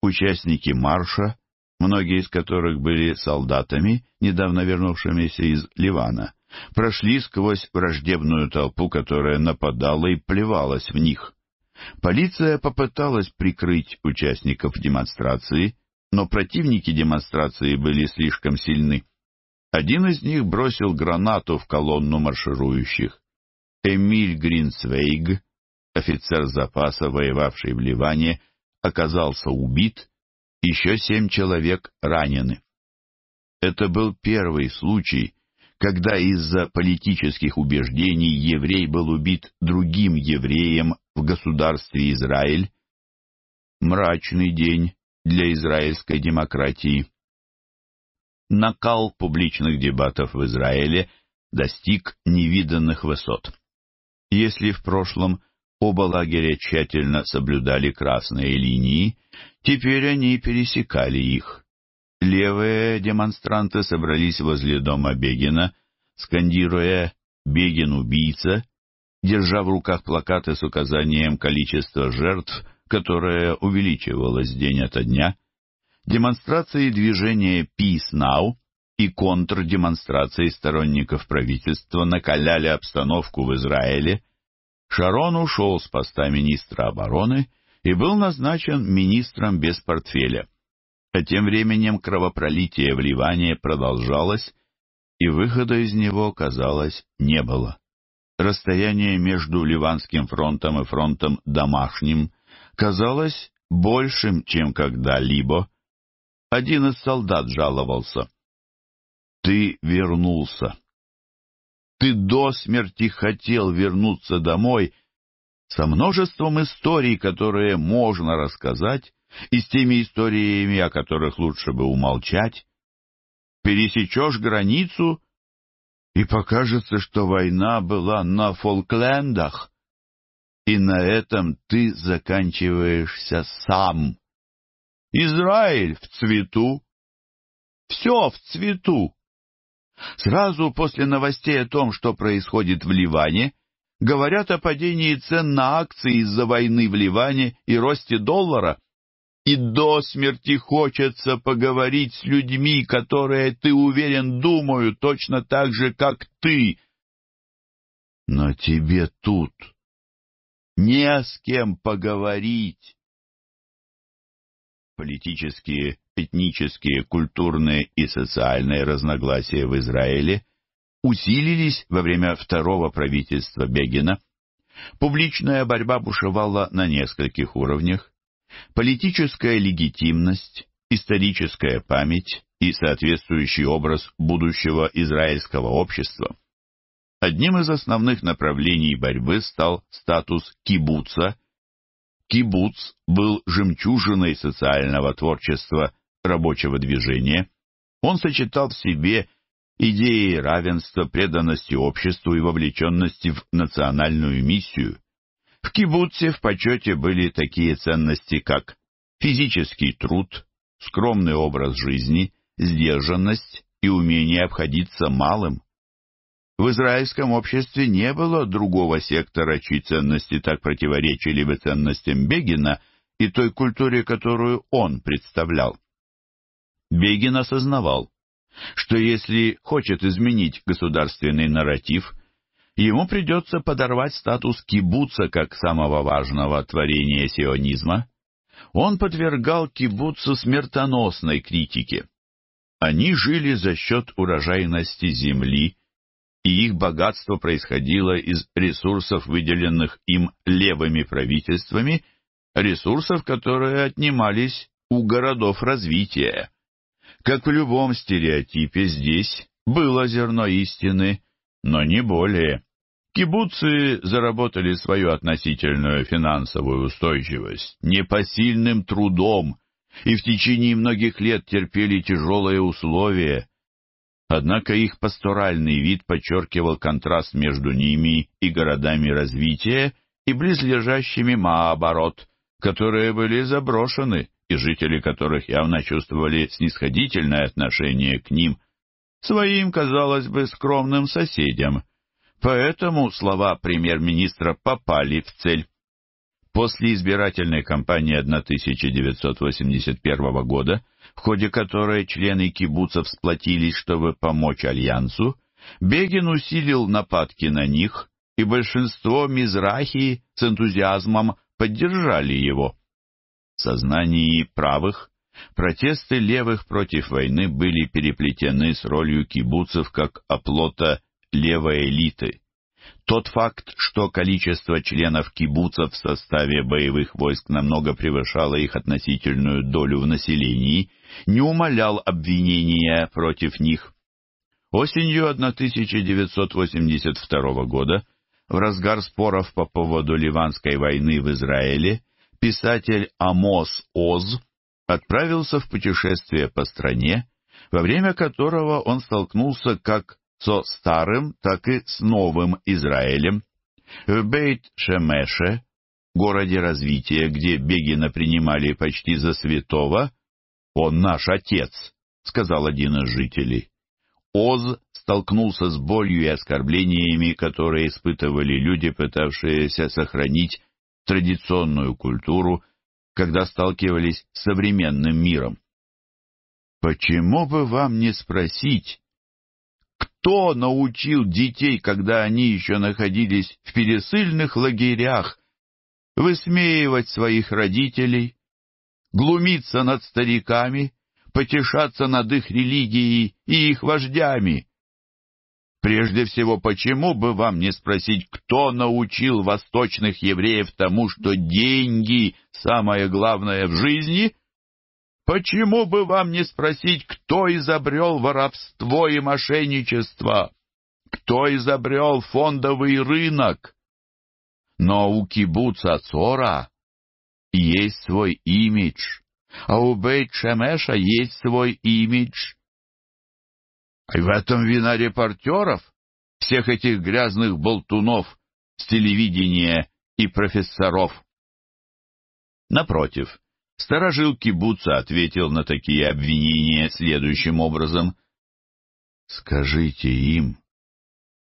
участники марша, многие из которых были солдатами, недавно вернувшимися из Ливана, прошли сквозь враждебную толпу, которая нападала и плевалась в них. Полиция попыталась прикрыть участников демонстрации, но противники демонстрации были слишком сильны. Один из них бросил гранату в колонну марширующих. Эмиль Гринсвейг, Офицер запаса, воевавший в Ливане, оказался убит, еще семь человек ранены. Это был первый случай, когда из-за политических убеждений еврей был убит другим евреем в государстве Израиль. Мрачный день для израильской демократии. Накал публичных дебатов в Израиле достиг невиданных высот. Если в прошлом Оба лагеря тщательно соблюдали красные линии, теперь они пересекали их. Левые демонстранты собрались возле дома Бегина, скандируя «Бегин убийца», держа в руках плакаты с указанием количества жертв, которое увеличивалось день ото дня. Демонстрации движения «Peace Now» и контрдемонстрации сторонников правительства накаляли обстановку в Израиле – Шарон ушел с поста министра обороны и был назначен министром без портфеля. А тем временем кровопролитие в Ливане продолжалось, и выхода из него, казалось, не было. Расстояние между Ливанским фронтом и фронтом домашним казалось большим, чем когда-либо. Один из солдат жаловался. «Ты вернулся. Ты до смерти хотел вернуться домой со множеством историй, которые можно рассказать, и с теми историями, о которых лучше бы умолчать. Пересечешь границу, и покажется, что война была на Фолклендах, и на этом ты заканчиваешься сам. Израиль в цвету. Все в цвету. Сразу после новостей о том, что происходит в Ливане, говорят о падении цен на акции из-за войны в Ливане и росте доллара. И до смерти хочется поговорить с людьми, которые, ты уверен, думают точно так же, как ты. Но тебе тут не с кем поговорить. Политические этнические, культурные и социальные разногласия в Израиле усилились во время второго правительства Бегина. Публичная борьба бушевала на нескольких уровнях. Политическая легитимность, историческая память и соответствующий образ будущего израильского общества. Одним из основных направлений борьбы стал статус кибуца. Кибуц был жемчужиной социального творчества рабочего движения, он сочетал в себе идеи равенства, преданности обществу и вовлеченности в национальную миссию. В кибуце в почете были такие ценности, как физический труд, скромный образ жизни, сдержанность и умение обходиться малым. В израильском обществе не было другого сектора, чьи ценности так противоречили бы ценностям Бегина и той культуре, которую он представлял. Бегин осознавал, что если хочет изменить государственный нарратив, ему придется подорвать статус кибуца как самого важного творения сионизма. Он подвергал кибуцу смертоносной критике. Они жили за счет урожайности земли, и их богатство происходило из ресурсов, выделенных им левыми правительствами, ресурсов, которые отнимались у городов развития. Как в любом стереотипе, здесь было зерно истины, но не более. Кибуцы заработали свою относительную финансовую устойчивость непосильным трудом и в течение многих лет терпели тяжелые условия. Однако их пасторальный вид подчеркивал контраст между ними и городами развития и близлежащими маабарот, которые были заброшены жители которых явно чувствовали снисходительное отношение к ним, своим, казалось бы, скромным соседям. Поэтому слова премьер-министра попали в цель. После избирательной кампании 1981 года, в ходе которой члены кибуцев сплотились, чтобы помочь Альянсу, Бегин усилил нападки на них, и большинство Мизрахии с энтузиазмом поддержали его сознании правых протесты левых против войны были переплетены с ролью кибуцев как оплота левой элиты. Тот факт, что количество членов кибуцев в составе боевых войск намного превышало их относительную долю в населении, не умалял обвинения против них. Осенью 1982 года, в разгар споров по поводу Ливанской войны в Израиле, Писатель Амос Оз отправился в путешествие по стране, во время которого он столкнулся как со старым, так и с новым Израилем. В Бейт-Шемеше, городе развития, где Бегина принимали почти за святого, «Он наш отец», — сказал один из жителей. Оз столкнулся с болью и оскорблениями, которые испытывали люди, пытавшиеся сохранить традиционную культуру, когда сталкивались с современным миром. Почему бы вам не спросить, кто научил детей, когда они еще находились в пересыльных лагерях, высмеивать своих родителей, глумиться над стариками, потешаться над их религией и их вождями? Прежде всего, почему бы вам не спросить, кто научил восточных евреев тому, что деньги — самое главное в жизни? Почему бы вам не спросить, кто изобрел воровство и мошенничество? Кто изобрел фондовый рынок? Но у кибуца Цора есть свой имидж, а у Бейт-Шемеша есть свой имидж — а в этом вина репортеров, всех этих грязных болтунов с телевидения и профессоров. Напротив, старожил Кибуца ответил на такие обвинения следующим образом. «Скажите им,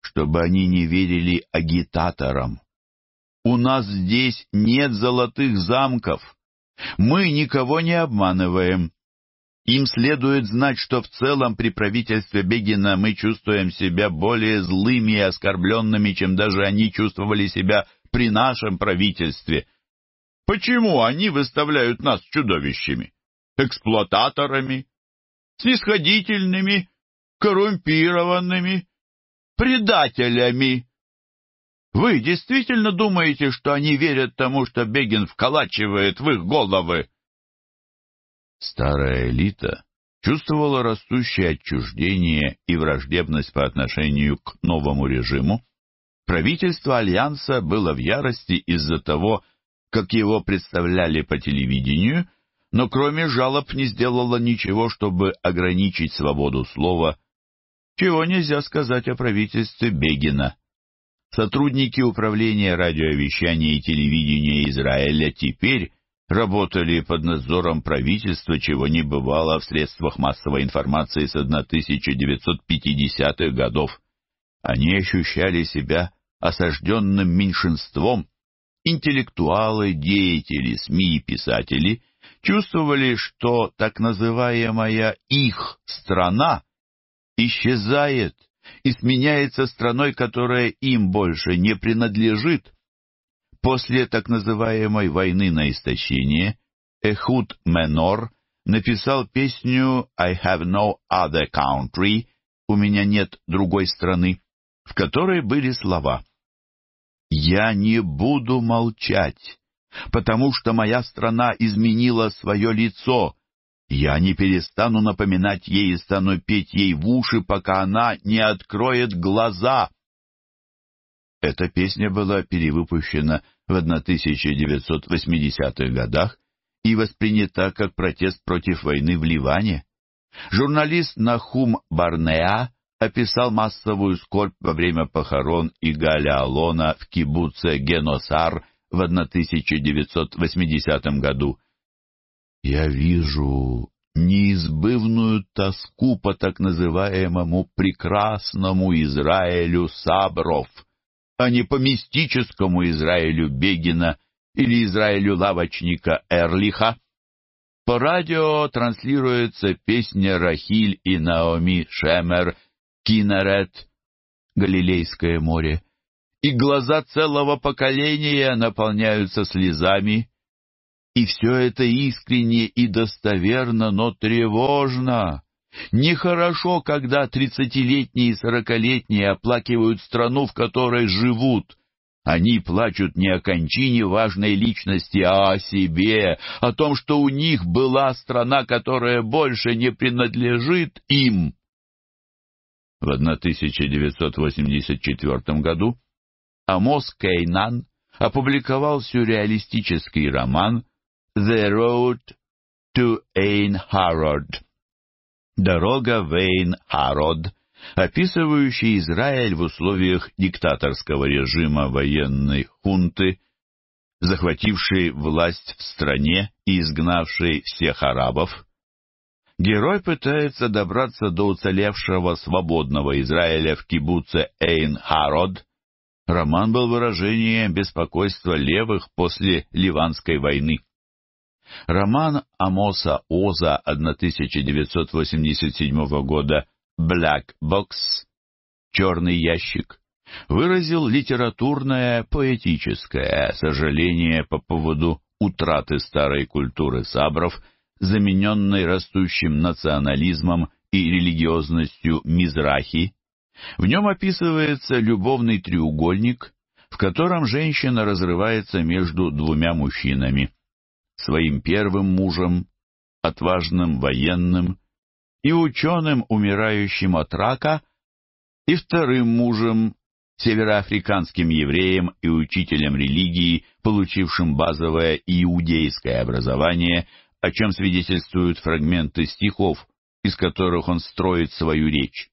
чтобы они не верили агитаторам. У нас здесь нет золотых замков. Мы никого не обманываем. Им следует знать, что в целом при правительстве Бегина мы чувствуем себя более злыми и оскорбленными, чем даже они чувствовали себя при нашем правительстве. Почему они выставляют нас чудовищами, эксплуататорами, снисходительными, коррумпированными, предателями? Вы действительно думаете, что они верят тому, что Бегин вколачивает в их головы? Старая элита чувствовала растущее отчуждение и враждебность по отношению к новому режиму. Правительство Альянса было в ярости из-за того, как его представляли по телевидению, но кроме жалоб не сделало ничего, чтобы ограничить свободу слова, чего нельзя сказать о правительстве Бегина. Сотрудники Управления радиовещания и телевидения Израиля теперь работали под надзором правительства, чего не бывало в средствах массовой информации с 1950-х годов. Они ощущали себя осажденным меньшинством. Интеллектуалы, деятели, СМИ и писатели чувствовали, что так называемая их страна исчезает и сменяется страной, которая им больше не принадлежит, После так называемой «войны на истощение» Эхуд Менор написал песню «I have no other country» «У меня нет другой страны», в которой были слова «Я не буду молчать, потому что моя страна изменила свое лицо. Я не перестану напоминать ей и стану петь ей в уши, пока она не откроет глаза». Эта песня была перевыпущена в 1980-х годах и воспринята как протест против войны в Ливане. Журналист Нахум Барнеа описал массовую скорбь во время похорон Игаля Алона в кибуце Геносар в 1980 году. «Я вижу неизбывную тоску по так называемому «прекрасному Израилю Сабров», а не по мистическому Израилю Бегина или Израилю лавочника Эрлиха. По радио транслируется песня Рахиль и Наоми Шемер «Кинерет» Галилейское море, и глаза целого поколения наполняются слезами. И все это искренне и достоверно, но тревожно. Нехорошо, когда тридцатилетние и сорокалетние оплакивают страну, в которой живут. Они плачут не о кончине важной личности, а о себе, о том, что у них была страна, которая больше не принадлежит им. В 1984 году Амос Кейнан опубликовал сюрреалистический роман «The Road to Ain Harrod» Дорога Вейн-Арод, описывающий Израиль в условиях диктаторского режима военной хунты, захватившей власть в стране и изгнавшей всех арабов. Герой пытается добраться до уцелевшего свободного Израиля в кибуце Эйн-Харод. Роман был выражением беспокойства левых после Ливанской войны. Роман Амоса Оза 1987 года «Black Box» «Черный ящик» выразил литературное, поэтическое сожаление по поводу утраты старой культуры сабров, замененной растущим национализмом и религиозностью Мизрахи. В нем описывается любовный треугольник, в котором женщина разрывается между двумя мужчинами – своим первым мужем, отважным военным и ученым, умирающим от рака, и вторым мужем, североафриканским евреем и учителем религии, получившим базовое иудейское образование, о чем свидетельствуют фрагменты стихов, из которых он строит свою речь.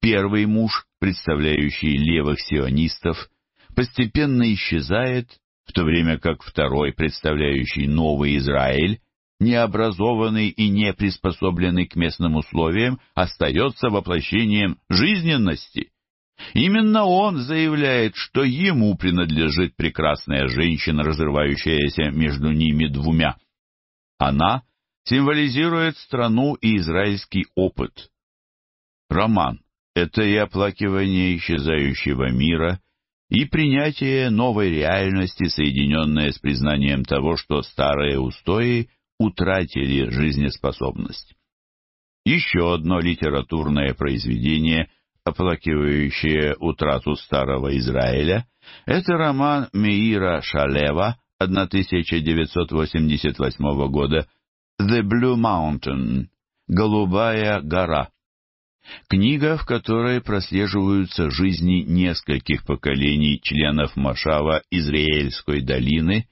Первый муж, представляющий левых сионистов, постепенно исчезает в то время как второй, представляющий Новый Израиль, необразованный и не приспособленный к местным условиям, остается воплощением жизненности. Именно он заявляет, что ему принадлежит прекрасная женщина, разрывающаяся между ними двумя. Она символизирует страну и израильский опыт. Роман — это и оплакивание исчезающего мира, и принятие новой реальности, соединенное с признанием того, что старые устои утратили жизнеспособность. Еще одно литературное произведение, оплакивающее утрату старого Израиля, это роман Меира Шалева 1988 года «The Blue Mountain» — «Голубая гора». Книга, в которой прослеживаются жизни нескольких поколений членов Машава Израильской долины,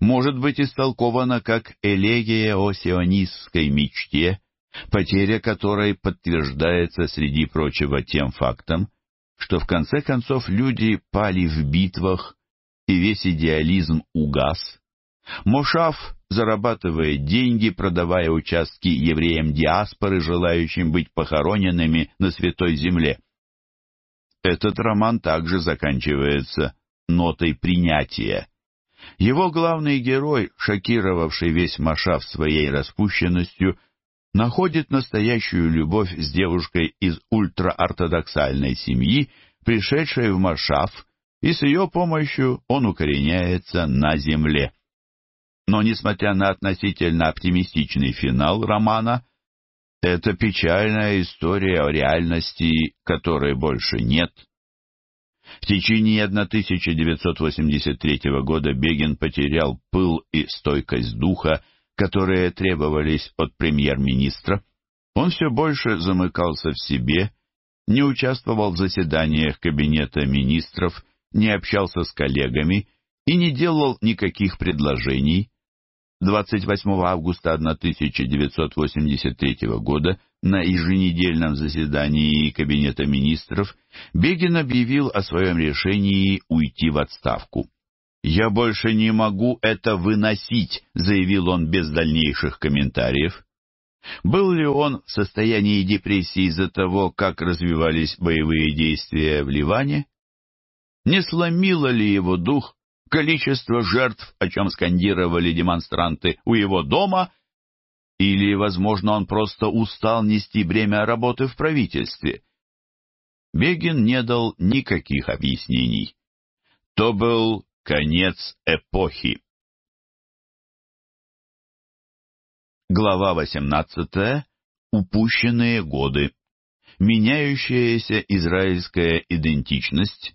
может быть истолкована как элегия о сионистской мечте, потеря которой подтверждается среди прочего тем фактом, что в конце концов люди пали в битвах, и весь идеализм угас. Мошав зарабатывает деньги, продавая участки евреям диаспоры, желающим быть похороненными на Святой Земле. Этот роман также заканчивается нотой принятия. Его главный герой, шокировавший весь Машав своей распущенностью, находит настоящую любовь с девушкой из ультраортодоксальной семьи, пришедшей в Машав, и с ее помощью он укореняется на земле. Но, несмотря на относительно оптимистичный финал романа, это печальная история о реальности, которой больше нет. В течение 1983 года Бегин потерял пыл и стойкость духа, которые требовались от премьер-министра. Он все больше замыкался в себе, не участвовал в заседаниях кабинета министров, не общался с коллегами и не делал никаких предложений. 28 августа 1983 года на еженедельном заседании Кабинета министров Бегин объявил о своем решении уйти в отставку. «Я больше не могу это выносить», — заявил он без дальнейших комментариев. Был ли он в состоянии депрессии из-за того, как развивались боевые действия в Ливане? Не сломило ли его дух количество жертв, о чем скандировали демонстранты у его дома, или, возможно, он просто устал нести бремя работы в правительстве. Бегин не дал никаких объяснений. То был конец эпохи. Глава 18. Упущенные годы. Меняющаяся израильская идентичность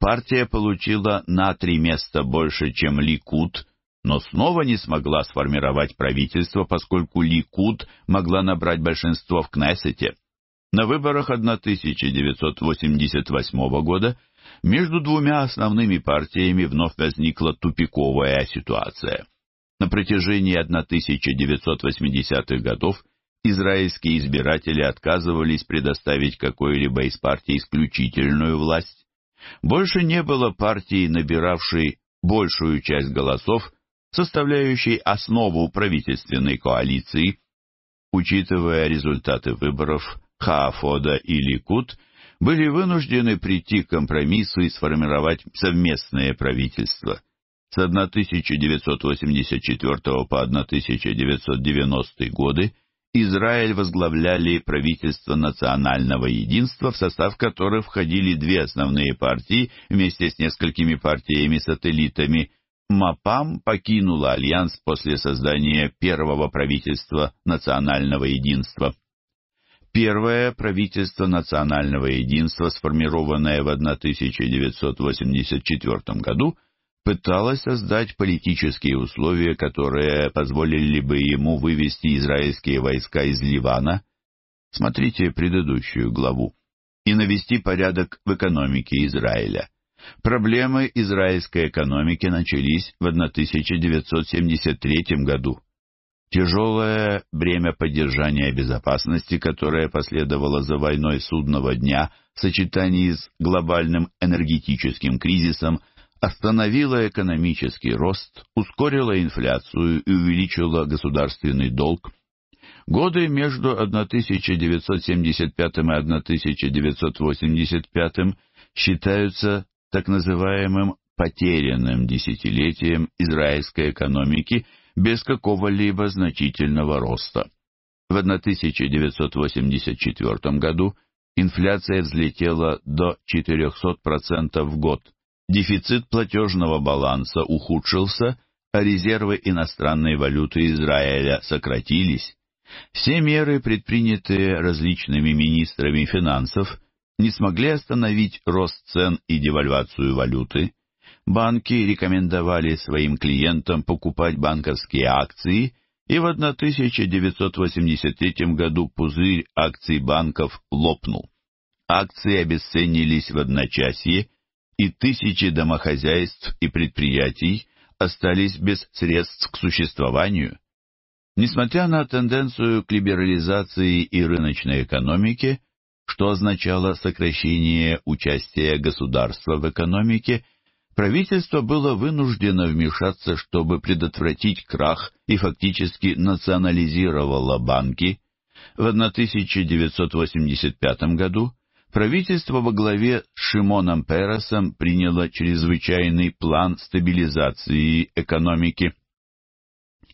Партия получила на три места больше, чем Ликут, но снова не смогла сформировать правительство, поскольку Ликут могла набрать большинство в Кнессете. На выборах 1988 года между двумя основными партиями вновь возникла тупиковая ситуация. На протяжении 1980-х годов израильские избиратели отказывались предоставить какой-либо из партий исключительную власть, больше не было партии, набиравшей большую часть голосов, составляющей основу правительственной коалиции. Учитывая результаты выборов, Хаафода и Ликут были вынуждены прийти к компромиссу и сформировать совместное правительство. С 1984 по 1990 годы Израиль возглавляли правительство национального единства, в состав которых входили две основные партии вместе с несколькими партиями-сателлитами. МАПАМ покинула альянс после создания первого правительства национального единства. Первое правительство национального единства, сформированное в 1984 году, пыталась создать политические условия, которые позволили бы ему вывести израильские войска из Ливана, смотрите предыдущую главу, и навести порядок в экономике Израиля. Проблемы израильской экономики начались в 1973 году. Тяжелое бремя поддержания безопасности, которое последовало за войной судного дня в сочетании с глобальным энергетическим кризисом, остановила экономический рост, ускорила инфляцию и увеличила государственный долг. Годы между 1975 и 1985 считаются так называемым потерянным десятилетием израильской экономики без какого-либо значительного роста. В 1984 году инфляция взлетела до 400% в год – Дефицит платежного баланса ухудшился, а резервы иностранной валюты Израиля сократились. Все меры, предпринятые различными министрами финансов, не смогли остановить рост цен и девальвацию валюты. Банки рекомендовали своим клиентам покупать банковские акции, и в 1983 году пузырь акций банков лопнул. Акции обесценились в одночасье, и тысячи домохозяйств и предприятий остались без средств к существованию. Несмотря на тенденцию к либерализации и рыночной экономике, что означало сокращение участия государства в экономике, правительство было вынуждено вмешаться, чтобы предотвратить крах и фактически национализировало банки. В 1985 году правительство во главе с Шимоном Пересом приняло чрезвычайный план стабилизации экономики.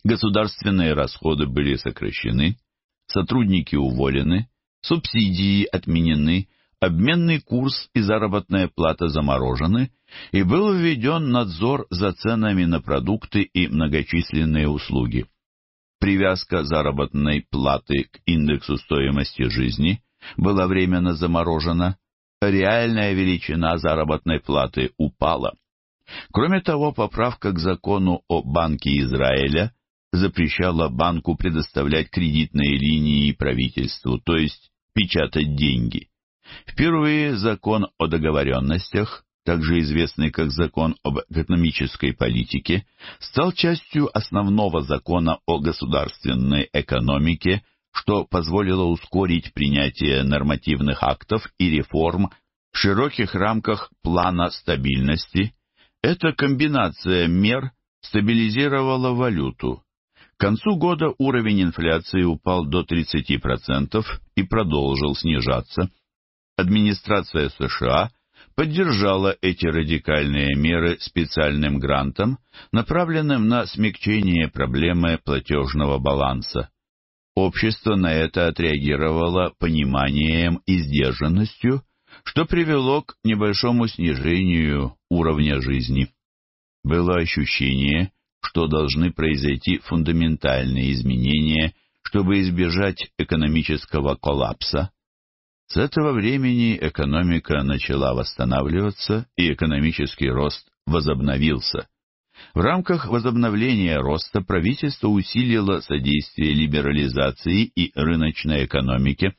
Государственные расходы были сокращены, сотрудники уволены, субсидии отменены, обменный курс и заработная плата заморожены, и был введен надзор за ценами на продукты и многочисленные услуги. Привязка заработной платы к индексу стоимости жизни – была временно заморожена, реальная величина заработной платы упала. Кроме того, поправка к закону о Банке Израиля запрещала банку предоставлять кредитные линии правительству, то есть печатать деньги. Впервые закон о договоренностях, также известный как закон об экономической политике, стал частью основного закона о государственной экономике – что позволило ускорить принятие нормативных актов и реформ в широких рамках плана стабильности. Эта комбинация мер стабилизировала валюту. К концу года уровень инфляции упал до 30% и продолжил снижаться. Администрация США поддержала эти радикальные меры специальным грантом, направленным на смягчение проблемы платежного баланса. Общество на это отреагировало пониманием и сдержанностью, что привело к небольшому снижению уровня жизни. Было ощущение, что должны произойти фундаментальные изменения, чтобы избежать экономического коллапса. С этого времени экономика начала восстанавливаться, и экономический рост возобновился. В рамках возобновления роста правительство усилило содействие либерализации и рыночной экономике,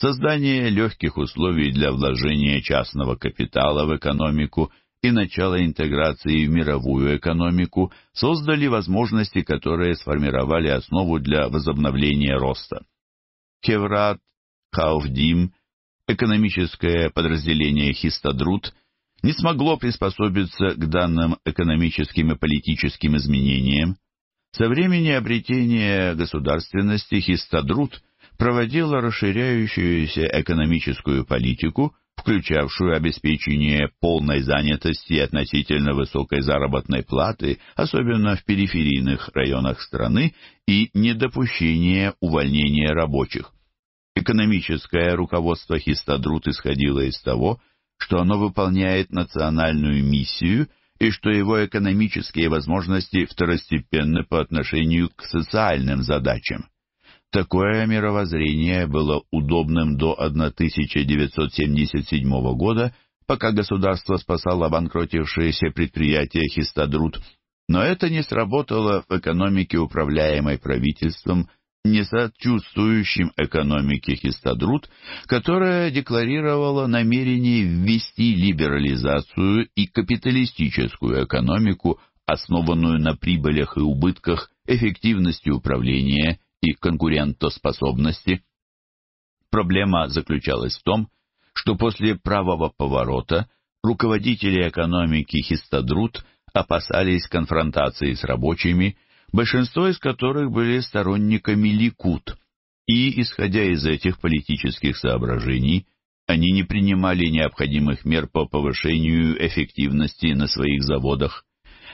создание легких условий для вложения частного капитала в экономику и начало интеграции в мировую экономику создали возможности, которые сформировали основу для возобновления роста. Хеврат, Хауфдим, экономическое подразделение Хистадрут – не смогло приспособиться к данным экономическим и политическим изменениям, со времени обретения государственности Хистадрут проводила расширяющуюся экономическую политику, включавшую обеспечение полной занятости и относительно высокой заработной платы, особенно в периферийных районах страны, и недопущение увольнения рабочих. Экономическое руководство Хистадрут исходило из того, что оно выполняет национальную миссию и что его экономические возможности второстепенны по отношению к социальным задачам. Такое мировоззрение было удобным до 1977 года, пока государство спасало обанкротившиеся предприятия «Хистадрут», но это не сработало в экономике, управляемой правительством – несоответствующим экономике Хистадрут, которая декларировала намерение ввести либерализацию и капиталистическую экономику, основанную на прибылях и убытках, эффективности управления и конкурентоспособности. Проблема заключалась в том, что после правого поворота руководители экономики Хистадрут опасались конфронтации с рабочими – большинство из которых были сторонниками Ликут, и, исходя из этих политических соображений, они не принимали необходимых мер по повышению эффективности на своих заводах.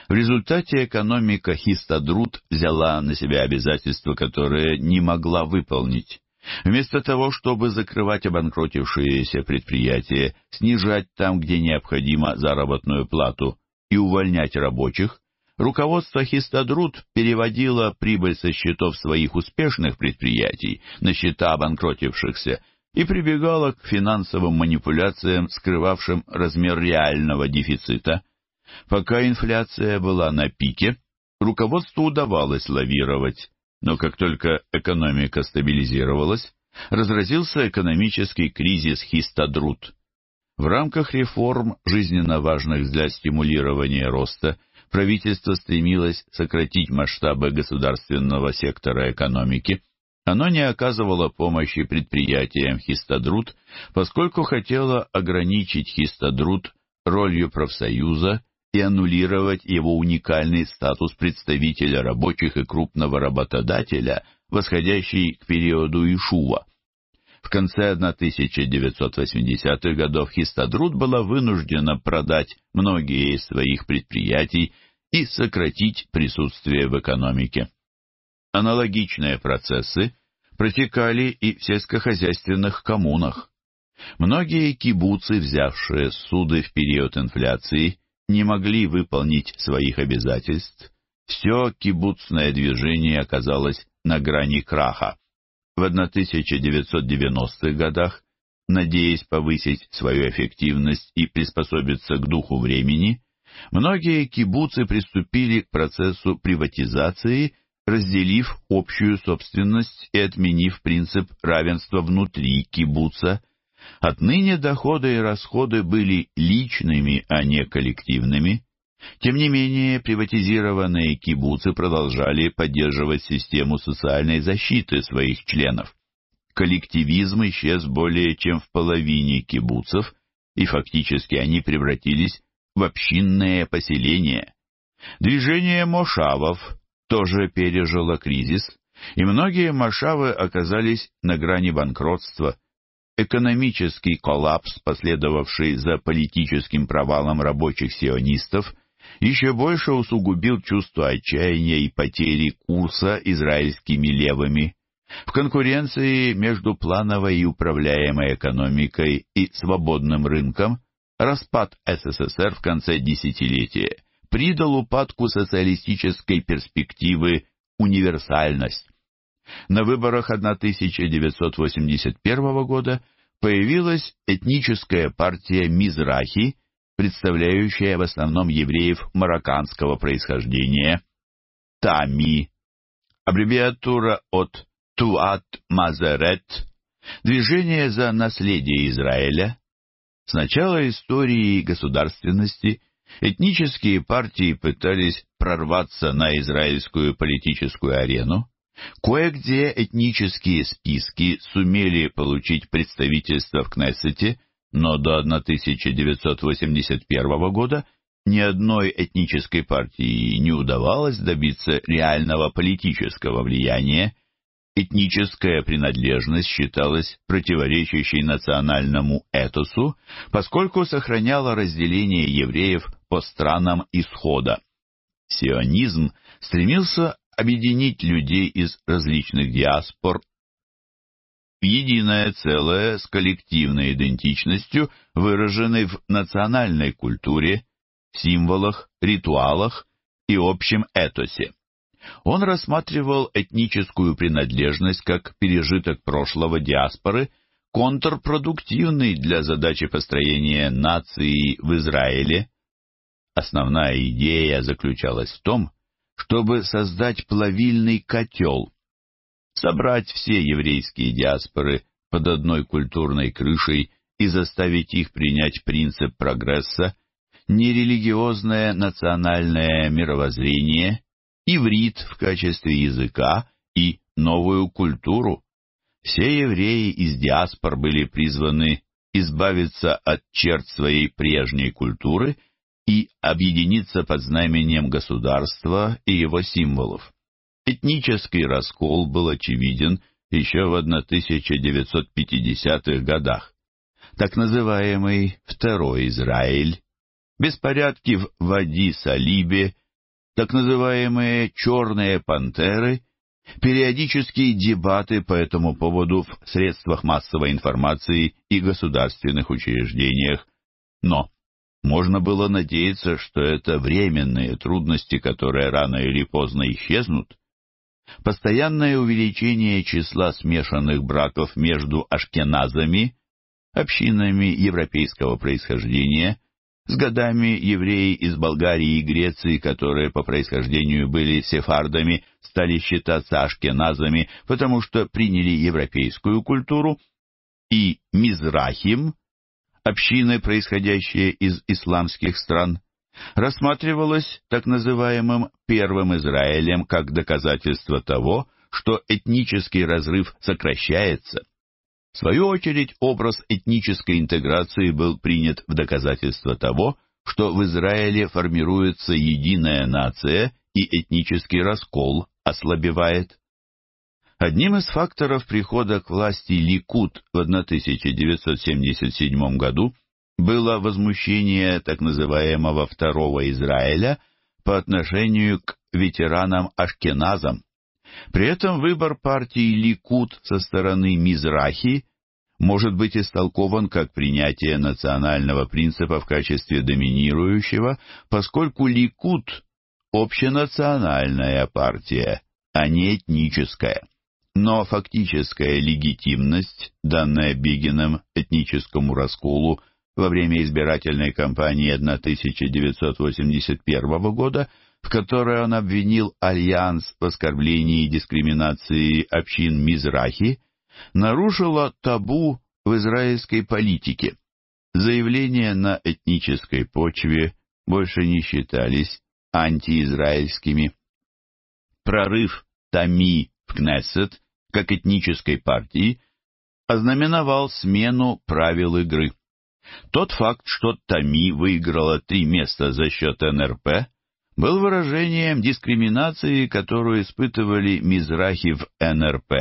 В результате экономика Хистадрут взяла на себя обязательства, которые не могла выполнить. Вместо того, чтобы закрывать обанкротившиеся предприятия, снижать там, где необходимо, заработную плату и увольнять рабочих, Руководство Хистадрут переводило прибыль со счетов своих успешных предприятий на счета обанкротившихся и прибегало к финансовым манипуляциям, скрывавшим размер реального дефицита. Пока инфляция была на пике, руководству удавалось лавировать, но как только экономика стабилизировалась, разразился экономический кризис Хистадрут. В рамках реформ, жизненно важных для стимулирования роста, правительство стремилось сократить масштабы государственного сектора экономики, оно не оказывало помощи предприятиям Хистадрут, поскольку хотело ограничить Хистадрут ролью профсоюза и аннулировать его уникальный статус представителя рабочих и крупного работодателя, восходящий к периоду Ишува – в конце 1980-х годов Хистадрут была вынуждена продать многие из своих предприятий и сократить присутствие в экономике. Аналогичные процессы протекали и в сельскохозяйственных коммунах. Многие кибуцы, взявшие суды в период инфляции, не могли выполнить своих обязательств. Все кибуцное движение оказалось на грани краха в 1990-х годах, надеясь повысить свою эффективность и приспособиться к духу времени, многие кибуцы приступили к процессу приватизации, разделив общую собственность и отменив принцип равенства внутри кибуца. Отныне доходы и расходы были личными, а не коллективными. Тем не менее, приватизированные кибуцы продолжали поддерживать систему социальной защиты своих членов. Коллективизм исчез более чем в половине кибуцев, и фактически они превратились в общинные поселения. Движение мошавов тоже пережило кризис, и многие Мошавы оказались на грани банкротства. Экономический коллапс, последовавший за политическим провалом рабочих сионистов – еще больше усугубил чувство отчаяния и потери курса израильскими левыми. В конкуренции между плановой и управляемой экономикой и свободным рынком распад СССР в конце десятилетия придал упадку социалистической перспективы универсальность. На выборах 1981 года появилась этническая партия Мизрахи, представляющая в основном евреев марокканского происхождения, Тами, аббревиатура от Туат Мазерет, движение за наследие Израиля, с начала истории государственности этнические партии пытались прорваться на израильскую политическую арену, кое-где этнические списки сумели получить представительство в Кнессете – но до 1981 года ни одной этнической партии не удавалось добиться реального политического влияния, этническая принадлежность считалась противоречащей национальному этосу, поскольку сохраняла разделение евреев по странам исхода. Сионизм стремился объединить людей из различных диаспор единое целое с коллективной идентичностью, выраженной в национальной культуре, символах, ритуалах и общем этосе. Он рассматривал этническую принадлежность как пережиток прошлого диаспоры, контрпродуктивный для задачи построения нации в Израиле. Основная идея заключалась в том, чтобы создать плавильный котел, собрать все еврейские диаспоры под одной культурной крышей и заставить их принять принцип прогресса, нерелигиозное национальное мировоззрение, иврит в качестве языка и новую культуру. Все евреи из диаспор были призваны избавиться от черт своей прежней культуры и объединиться под знаменем государства и его символов. Этнический раскол был очевиден еще в 1950-х годах. Так называемый «Второй Израиль», беспорядки в Вади-Салибе, так называемые «Черные пантеры», периодические дебаты по этому поводу в средствах массовой информации и государственных учреждениях. Но можно было надеяться, что это временные трудности, которые рано или поздно исчезнут. Постоянное увеличение числа смешанных браков между ашкеназами, общинами европейского происхождения, с годами евреи из Болгарии и Греции, которые по происхождению были сефардами, стали считаться ашкеназами, потому что приняли европейскую культуру, и мизрахим, общины, происходящие из исламских стран, рассматривалось так называемым «Первым Израилем» как доказательство того, что этнический разрыв сокращается. В свою очередь, образ этнической интеграции был принят в доказательство того, что в Израиле формируется единая нация и этнический раскол ослабевает. Одним из факторов прихода к власти Ликут в 1977 году было возмущение так называемого Второго Израиля по отношению к ветеранам-ашкеназам. При этом выбор партии Ликут со стороны Мизрахи может быть истолкован как принятие национального принципа в качестве доминирующего, поскольку Ликут – общенациональная партия, а не этническая но фактическая легитимность, данная Бигином этническому расколу во время избирательной кампании 1981 года, в которой он обвинил Альянс в оскорблении и дискриминации общин Мизрахи, нарушила табу в израильской политике. Заявления на этнической почве больше не считались антиизраильскими. Прорыв Тами в Кнессет как этнической партии ознаменовал смену правил игры. Тот факт, что Тами выиграла три места за счет НРП, был выражением дискриминации, которую испытывали мизрахи в НРП.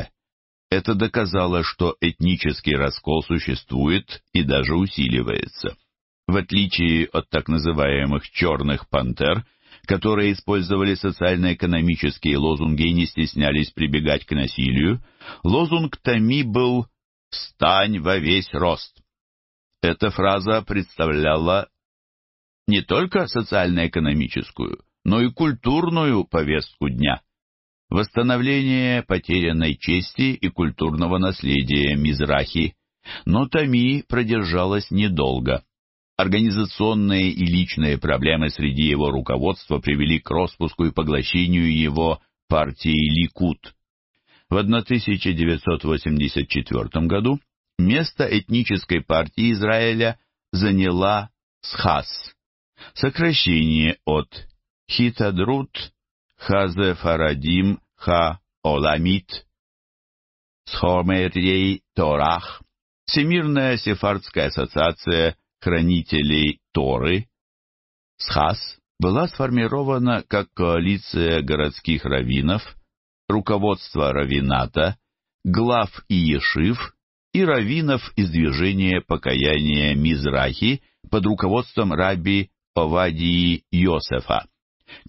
Это доказало, что этнический раскол существует и даже усиливается. В отличие от так называемых «черных пантер», которые использовали социально-экономические лозунги и не стеснялись прибегать к насилию, лозунг Тами был «Встань во весь рост». Эта фраза представляла не только социально-экономическую, но и культурную повестку дня. Восстановление потерянной чести и культурного наследия Мизрахи. Но Тами продержалась недолго. Организационные и личные проблемы среди его руководства привели к распуску и поглощению его партии Ликут. В 1984 году Место этнической партии Израиля заняла СХАС, сокращение от Хитадрут, Хазе Фарадим, Ха Оламит, Схомерей Торах, Всемирная сефардская ассоциация хранителей Торы, СХАС была сформирована как коалиция городских раввинов, руководство равината, глав и ешив и раввинов из движения покаяния Мизрахи под руководством раби Овадии Йосефа,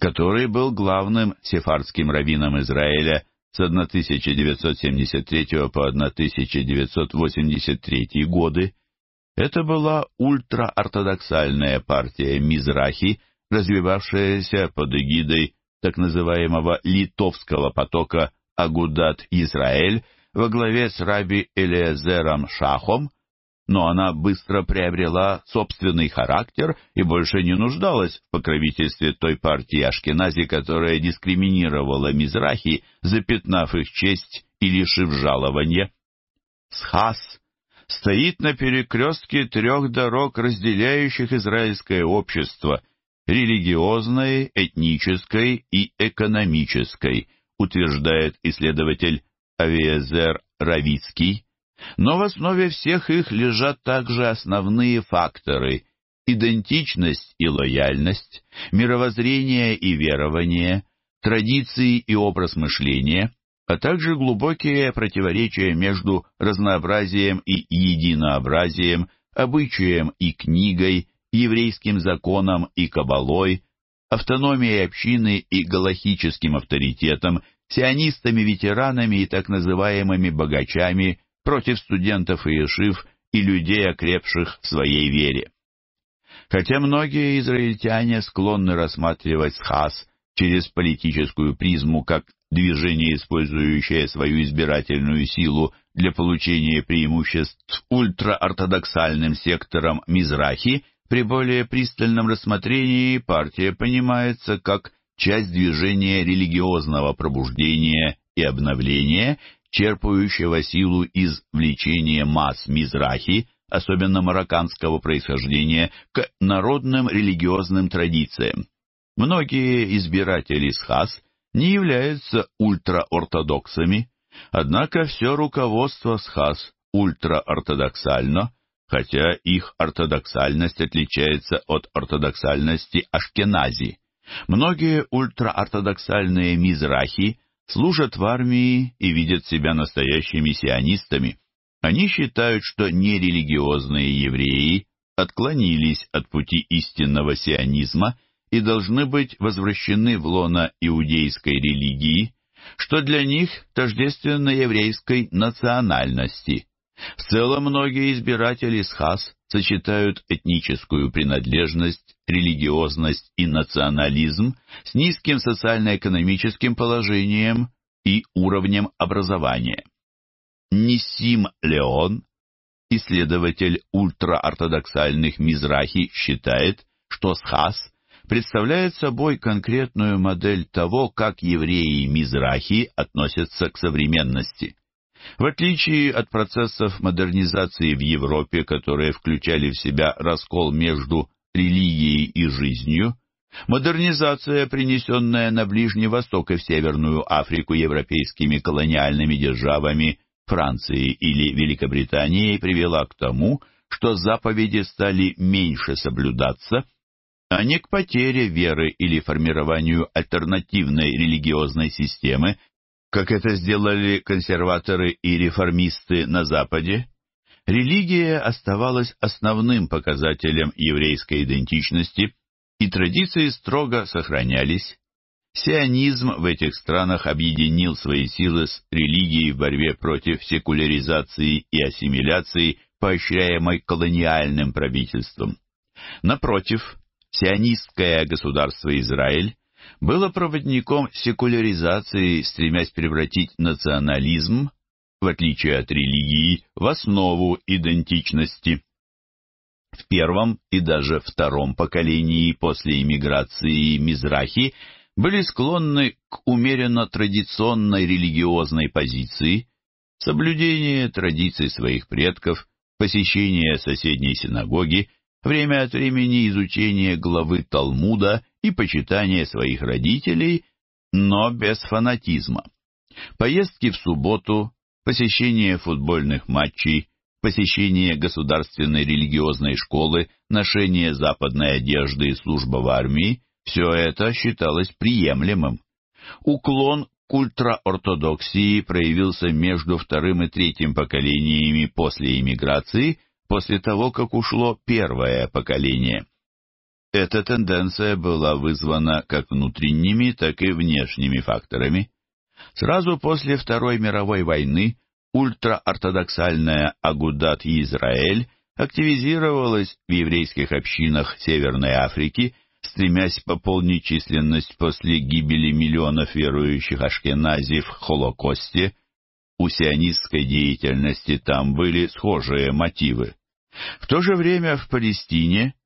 который был главным сефардским раввином Израиля с 1973 по 1983 годы. Это была ультраортодоксальная партия Мизрахи, развивавшаяся под эгидой так называемого «литовского потока» Агудат Израиль, во главе с раби Элиезером Шахом, но она быстро приобрела собственный характер и больше не нуждалась в покровительстве той партии Ашкенази, которая дискриминировала Мизрахи, запятнав их честь и лишив жалования. Схас стоит на перекрестке трех дорог, разделяющих израильское общество — религиозной, этнической и экономической, утверждает исследователь Авиезер Равицкий, но в основе всех их лежат также основные факторы – идентичность и лояльность, мировоззрение и верование, традиции и образ мышления, а также глубокие противоречия между разнообразием и единообразием, обычаем и книгой, еврейским законом и кабалой, автономией общины и галахическим авторитетом сионистами-ветеранами и так называемыми богачами против студентов и ешив и людей, окрепших в своей вере. Хотя многие израильтяне склонны рассматривать СХАС через политическую призму как движение, использующее свою избирательную силу для получения преимуществ ультраортодоксальным сектором Мизрахи, при более пристальном рассмотрении партия понимается как часть движения религиозного пробуждения и обновления, черпающего силу из влечения масс Мизрахи, особенно марокканского происхождения, к народным религиозным традициям. Многие избиратели Схас не являются ультраортодоксами, однако все руководство Схас ультраортодоксально, хотя их ортодоксальность отличается от ортодоксальности Ашкенази. Многие ультраортодоксальные мизрахи служат в армии и видят себя настоящими сионистами. Они считают, что нерелигиозные евреи отклонились от пути истинного сионизма и должны быть возвращены в лоно иудейской религии, что для них тождественно еврейской национальности. В целом многие избиратели с Хас сочетают этническую принадлежность, религиозность и национализм с низким социально-экономическим положением и уровнем образования. Нисим Леон, исследователь ультраортодоксальных Мизрахи, считает, что Схас представляет собой конкретную модель того, как евреи Мизрахи относятся к современности. В отличие от процессов модернизации в Европе, которые включали в себя раскол между религией и жизнью, модернизация, принесенная на Ближний Восток и в Северную Африку европейскими колониальными державами Франции или Великобритании, привела к тому, что заповеди стали меньше соблюдаться, а не к потере веры или формированию альтернативной религиозной системы, как это сделали консерваторы и реформисты на Западе, религия оставалась основным показателем еврейской идентичности, и традиции строго сохранялись. Сионизм в этих странах объединил свои силы с религией в борьбе против секуляризации и ассимиляции, поощряемой колониальным правительством. Напротив, сионистское государство Израиль было проводником секуляризации, стремясь превратить национализм, в отличие от религии, в основу идентичности. В первом и даже втором поколении после иммиграции Мизрахи были склонны к умеренно традиционной религиозной позиции, соблюдение традиций своих предков, посещение соседней синагоги, время от времени изучение главы Талмуда и почитание своих родителей, но без фанатизма. Поездки в субботу, посещение футбольных матчей, посещение государственной религиозной школы, ношение западной одежды и служба в армии – все это считалось приемлемым. Уклон к ультраортодоксии проявился между вторым и третьим поколениями после иммиграции, после того, как ушло первое поколение. Эта тенденция была вызвана как внутренними, так и внешними факторами. Сразу после Второй мировой войны ультраортодоксальная Агудат Израиль активизировалась в еврейских общинах Северной Африки, стремясь пополнить численность после гибели миллионов верующих ашкенази в Холокосте. У сионистской деятельности там были схожие мотивы. В то же время в Палестине –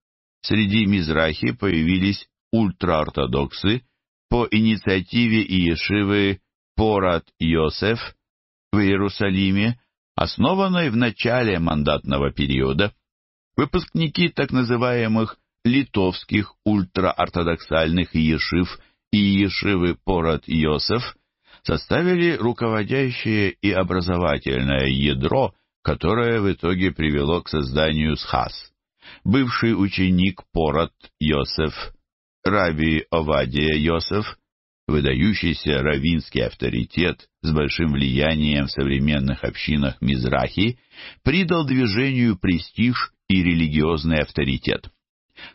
среди Мизрахи появились ультраортодоксы по инициативе Иешивы Порат Йосеф в Иерусалиме, основанной в начале мандатного периода. Выпускники так называемых литовских ультраортодоксальных Иешив и Иешивы Порат Йосеф составили руководящее и образовательное ядро, которое в итоге привело к созданию СХАС бывший ученик Порот Йосеф, Раби Овадия Йосеф, выдающийся равинский авторитет с большим влиянием в современных общинах Мизрахи, придал движению престиж и религиозный авторитет.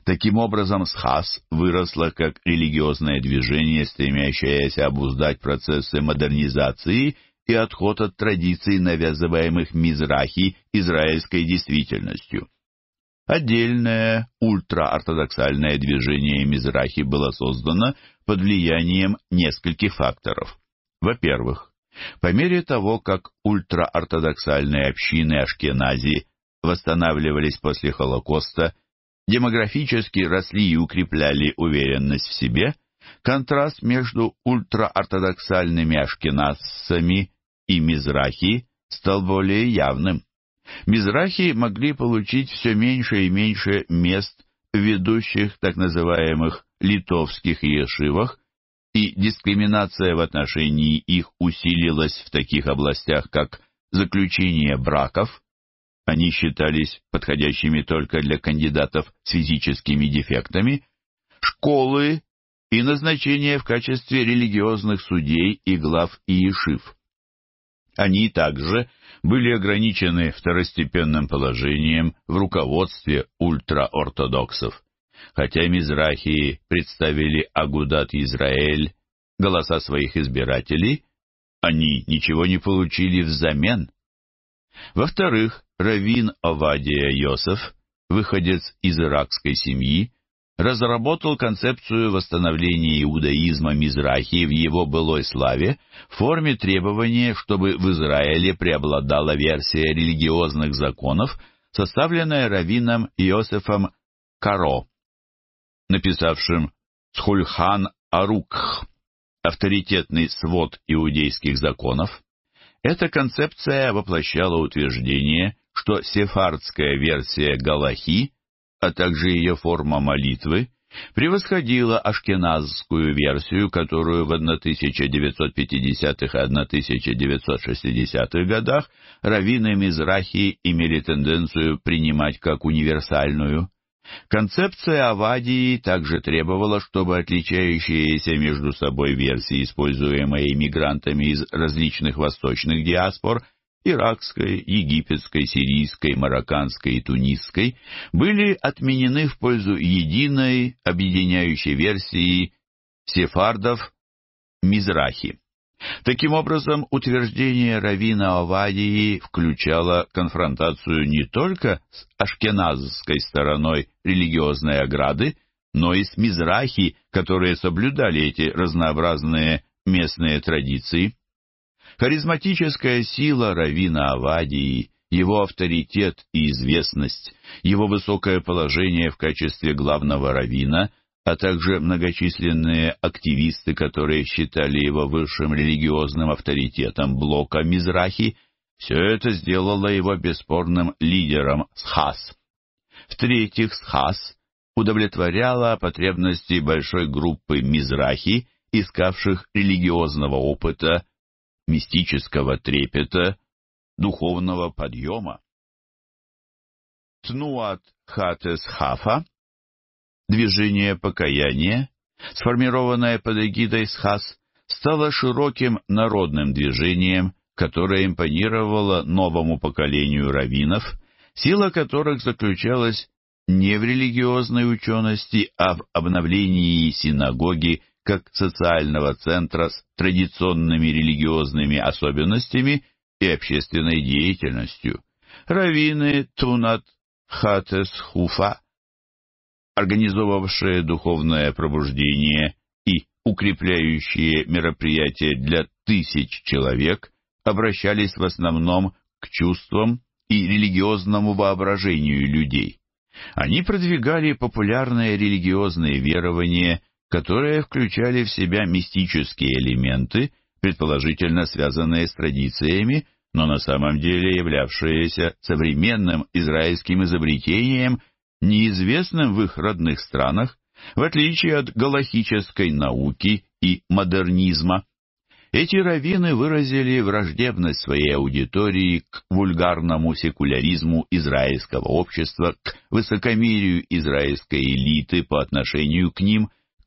Таким образом, Схас выросла как религиозное движение, стремящееся обуздать процессы модернизации и отход от традиций, навязываемых Мизрахи израильской действительностью. Отдельное ультраортодоксальное движение Мизрахи было создано под влиянием нескольких факторов. Во-первых, по мере того, как ультраортодоксальные общины Ашкенази восстанавливались после Холокоста, демографически росли и укрепляли уверенность в себе, контраст между ультраортодоксальными ашкеназцами и мизрахи стал более явным. Мизрахи могли получить все меньше и меньше мест в ведущих так называемых литовских ешивах, и дискриминация в отношении их усилилась в таких областях, как заключение браков, они считались подходящими только для кандидатов с физическими дефектами, школы и назначение в качестве религиозных судей и глав Иешив. Они также были ограничены второстепенным положением в руководстве ультраортодоксов. Хотя мизрахи представили Агудат Израиль голоса своих избирателей, они ничего не получили взамен. Во-вторых, Равин Авадия Йосеф, выходец из иракской семьи, разработал концепцию восстановления иудаизма Мизрахи в его былой славе в форме требования, чтобы в Израиле преобладала версия религиозных законов, составленная раввином Иосифом Каро, написавшим Схульхан Арукх, авторитетный свод иудейских законов. Эта концепция воплощала утверждение, что сефардская версия Галахи – а также ее форма молитвы, превосходила ашкеназскую версию, которую в 1950-х и 1960-х годах раввины Мизрахи имели тенденцию принимать как универсальную. Концепция Авадии также требовала, чтобы отличающиеся между собой версии, используемые иммигрантами из различных восточных диаспор, иракской, египетской, сирийской, марокканской и тунисской, были отменены в пользу единой объединяющей версии сефардов Мизрахи. Таким образом, утверждение Равина Авадии включало конфронтацию не только с ашкеназской стороной религиозной ограды, но и с Мизрахи, которые соблюдали эти разнообразные местные традиции. Харизматическая сила Равина Авадии, его авторитет и известность, его высокое положение в качестве главного равина, а также многочисленные активисты, которые считали его высшим религиозным авторитетом блока Мизрахи, все это сделало его бесспорным лидером Схас. В-третьих, Схас удовлетворяла потребности большой группы Мизрахи, искавших религиозного опыта мистического трепета, духовного подъема. Тнуат Хатес Хафа – движение покаяния, сформированное под эгидой Схас, стало широким народным движением, которое импонировало новому поколению раввинов, сила которых заключалась не в религиозной учености, а в обновлении синагоги как социального центра с традиционными религиозными особенностями и общественной деятельностью. Равины Тунат Хатес Хуфа, организовавшие духовное пробуждение и укрепляющие мероприятия для тысяч человек, обращались в основном к чувствам и религиозному воображению людей. Они продвигали популярные религиозные верования которые включали в себя мистические элементы, предположительно связанные с традициями, но на самом деле являвшиеся современным израильским изобретением, неизвестным в их родных странах, в отличие от галахической науки и модернизма. Эти раввины выразили враждебность своей аудитории к вульгарному секуляризму израильского общества, к высокомерию израильской элиты по отношению к ним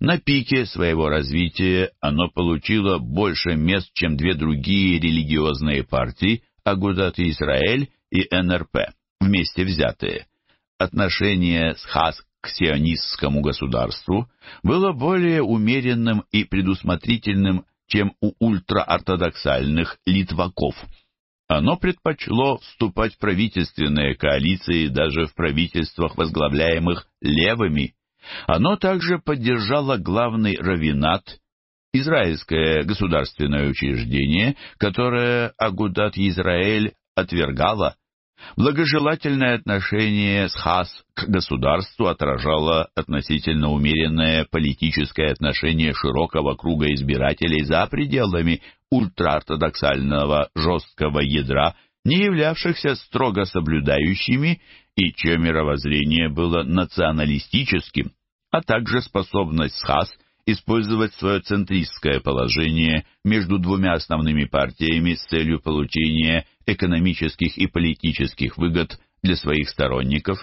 На пике своего развития оно получило больше мест, чем две другие религиозные партии, Агудат Израиль и НРП, вместе взятые. Отношение с Хас к сионистскому государству было более умеренным и предусмотрительным, чем у ультраортодоксальных литваков. Оно предпочло вступать в правительственные коалиции даже в правительствах, возглавляемых левыми оно также поддержало главный равинат, израильское государственное учреждение, которое Агудат Израиль отвергало. Благожелательное отношение с Хас к государству отражало относительно умеренное политическое отношение широкого круга избирателей за пределами ультраортодоксального жесткого ядра, не являвшихся строго соблюдающими и чье мировоззрение было националистическим, а также способность СХАС использовать свое центристское положение между двумя основными партиями с целью получения экономических и политических выгод для своих сторонников.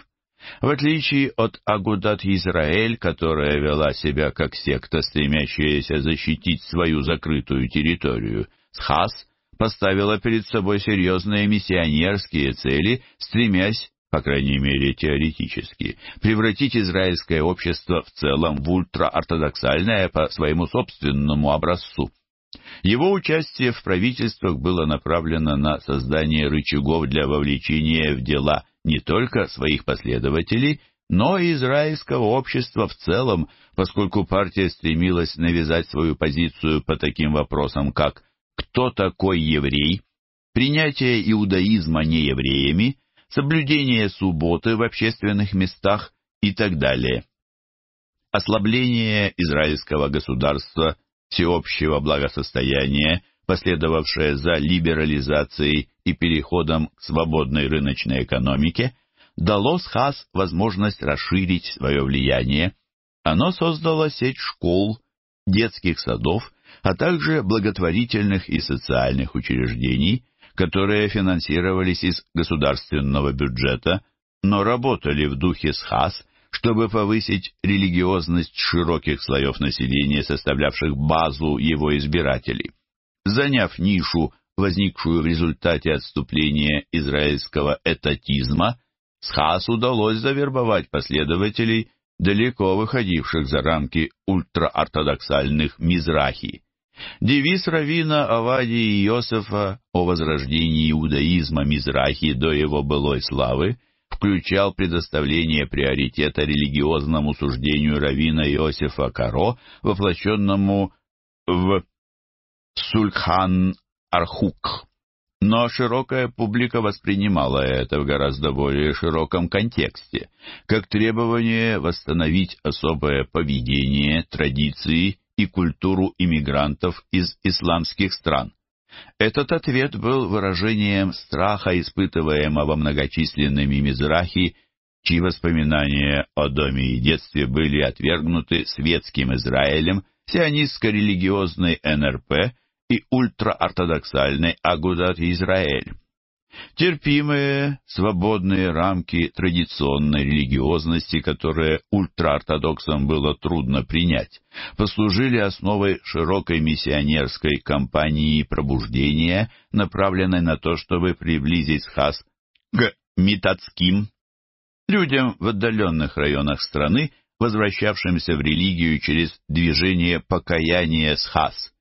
В отличие от Агудат Израиль, которая вела себя как секта, стремящаяся защитить свою закрытую территорию, СХАС поставила перед собой серьезные миссионерские цели, стремясь по крайней мере теоретически, превратить израильское общество в целом в ультраортодоксальное по своему собственному образцу. Его участие в правительствах было направлено на создание рычагов для вовлечения в дела не только своих последователей, но и израильского общества в целом, поскольку партия стремилась навязать свою позицию по таким вопросам, как «Кто такой еврей?», «Принятие иудаизма неевреями», соблюдение субботы в общественных местах и так далее. Ослабление израильского государства всеобщего благосостояния, последовавшее за либерализацией и переходом к свободной рыночной экономике, дало Схас возможность расширить свое влияние. Оно создало сеть школ, детских садов, а также благотворительных и социальных учреждений – которые финансировались из государственного бюджета, но работали в духе СХАС, чтобы повысить религиозность широких слоев населения, составлявших базу его избирателей. Заняв нишу, возникшую в результате отступления израильского этатизма, СХАС удалось завербовать последователей, далеко выходивших за рамки ультраортодоксальных Мизрахи. Девиз Равина Авадии Иосифа о возрождении иудаизма Мизрахи до его былой славы включал предоставление приоритета религиозному суждению Равина Иосифа Каро, воплощенному в Сульхан Архук. Но широкая публика воспринимала это в гораздо более широком контексте, как требование восстановить особое поведение, традиции и культуру иммигрантов из исламских стран. Этот ответ был выражением страха, испытываемого многочисленными мизрахи, чьи воспоминания о доме и детстве были отвергнуты светским Израилем, сионистско-религиозной НРП и ультраортодоксальной Агудат Израиль терпимые, свободные рамки традиционной религиозности, которые ультраортодоксам было трудно принять, послужили основой широкой миссионерской кампании пробуждения, направленной на то, чтобы приблизить хас к митацким людям в отдаленных районах страны, возвращавшимся в религию через движение покаяния с хас.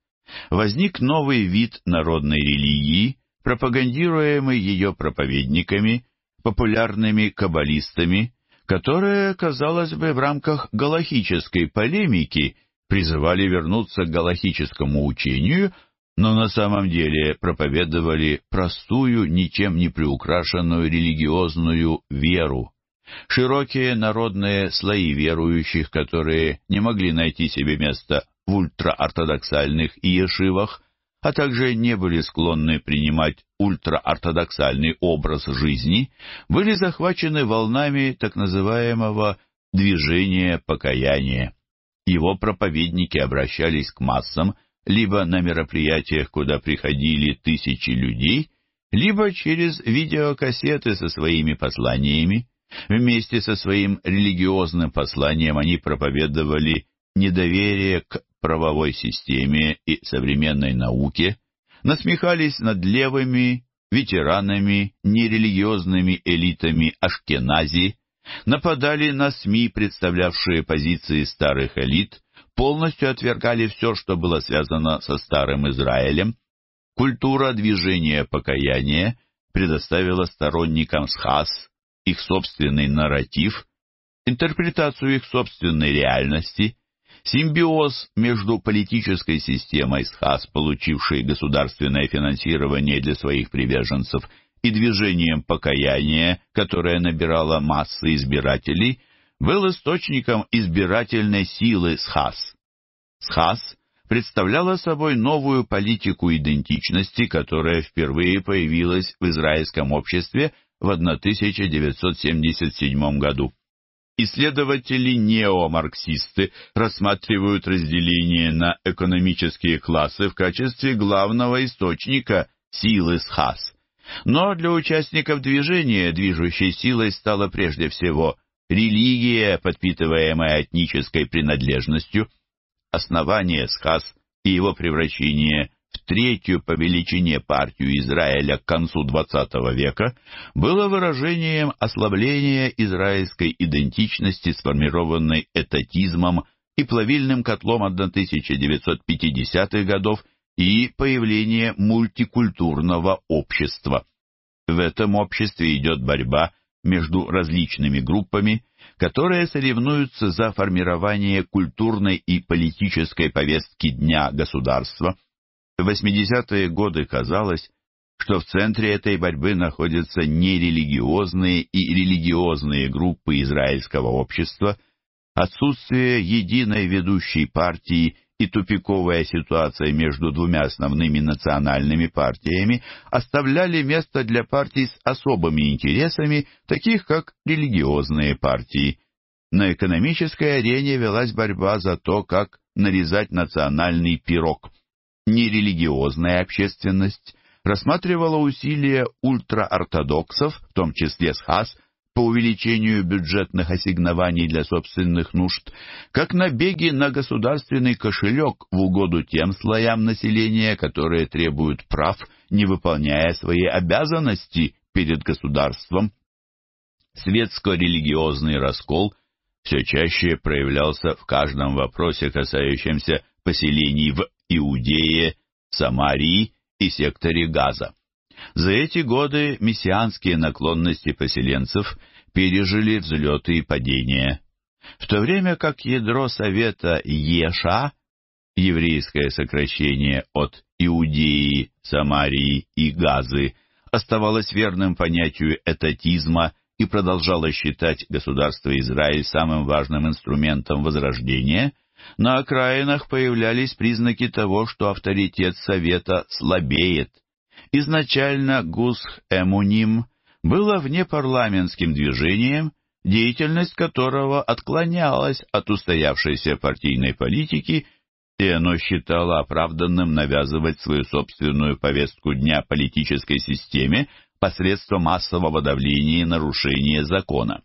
Возник новый вид народной религии – пропагандируемый ее проповедниками, популярными каббалистами, которые, казалось бы, в рамках галахической полемики призывали вернуться к галахическому учению, но на самом деле проповедовали простую, ничем не приукрашенную религиозную веру. Широкие народные слои верующих, которые не могли найти себе места в ультраортодоксальных иешивах, а также не были склонны принимать ультраортодоксальный образ жизни, были захвачены волнами так называемого «движения покаяния». Его проповедники обращались к массам либо на мероприятиях, куда приходили тысячи людей, либо через видеокассеты со своими посланиями. Вместе со своим религиозным посланием они проповедовали недоверие к правовой системе и современной науке, насмехались над левыми, ветеранами, нерелигиозными элитами Ашкенази, нападали на СМИ, представлявшие позиции старых элит, полностью отвергали все, что было связано со старым Израилем. Культура движения покаяния предоставила сторонникам схаз их собственный нарратив, интерпретацию их собственной реальности – Симбиоз между политической системой СХАС, получившей государственное финансирование для своих приверженцев, и движением покаяния, которое набирало массы избирателей, был источником избирательной силы СХАС. СХАС представляла собой новую политику идентичности, которая впервые появилась в израильском обществе в 1977 году. Исследователи неомарксисты рассматривают разделение на экономические классы в качестве главного источника силы СХАС. Но для участников движения движущей силой стала прежде всего религия, подпитываемая этнической принадлежностью. Основание СХАС и его превращение в третью по величине партию Израиля к концу XX века, было выражением ослабления израильской идентичности, сформированной этатизмом и плавильным котлом 1950-х годов и появление мультикультурного общества. В этом обществе идет борьба между различными группами, которые соревнуются за формирование культурной и политической повестки дня государства – в 80-е годы казалось, что в центре этой борьбы находятся нерелигиозные и религиозные группы израильского общества, отсутствие единой ведущей партии и тупиковая ситуация между двумя основными национальными партиями оставляли место для партий с особыми интересами, таких как религиозные партии. На экономической арене велась борьба за то, как нарезать национальный пирог. Нерелигиозная общественность рассматривала усилия ультраортодоксов, в том числе с по увеличению бюджетных ассигнований для собственных нужд, как набеги на государственный кошелек в угоду тем слоям населения, которые требуют прав, не выполняя свои обязанности перед государством. Светско-религиозный раскол все чаще проявлялся в каждом вопросе, касающемся поселений в Иудее, Самарии и секторе Газа. За эти годы мессианские наклонности поселенцев пережили взлеты и падения, в то время как ядро совета Еша, еврейское сокращение от Иудеи, Самарии и Газы, оставалось верным понятию этатизма и продолжало считать государство Израиль самым важным инструментом возрождения, на окраинах появлялись признаки того, что авторитет Совета слабеет. Изначально Гусх Эмуним было внепарламентским движением, деятельность которого отклонялась от устоявшейся партийной политики, и оно считало оправданным навязывать свою собственную повестку дня политической системе посредством массового давления и нарушения закона.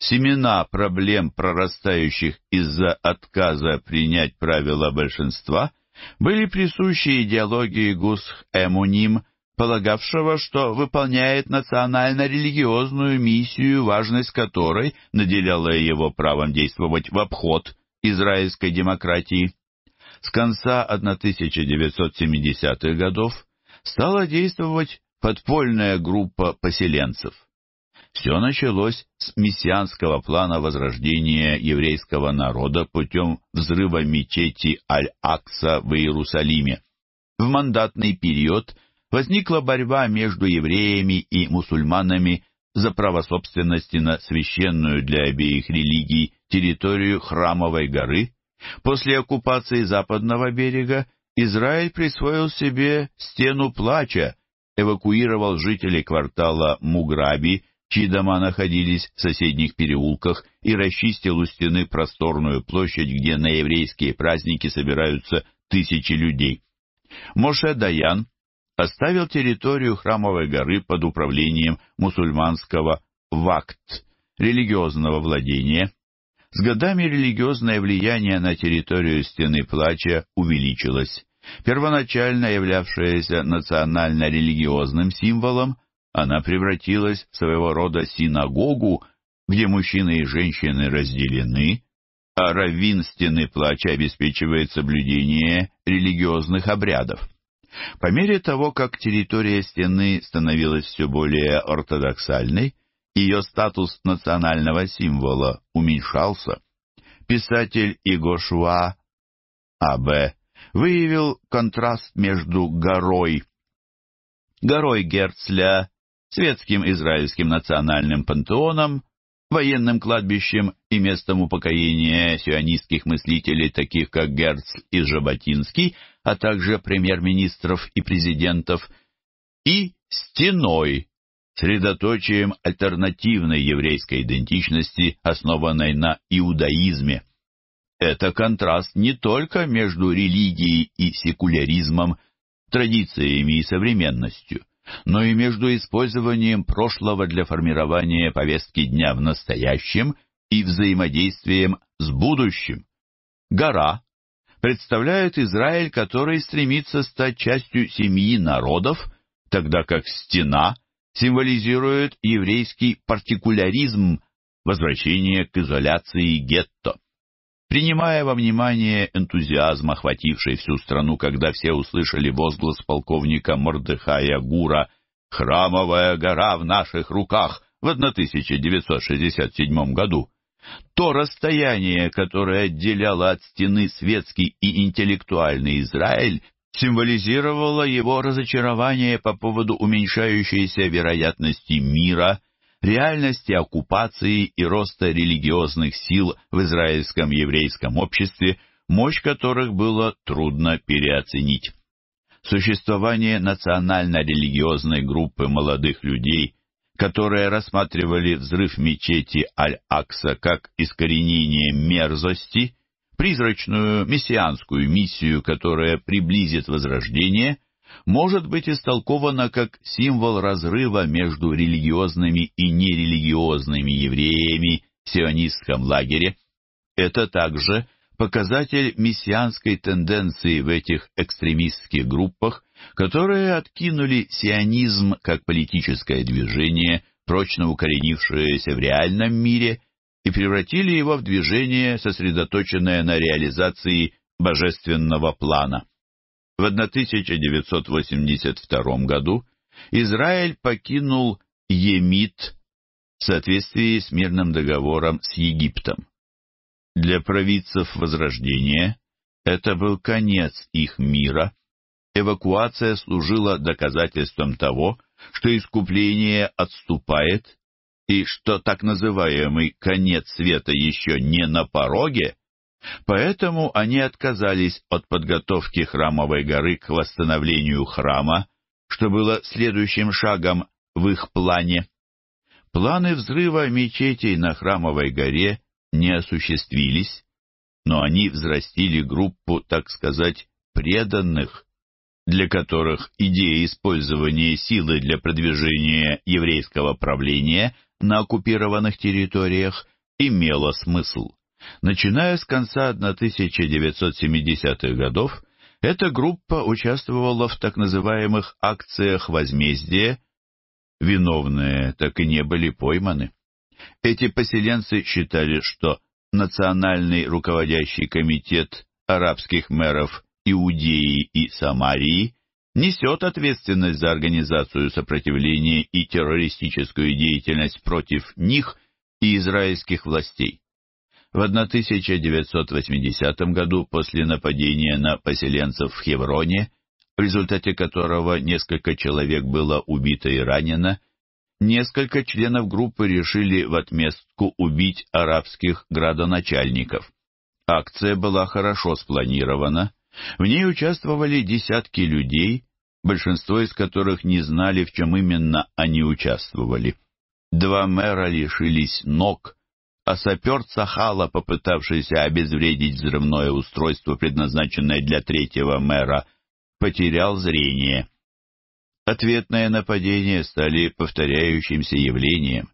Семена проблем, прорастающих из-за отказа принять правила большинства, были присущи идеологии Гусх Эмуним, полагавшего, что выполняет национально-религиозную миссию, важность которой наделяла его правом действовать в обход израильской демократии. С конца 1970-х годов стала действовать подпольная группа поселенцев. Все началось с мессианского плана возрождения еврейского народа путем взрыва мечети Аль-Акса в Иерусалиме. В мандатный период возникла борьба между евреями и мусульманами за право собственности на священную для обеих религий территорию Храмовой горы. После оккупации западного берега Израиль присвоил себе стену плача, эвакуировал жителей квартала Муграби чьи дома находились в соседних переулках, и расчистил у стены просторную площадь, где на еврейские праздники собираются тысячи людей. Моше Даян оставил территорию Храмовой горы под управлением мусульманского вакт, религиозного владения. С годами религиозное влияние на территорию Стены Плача увеличилось. Первоначально являвшееся национально-религиозным символом – она превратилась в своего рода синагогу, где мужчины и женщины разделены, а раввин стены плача обеспечивает соблюдение религиозных обрядов. По мере того, как территория стены становилась все более ортодоксальной, ее статус национального символа уменьшался. Писатель Игошуа А.Б. выявил контраст между горой, горой Герцля светским израильским национальным пантеоном, военным кладбищем и местом упокоения сионистских мыслителей, таких как Герц и Жаботинский, а также премьер-министров и президентов, и стеной, средоточием альтернативной еврейской идентичности, основанной на иудаизме. Это контраст не только между религией и секуляризмом, традициями и современностью но и между использованием прошлого для формирования повестки дня в настоящем и взаимодействием с будущим. Гора представляет Израиль, который стремится стать частью семьи народов, тогда как стена символизирует еврейский партикуляризм, возвращение к изоляции гетто. Принимая во внимание энтузиазм, охвативший всю страну, когда все услышали возглас полковника Мордыхая Гура «Храмовая гора в наших руках» в 1967 году, то расстояние, которое отделяло от стены светский и интеллектуальный Израиль, символизировало его разочарование по поводу уменьшающейся вероятности мира реальности оккупации и роста религиозных сил в израильском еврейском обществе, мощь которых было трудно переоценить. Существование национально-религиозной группы молодых людей, которые рассматривали взрыв мечети Аль-Акса как искоренение мерзости, призрачную мессианскую миссию, которая приблизит возрождение – может быть истолковано как символ разрыва между религиозными и нерелигиозными евреями в сионистском лагере. Это также показатель мессианской тенденции в этих экстремистских группах, которые откинули сионизм как политическое движение, прочно укоренившееся в реальном мире, и превратили его в движение, сосредоточенное на реализации божественного плана. В 1982 году Израиль покинул Емит в соответствии с мирным договором с Египтом. Для провидцев Возрождения это был конец их мира. Эвакуация служила доказательством того, что искупление отступает и что так называемый конец света еще не на пороге – Поэтому они отказались от подготовки Храмовой горы к восстановлению храма, что было следующим шагом в их плане. Планы взрыва мечетей на Храмовой горе не осуществились, но они взрастили группу, так сказать, преданных, для которых идея использования силы для продвижения еврейского правления на оккупированных территориях имела смысл. Начиная с конца 1970-х годов, эта группа участвовала в так называемых акциях возмездия, виновные так и не были пойманы. Эти поселенцы считали, что Национальный руководящий комитет арабских мэров Иудеи и Самарии несет ответственность за организацию сопротивления и террористическую деятельность против них и израильских властей. В 1980 году после нападения на поселенцев в Хевроне, в результате которого несколько человек было убито и ранено, несколько членов группы решили в отместку убить арабских градоначальников. Акция была хорошо спланирована, в ней участвовали десятки людей, большинство из которых не знали, в чем именно они участвовали. Два мэра лишились ног – а сапер Сахала, попытавшийся обезвредить взрывное устройство, предназначенное для третьего мэра, потерял зрение. Ответные нападения стали повторяющимся явлением.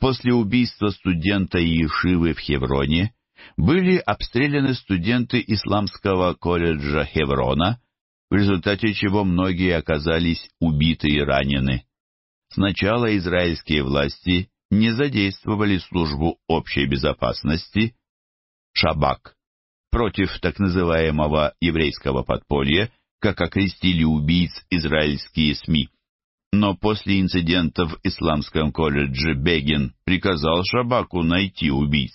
После убийства студента Иешивы в Хевроне были обстреляны студенты Исламского колледжа Хеврона, в результате чего многие оказались убиты и ранены. Сначала израильские власти не задействовали службу общей безопасности, Шабак, против так называемого еврейского подполья, как окрестили убийц израильские СМИ. Но после инцидента в Исламском колледже Бегин приказал Шабаку найти убийц.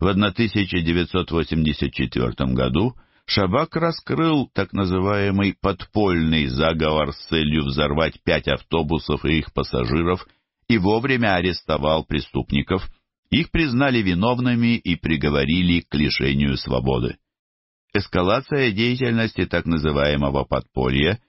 В 1984 году Шабак раскрыл так называемый подпольный заговор с целью взорвать пять автобусов и их пассажиров и вовремя арестовал преступников. Их признали виновными и приговорили к лишению свободы. Эскалация деятельности так называемого подполья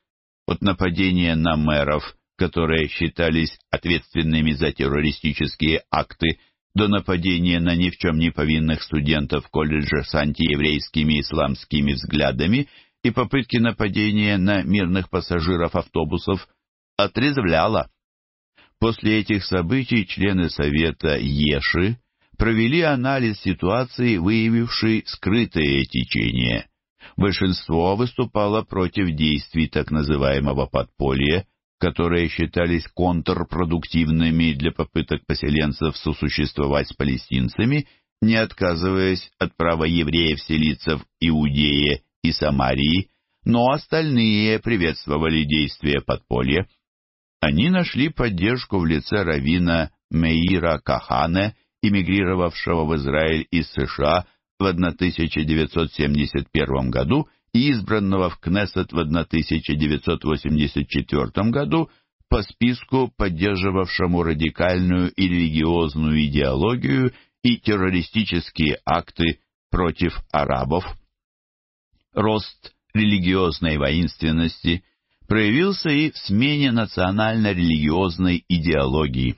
от нападения на мэров, которые считались ответственными за террористические акты, до нападения на ни в чем не повинных студентов колледжа с антиеврейскими исламскими взглядами и попытки нападения на мирных пассажиров автобусов, отрезвляла. После этих событий члены Совета Еши провели анализ ситуации, выявивший скрытые течения. Большинство выступало против действий так называемого подполья, которые считались контрпродуктивными для попыток поселенцев сосуществовать с палестинцами, не отказываясь от права евреев селиться в Иудее и Самарии, но остальные приветствовали действия подполья. Они нашли поддержку в лице равина Меира Кахане, эмигрировавшего в Израиль из США в 1971 году и избранного в Кнессет в 1984 году по списку, поддерживавшему радикальную и религиозную идеологию и террористические акты против арабов. Рост религиозной воинственности – проявился и в смене национально-религиозной идеологии.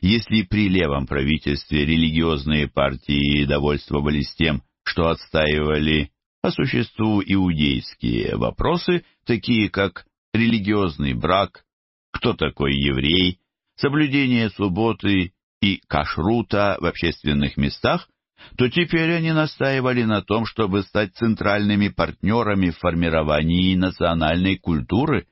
Если при левом правительстве религиозные партии довольствовались тем, что отстаивали по существу иудейские вопросы, такие как религиозный брак, кто такой еврей, соблюдение субботы и кашрута в общественных местах, то теперь они настаивали на том, чтобы стать центральными партнерами в формировании национальной культуры.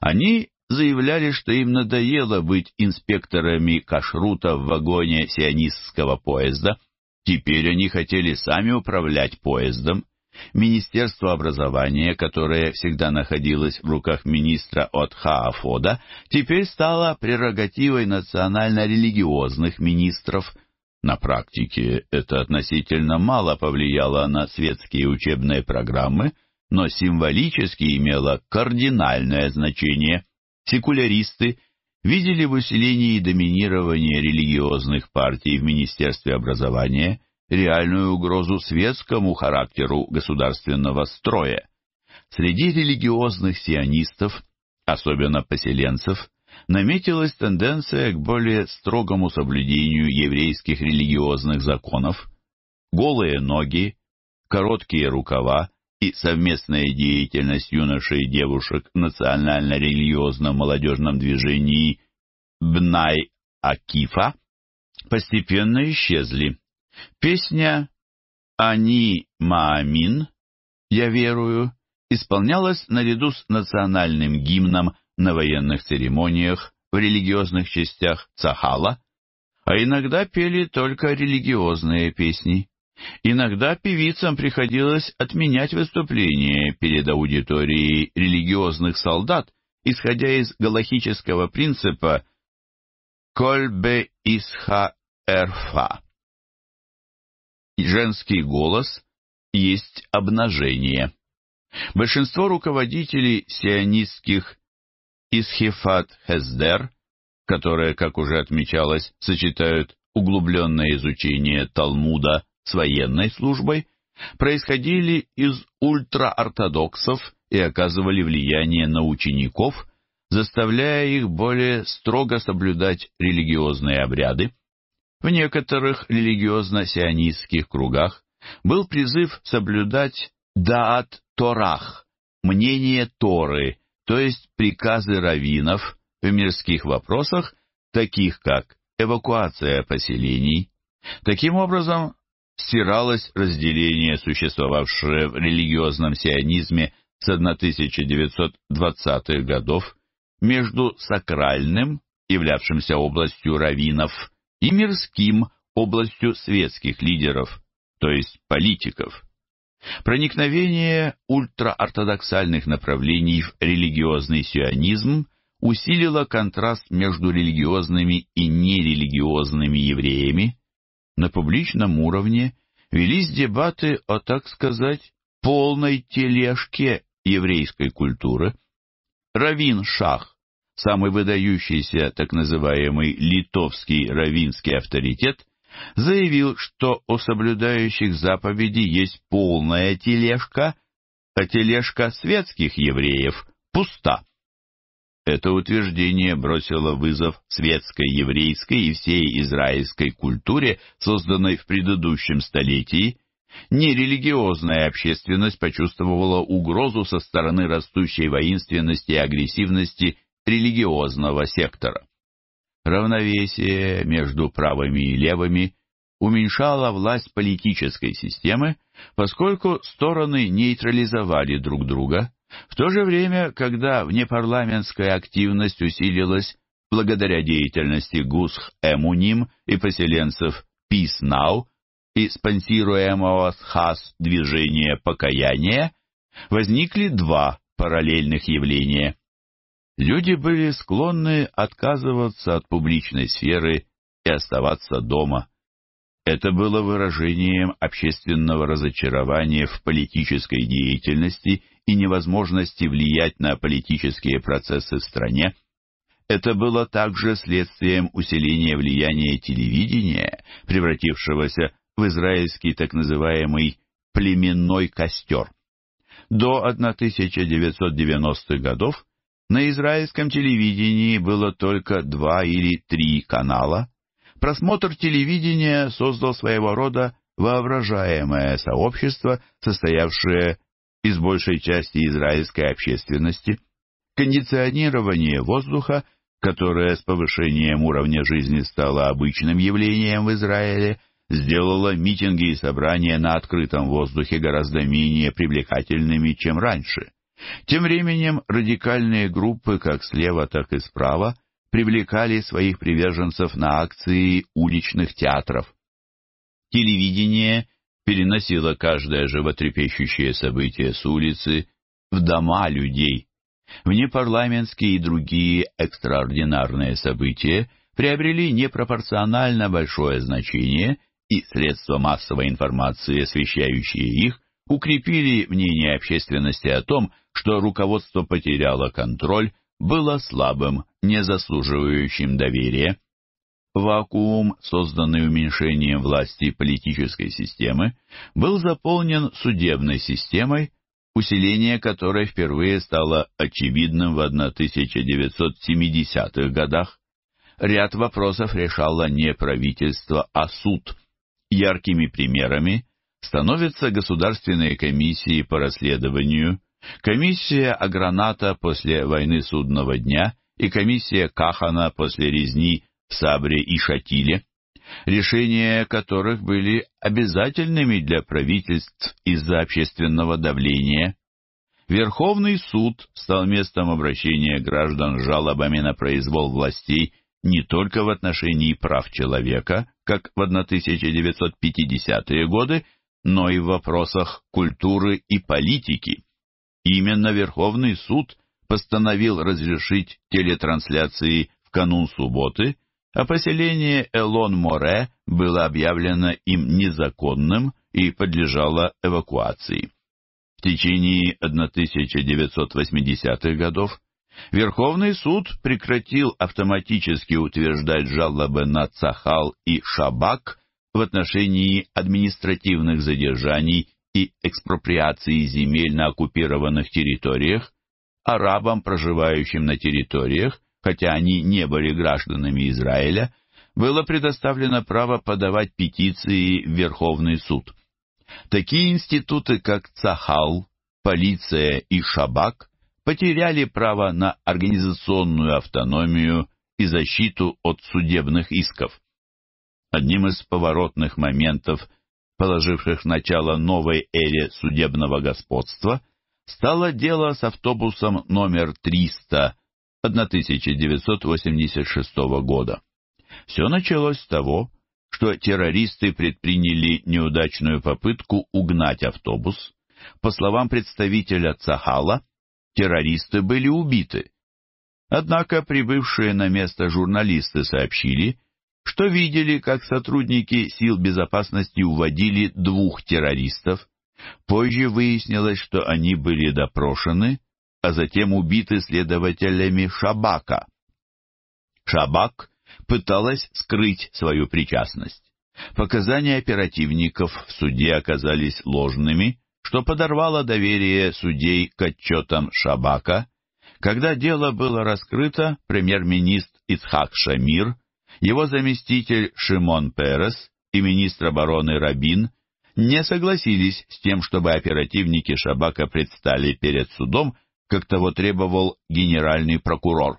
Они заявляли, что им надоело быть инспекторами кашрута в вагоне сионистского поезда. Теперь они хотели сами управлять поездом. Министерство образования, которое всегда находилось в руках министра от Хаафода, теперь стало прерогативой национально-религиозных министров – на практике это относительно мало повлияло на светские учебные программы, но символически имело кардинальное значение. Секуляристы видели в усилении и доминировании религиозных партий в Министерстве образования реальную угрозу светскому характеру государственного строя. Среди религиозных сионистов, особенно поселенцев, наметилась тенденция к более строгому соблюдению еврейских религиозных законов, голые ноги, короткие рукава и совместная деятельность юношей и девушек в национально-религиозном молодежном движении «Бнай Акифа» постепенно исчезли. Песня Ани Маамин» «Я верую» исполнялась наряду с национальным гимном на военных церемониях в религиозных частях Цахала, а иногда пели только религиозные песни. Иногда певицам приходилось отменять выступления перед аудиторией религиозных солдат, исходя из галахического принципа «Кольбе исха эрфа». Женский голос есть обнажение. Большинство руководителей сионистских Исхифат Хездер, которые, как уже отмечалось, сочетают углубленное изучение Талмуда с военной службой, происходили из ультраортодоксов и оказывали влияние на учеников, заставляя их более строго соблюдать религиозные обряды. В некоторых религиозно-сионистских кругах был призыв соблюдать «даат Торах» — мнение Торы — то есть приказы раввинов в мирских вопросах, таких как эвакуация поселений. Таким образом, стиралось разделение, существовавшее в религиозном сионизме с 1920-х годов между сакральным, являвшимся областью раввинов, и мирским, областью светских лидеров, то есть политиков. Проникновение ультраортодоксальных направлений в религиозный сионизм усилило контраст между религиозными и нерелигиозными евреями. На публичном уровне велись дебаты о, так сказать, полной тележке еврейской культуры. Равин Шах, самый выдающийся так называемый литовский равинский авторитет, заявил, что у соблюдающих заповеди есть полная тележка, а тележка светских евреев пуста. Это утверждение бросило вызов светской еврейской и всей израильской культуре, созданной в предыдущем столетии. Нерелигиозная общественность почувствовала угрозу со стороны растущей воинственности и агрессивности религиозного сектора. Равновесие между правыми и левыми уменьшало власть политической системы, поскольку стороны нейтрализовали друг друга, в то же время, когда внепарламентская активность усилилась благодаря деятельности Гусх Эмуним и поселенцев Peace Now и спонсируемого СХАС движения покаяния, возникли два параллельных явления люди были склонны отказываться от публичной сферы и оставаться дома. Это было выражением общественного разочарования в политической деятельности и невозможности влиять на политические процессы в стране. Это было также следствием усиления влияния телевидения, превратившегося в израильский так называемый «племенной костер». До 1990-х годов на израильском телевидении было только два или три канала. Просмотр телевидения создал своего рода воображаемое сообщество, состоявшее из большей части израильской общественности. Кондиционирование воздуха, которое с повышением уровня жизни стало обычным явлением в Израиле, сделало митинги и собрания на открытом воздухе гораздо менее привлекательными, чем раньше. Тем временем радикальные группы как слева, так и справа привлекали своих приверженцев на акции уличных театров. Телевидение переносило каждое животрепещущее событие с улицы в дома людей. Внепарламентские и другие экстраординарные события приобрели непропорционально большое значение, и средства массовой информации, освещающие их, укрепили мнение общественности о том, что руководство потеряло контроль, было слабым, не заслуживающим доверия. Вакуум, созданный уменьшением власти политической системы, был заполнен судебной системой, усиление которой впервые стало очевидным в 1970-х годах. Ряд вопросов решало не правительство, а суд. Яркими примерами становятся государственные комиссии по расследованию, Комиссия Аграната после войны судного дня и комиссия Кахана после резни в Сабре и Шатиле, решения которых были обязательными для правительств из-за общественного давления. Верховный суд стал местом обращения граждан с жалобами на произвол властей не только в отношении прав человека, как в 1950-е годы, но и в вопросах культуры и политики. Именно Верховный суд постановил разрешить телетрансляции в канун субботы, а поселение Элон-Море было объявлено им незаконным и подлежало эвакуации. В течение 1980-х годов Верховный суд прекратил автоматически утверждать жалобы на Цахал и Шабак в отношении административных задержаний и экспроприации земель на оккупированных территориях, арабам, проживающим на территориях, хотя они не были гражданами Израиля, было предоставлено право подавать петиции в Верховный суд. Такие институты, как ЦАХАЛ, полиция и Шабак, потеряли право на организационную автономию и защиту от судебных исков. Одним из поворотных моментов положивших начало новой эре судебного господства, стало дело с автобусом номер 300 1986 года. Все началось с того, что террористы предприняли неудачную попытку угнать автобус. По словам представителя Цахала, террористы были убиты. Однако прибывшие на место журналисты сообщили, что видели, как сотрудники сил безопасности уводили двух террористов. Позже выяснилось, что они были допрошены, а затем убиты следователями Шабака. Шабак пыталась скрыть свою причастность. Показания оперативников в суде оказались ложными, что подорвало доверие судей к отчетам Шабака. Когда дело было раскрыто, премьер-министр Ицхак Шамир – его заместитель Шимон Перес и министр обороны Рабин не согласились с тем, чтобы оперативники Шабака предстали перед судом, как того требовал генеральный прокурор.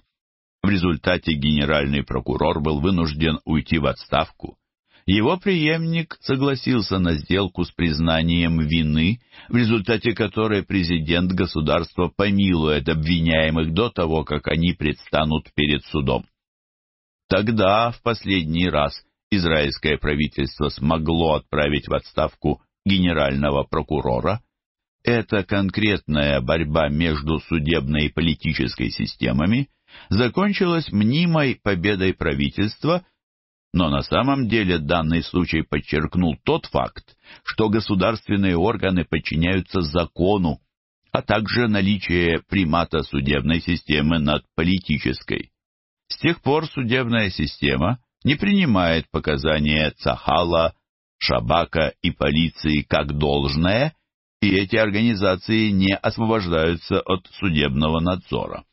В результате генеральный прокурор был вынужден уйти в отставку. Его преемник согласился на сделку с признанием вины, в результате которой президент государства помилует обвиняемых до того, как они предстанут перед судом. Тогда, в последний раз, израильское правительство смогло отправить в отставку генерального прокурора. Эта конкретная борьба между судебной и политической системами закончилась мнимой победой правительства, но на самом деле данный случай подчеркнул тот факт, что государственные органы подчиняются закону, а также наличие примата судебной системы над политической. С тех пор судебная система не принимает показания Цахала, Шабака и полиции как должное, и эти организации не освобождаются от судебного надзора.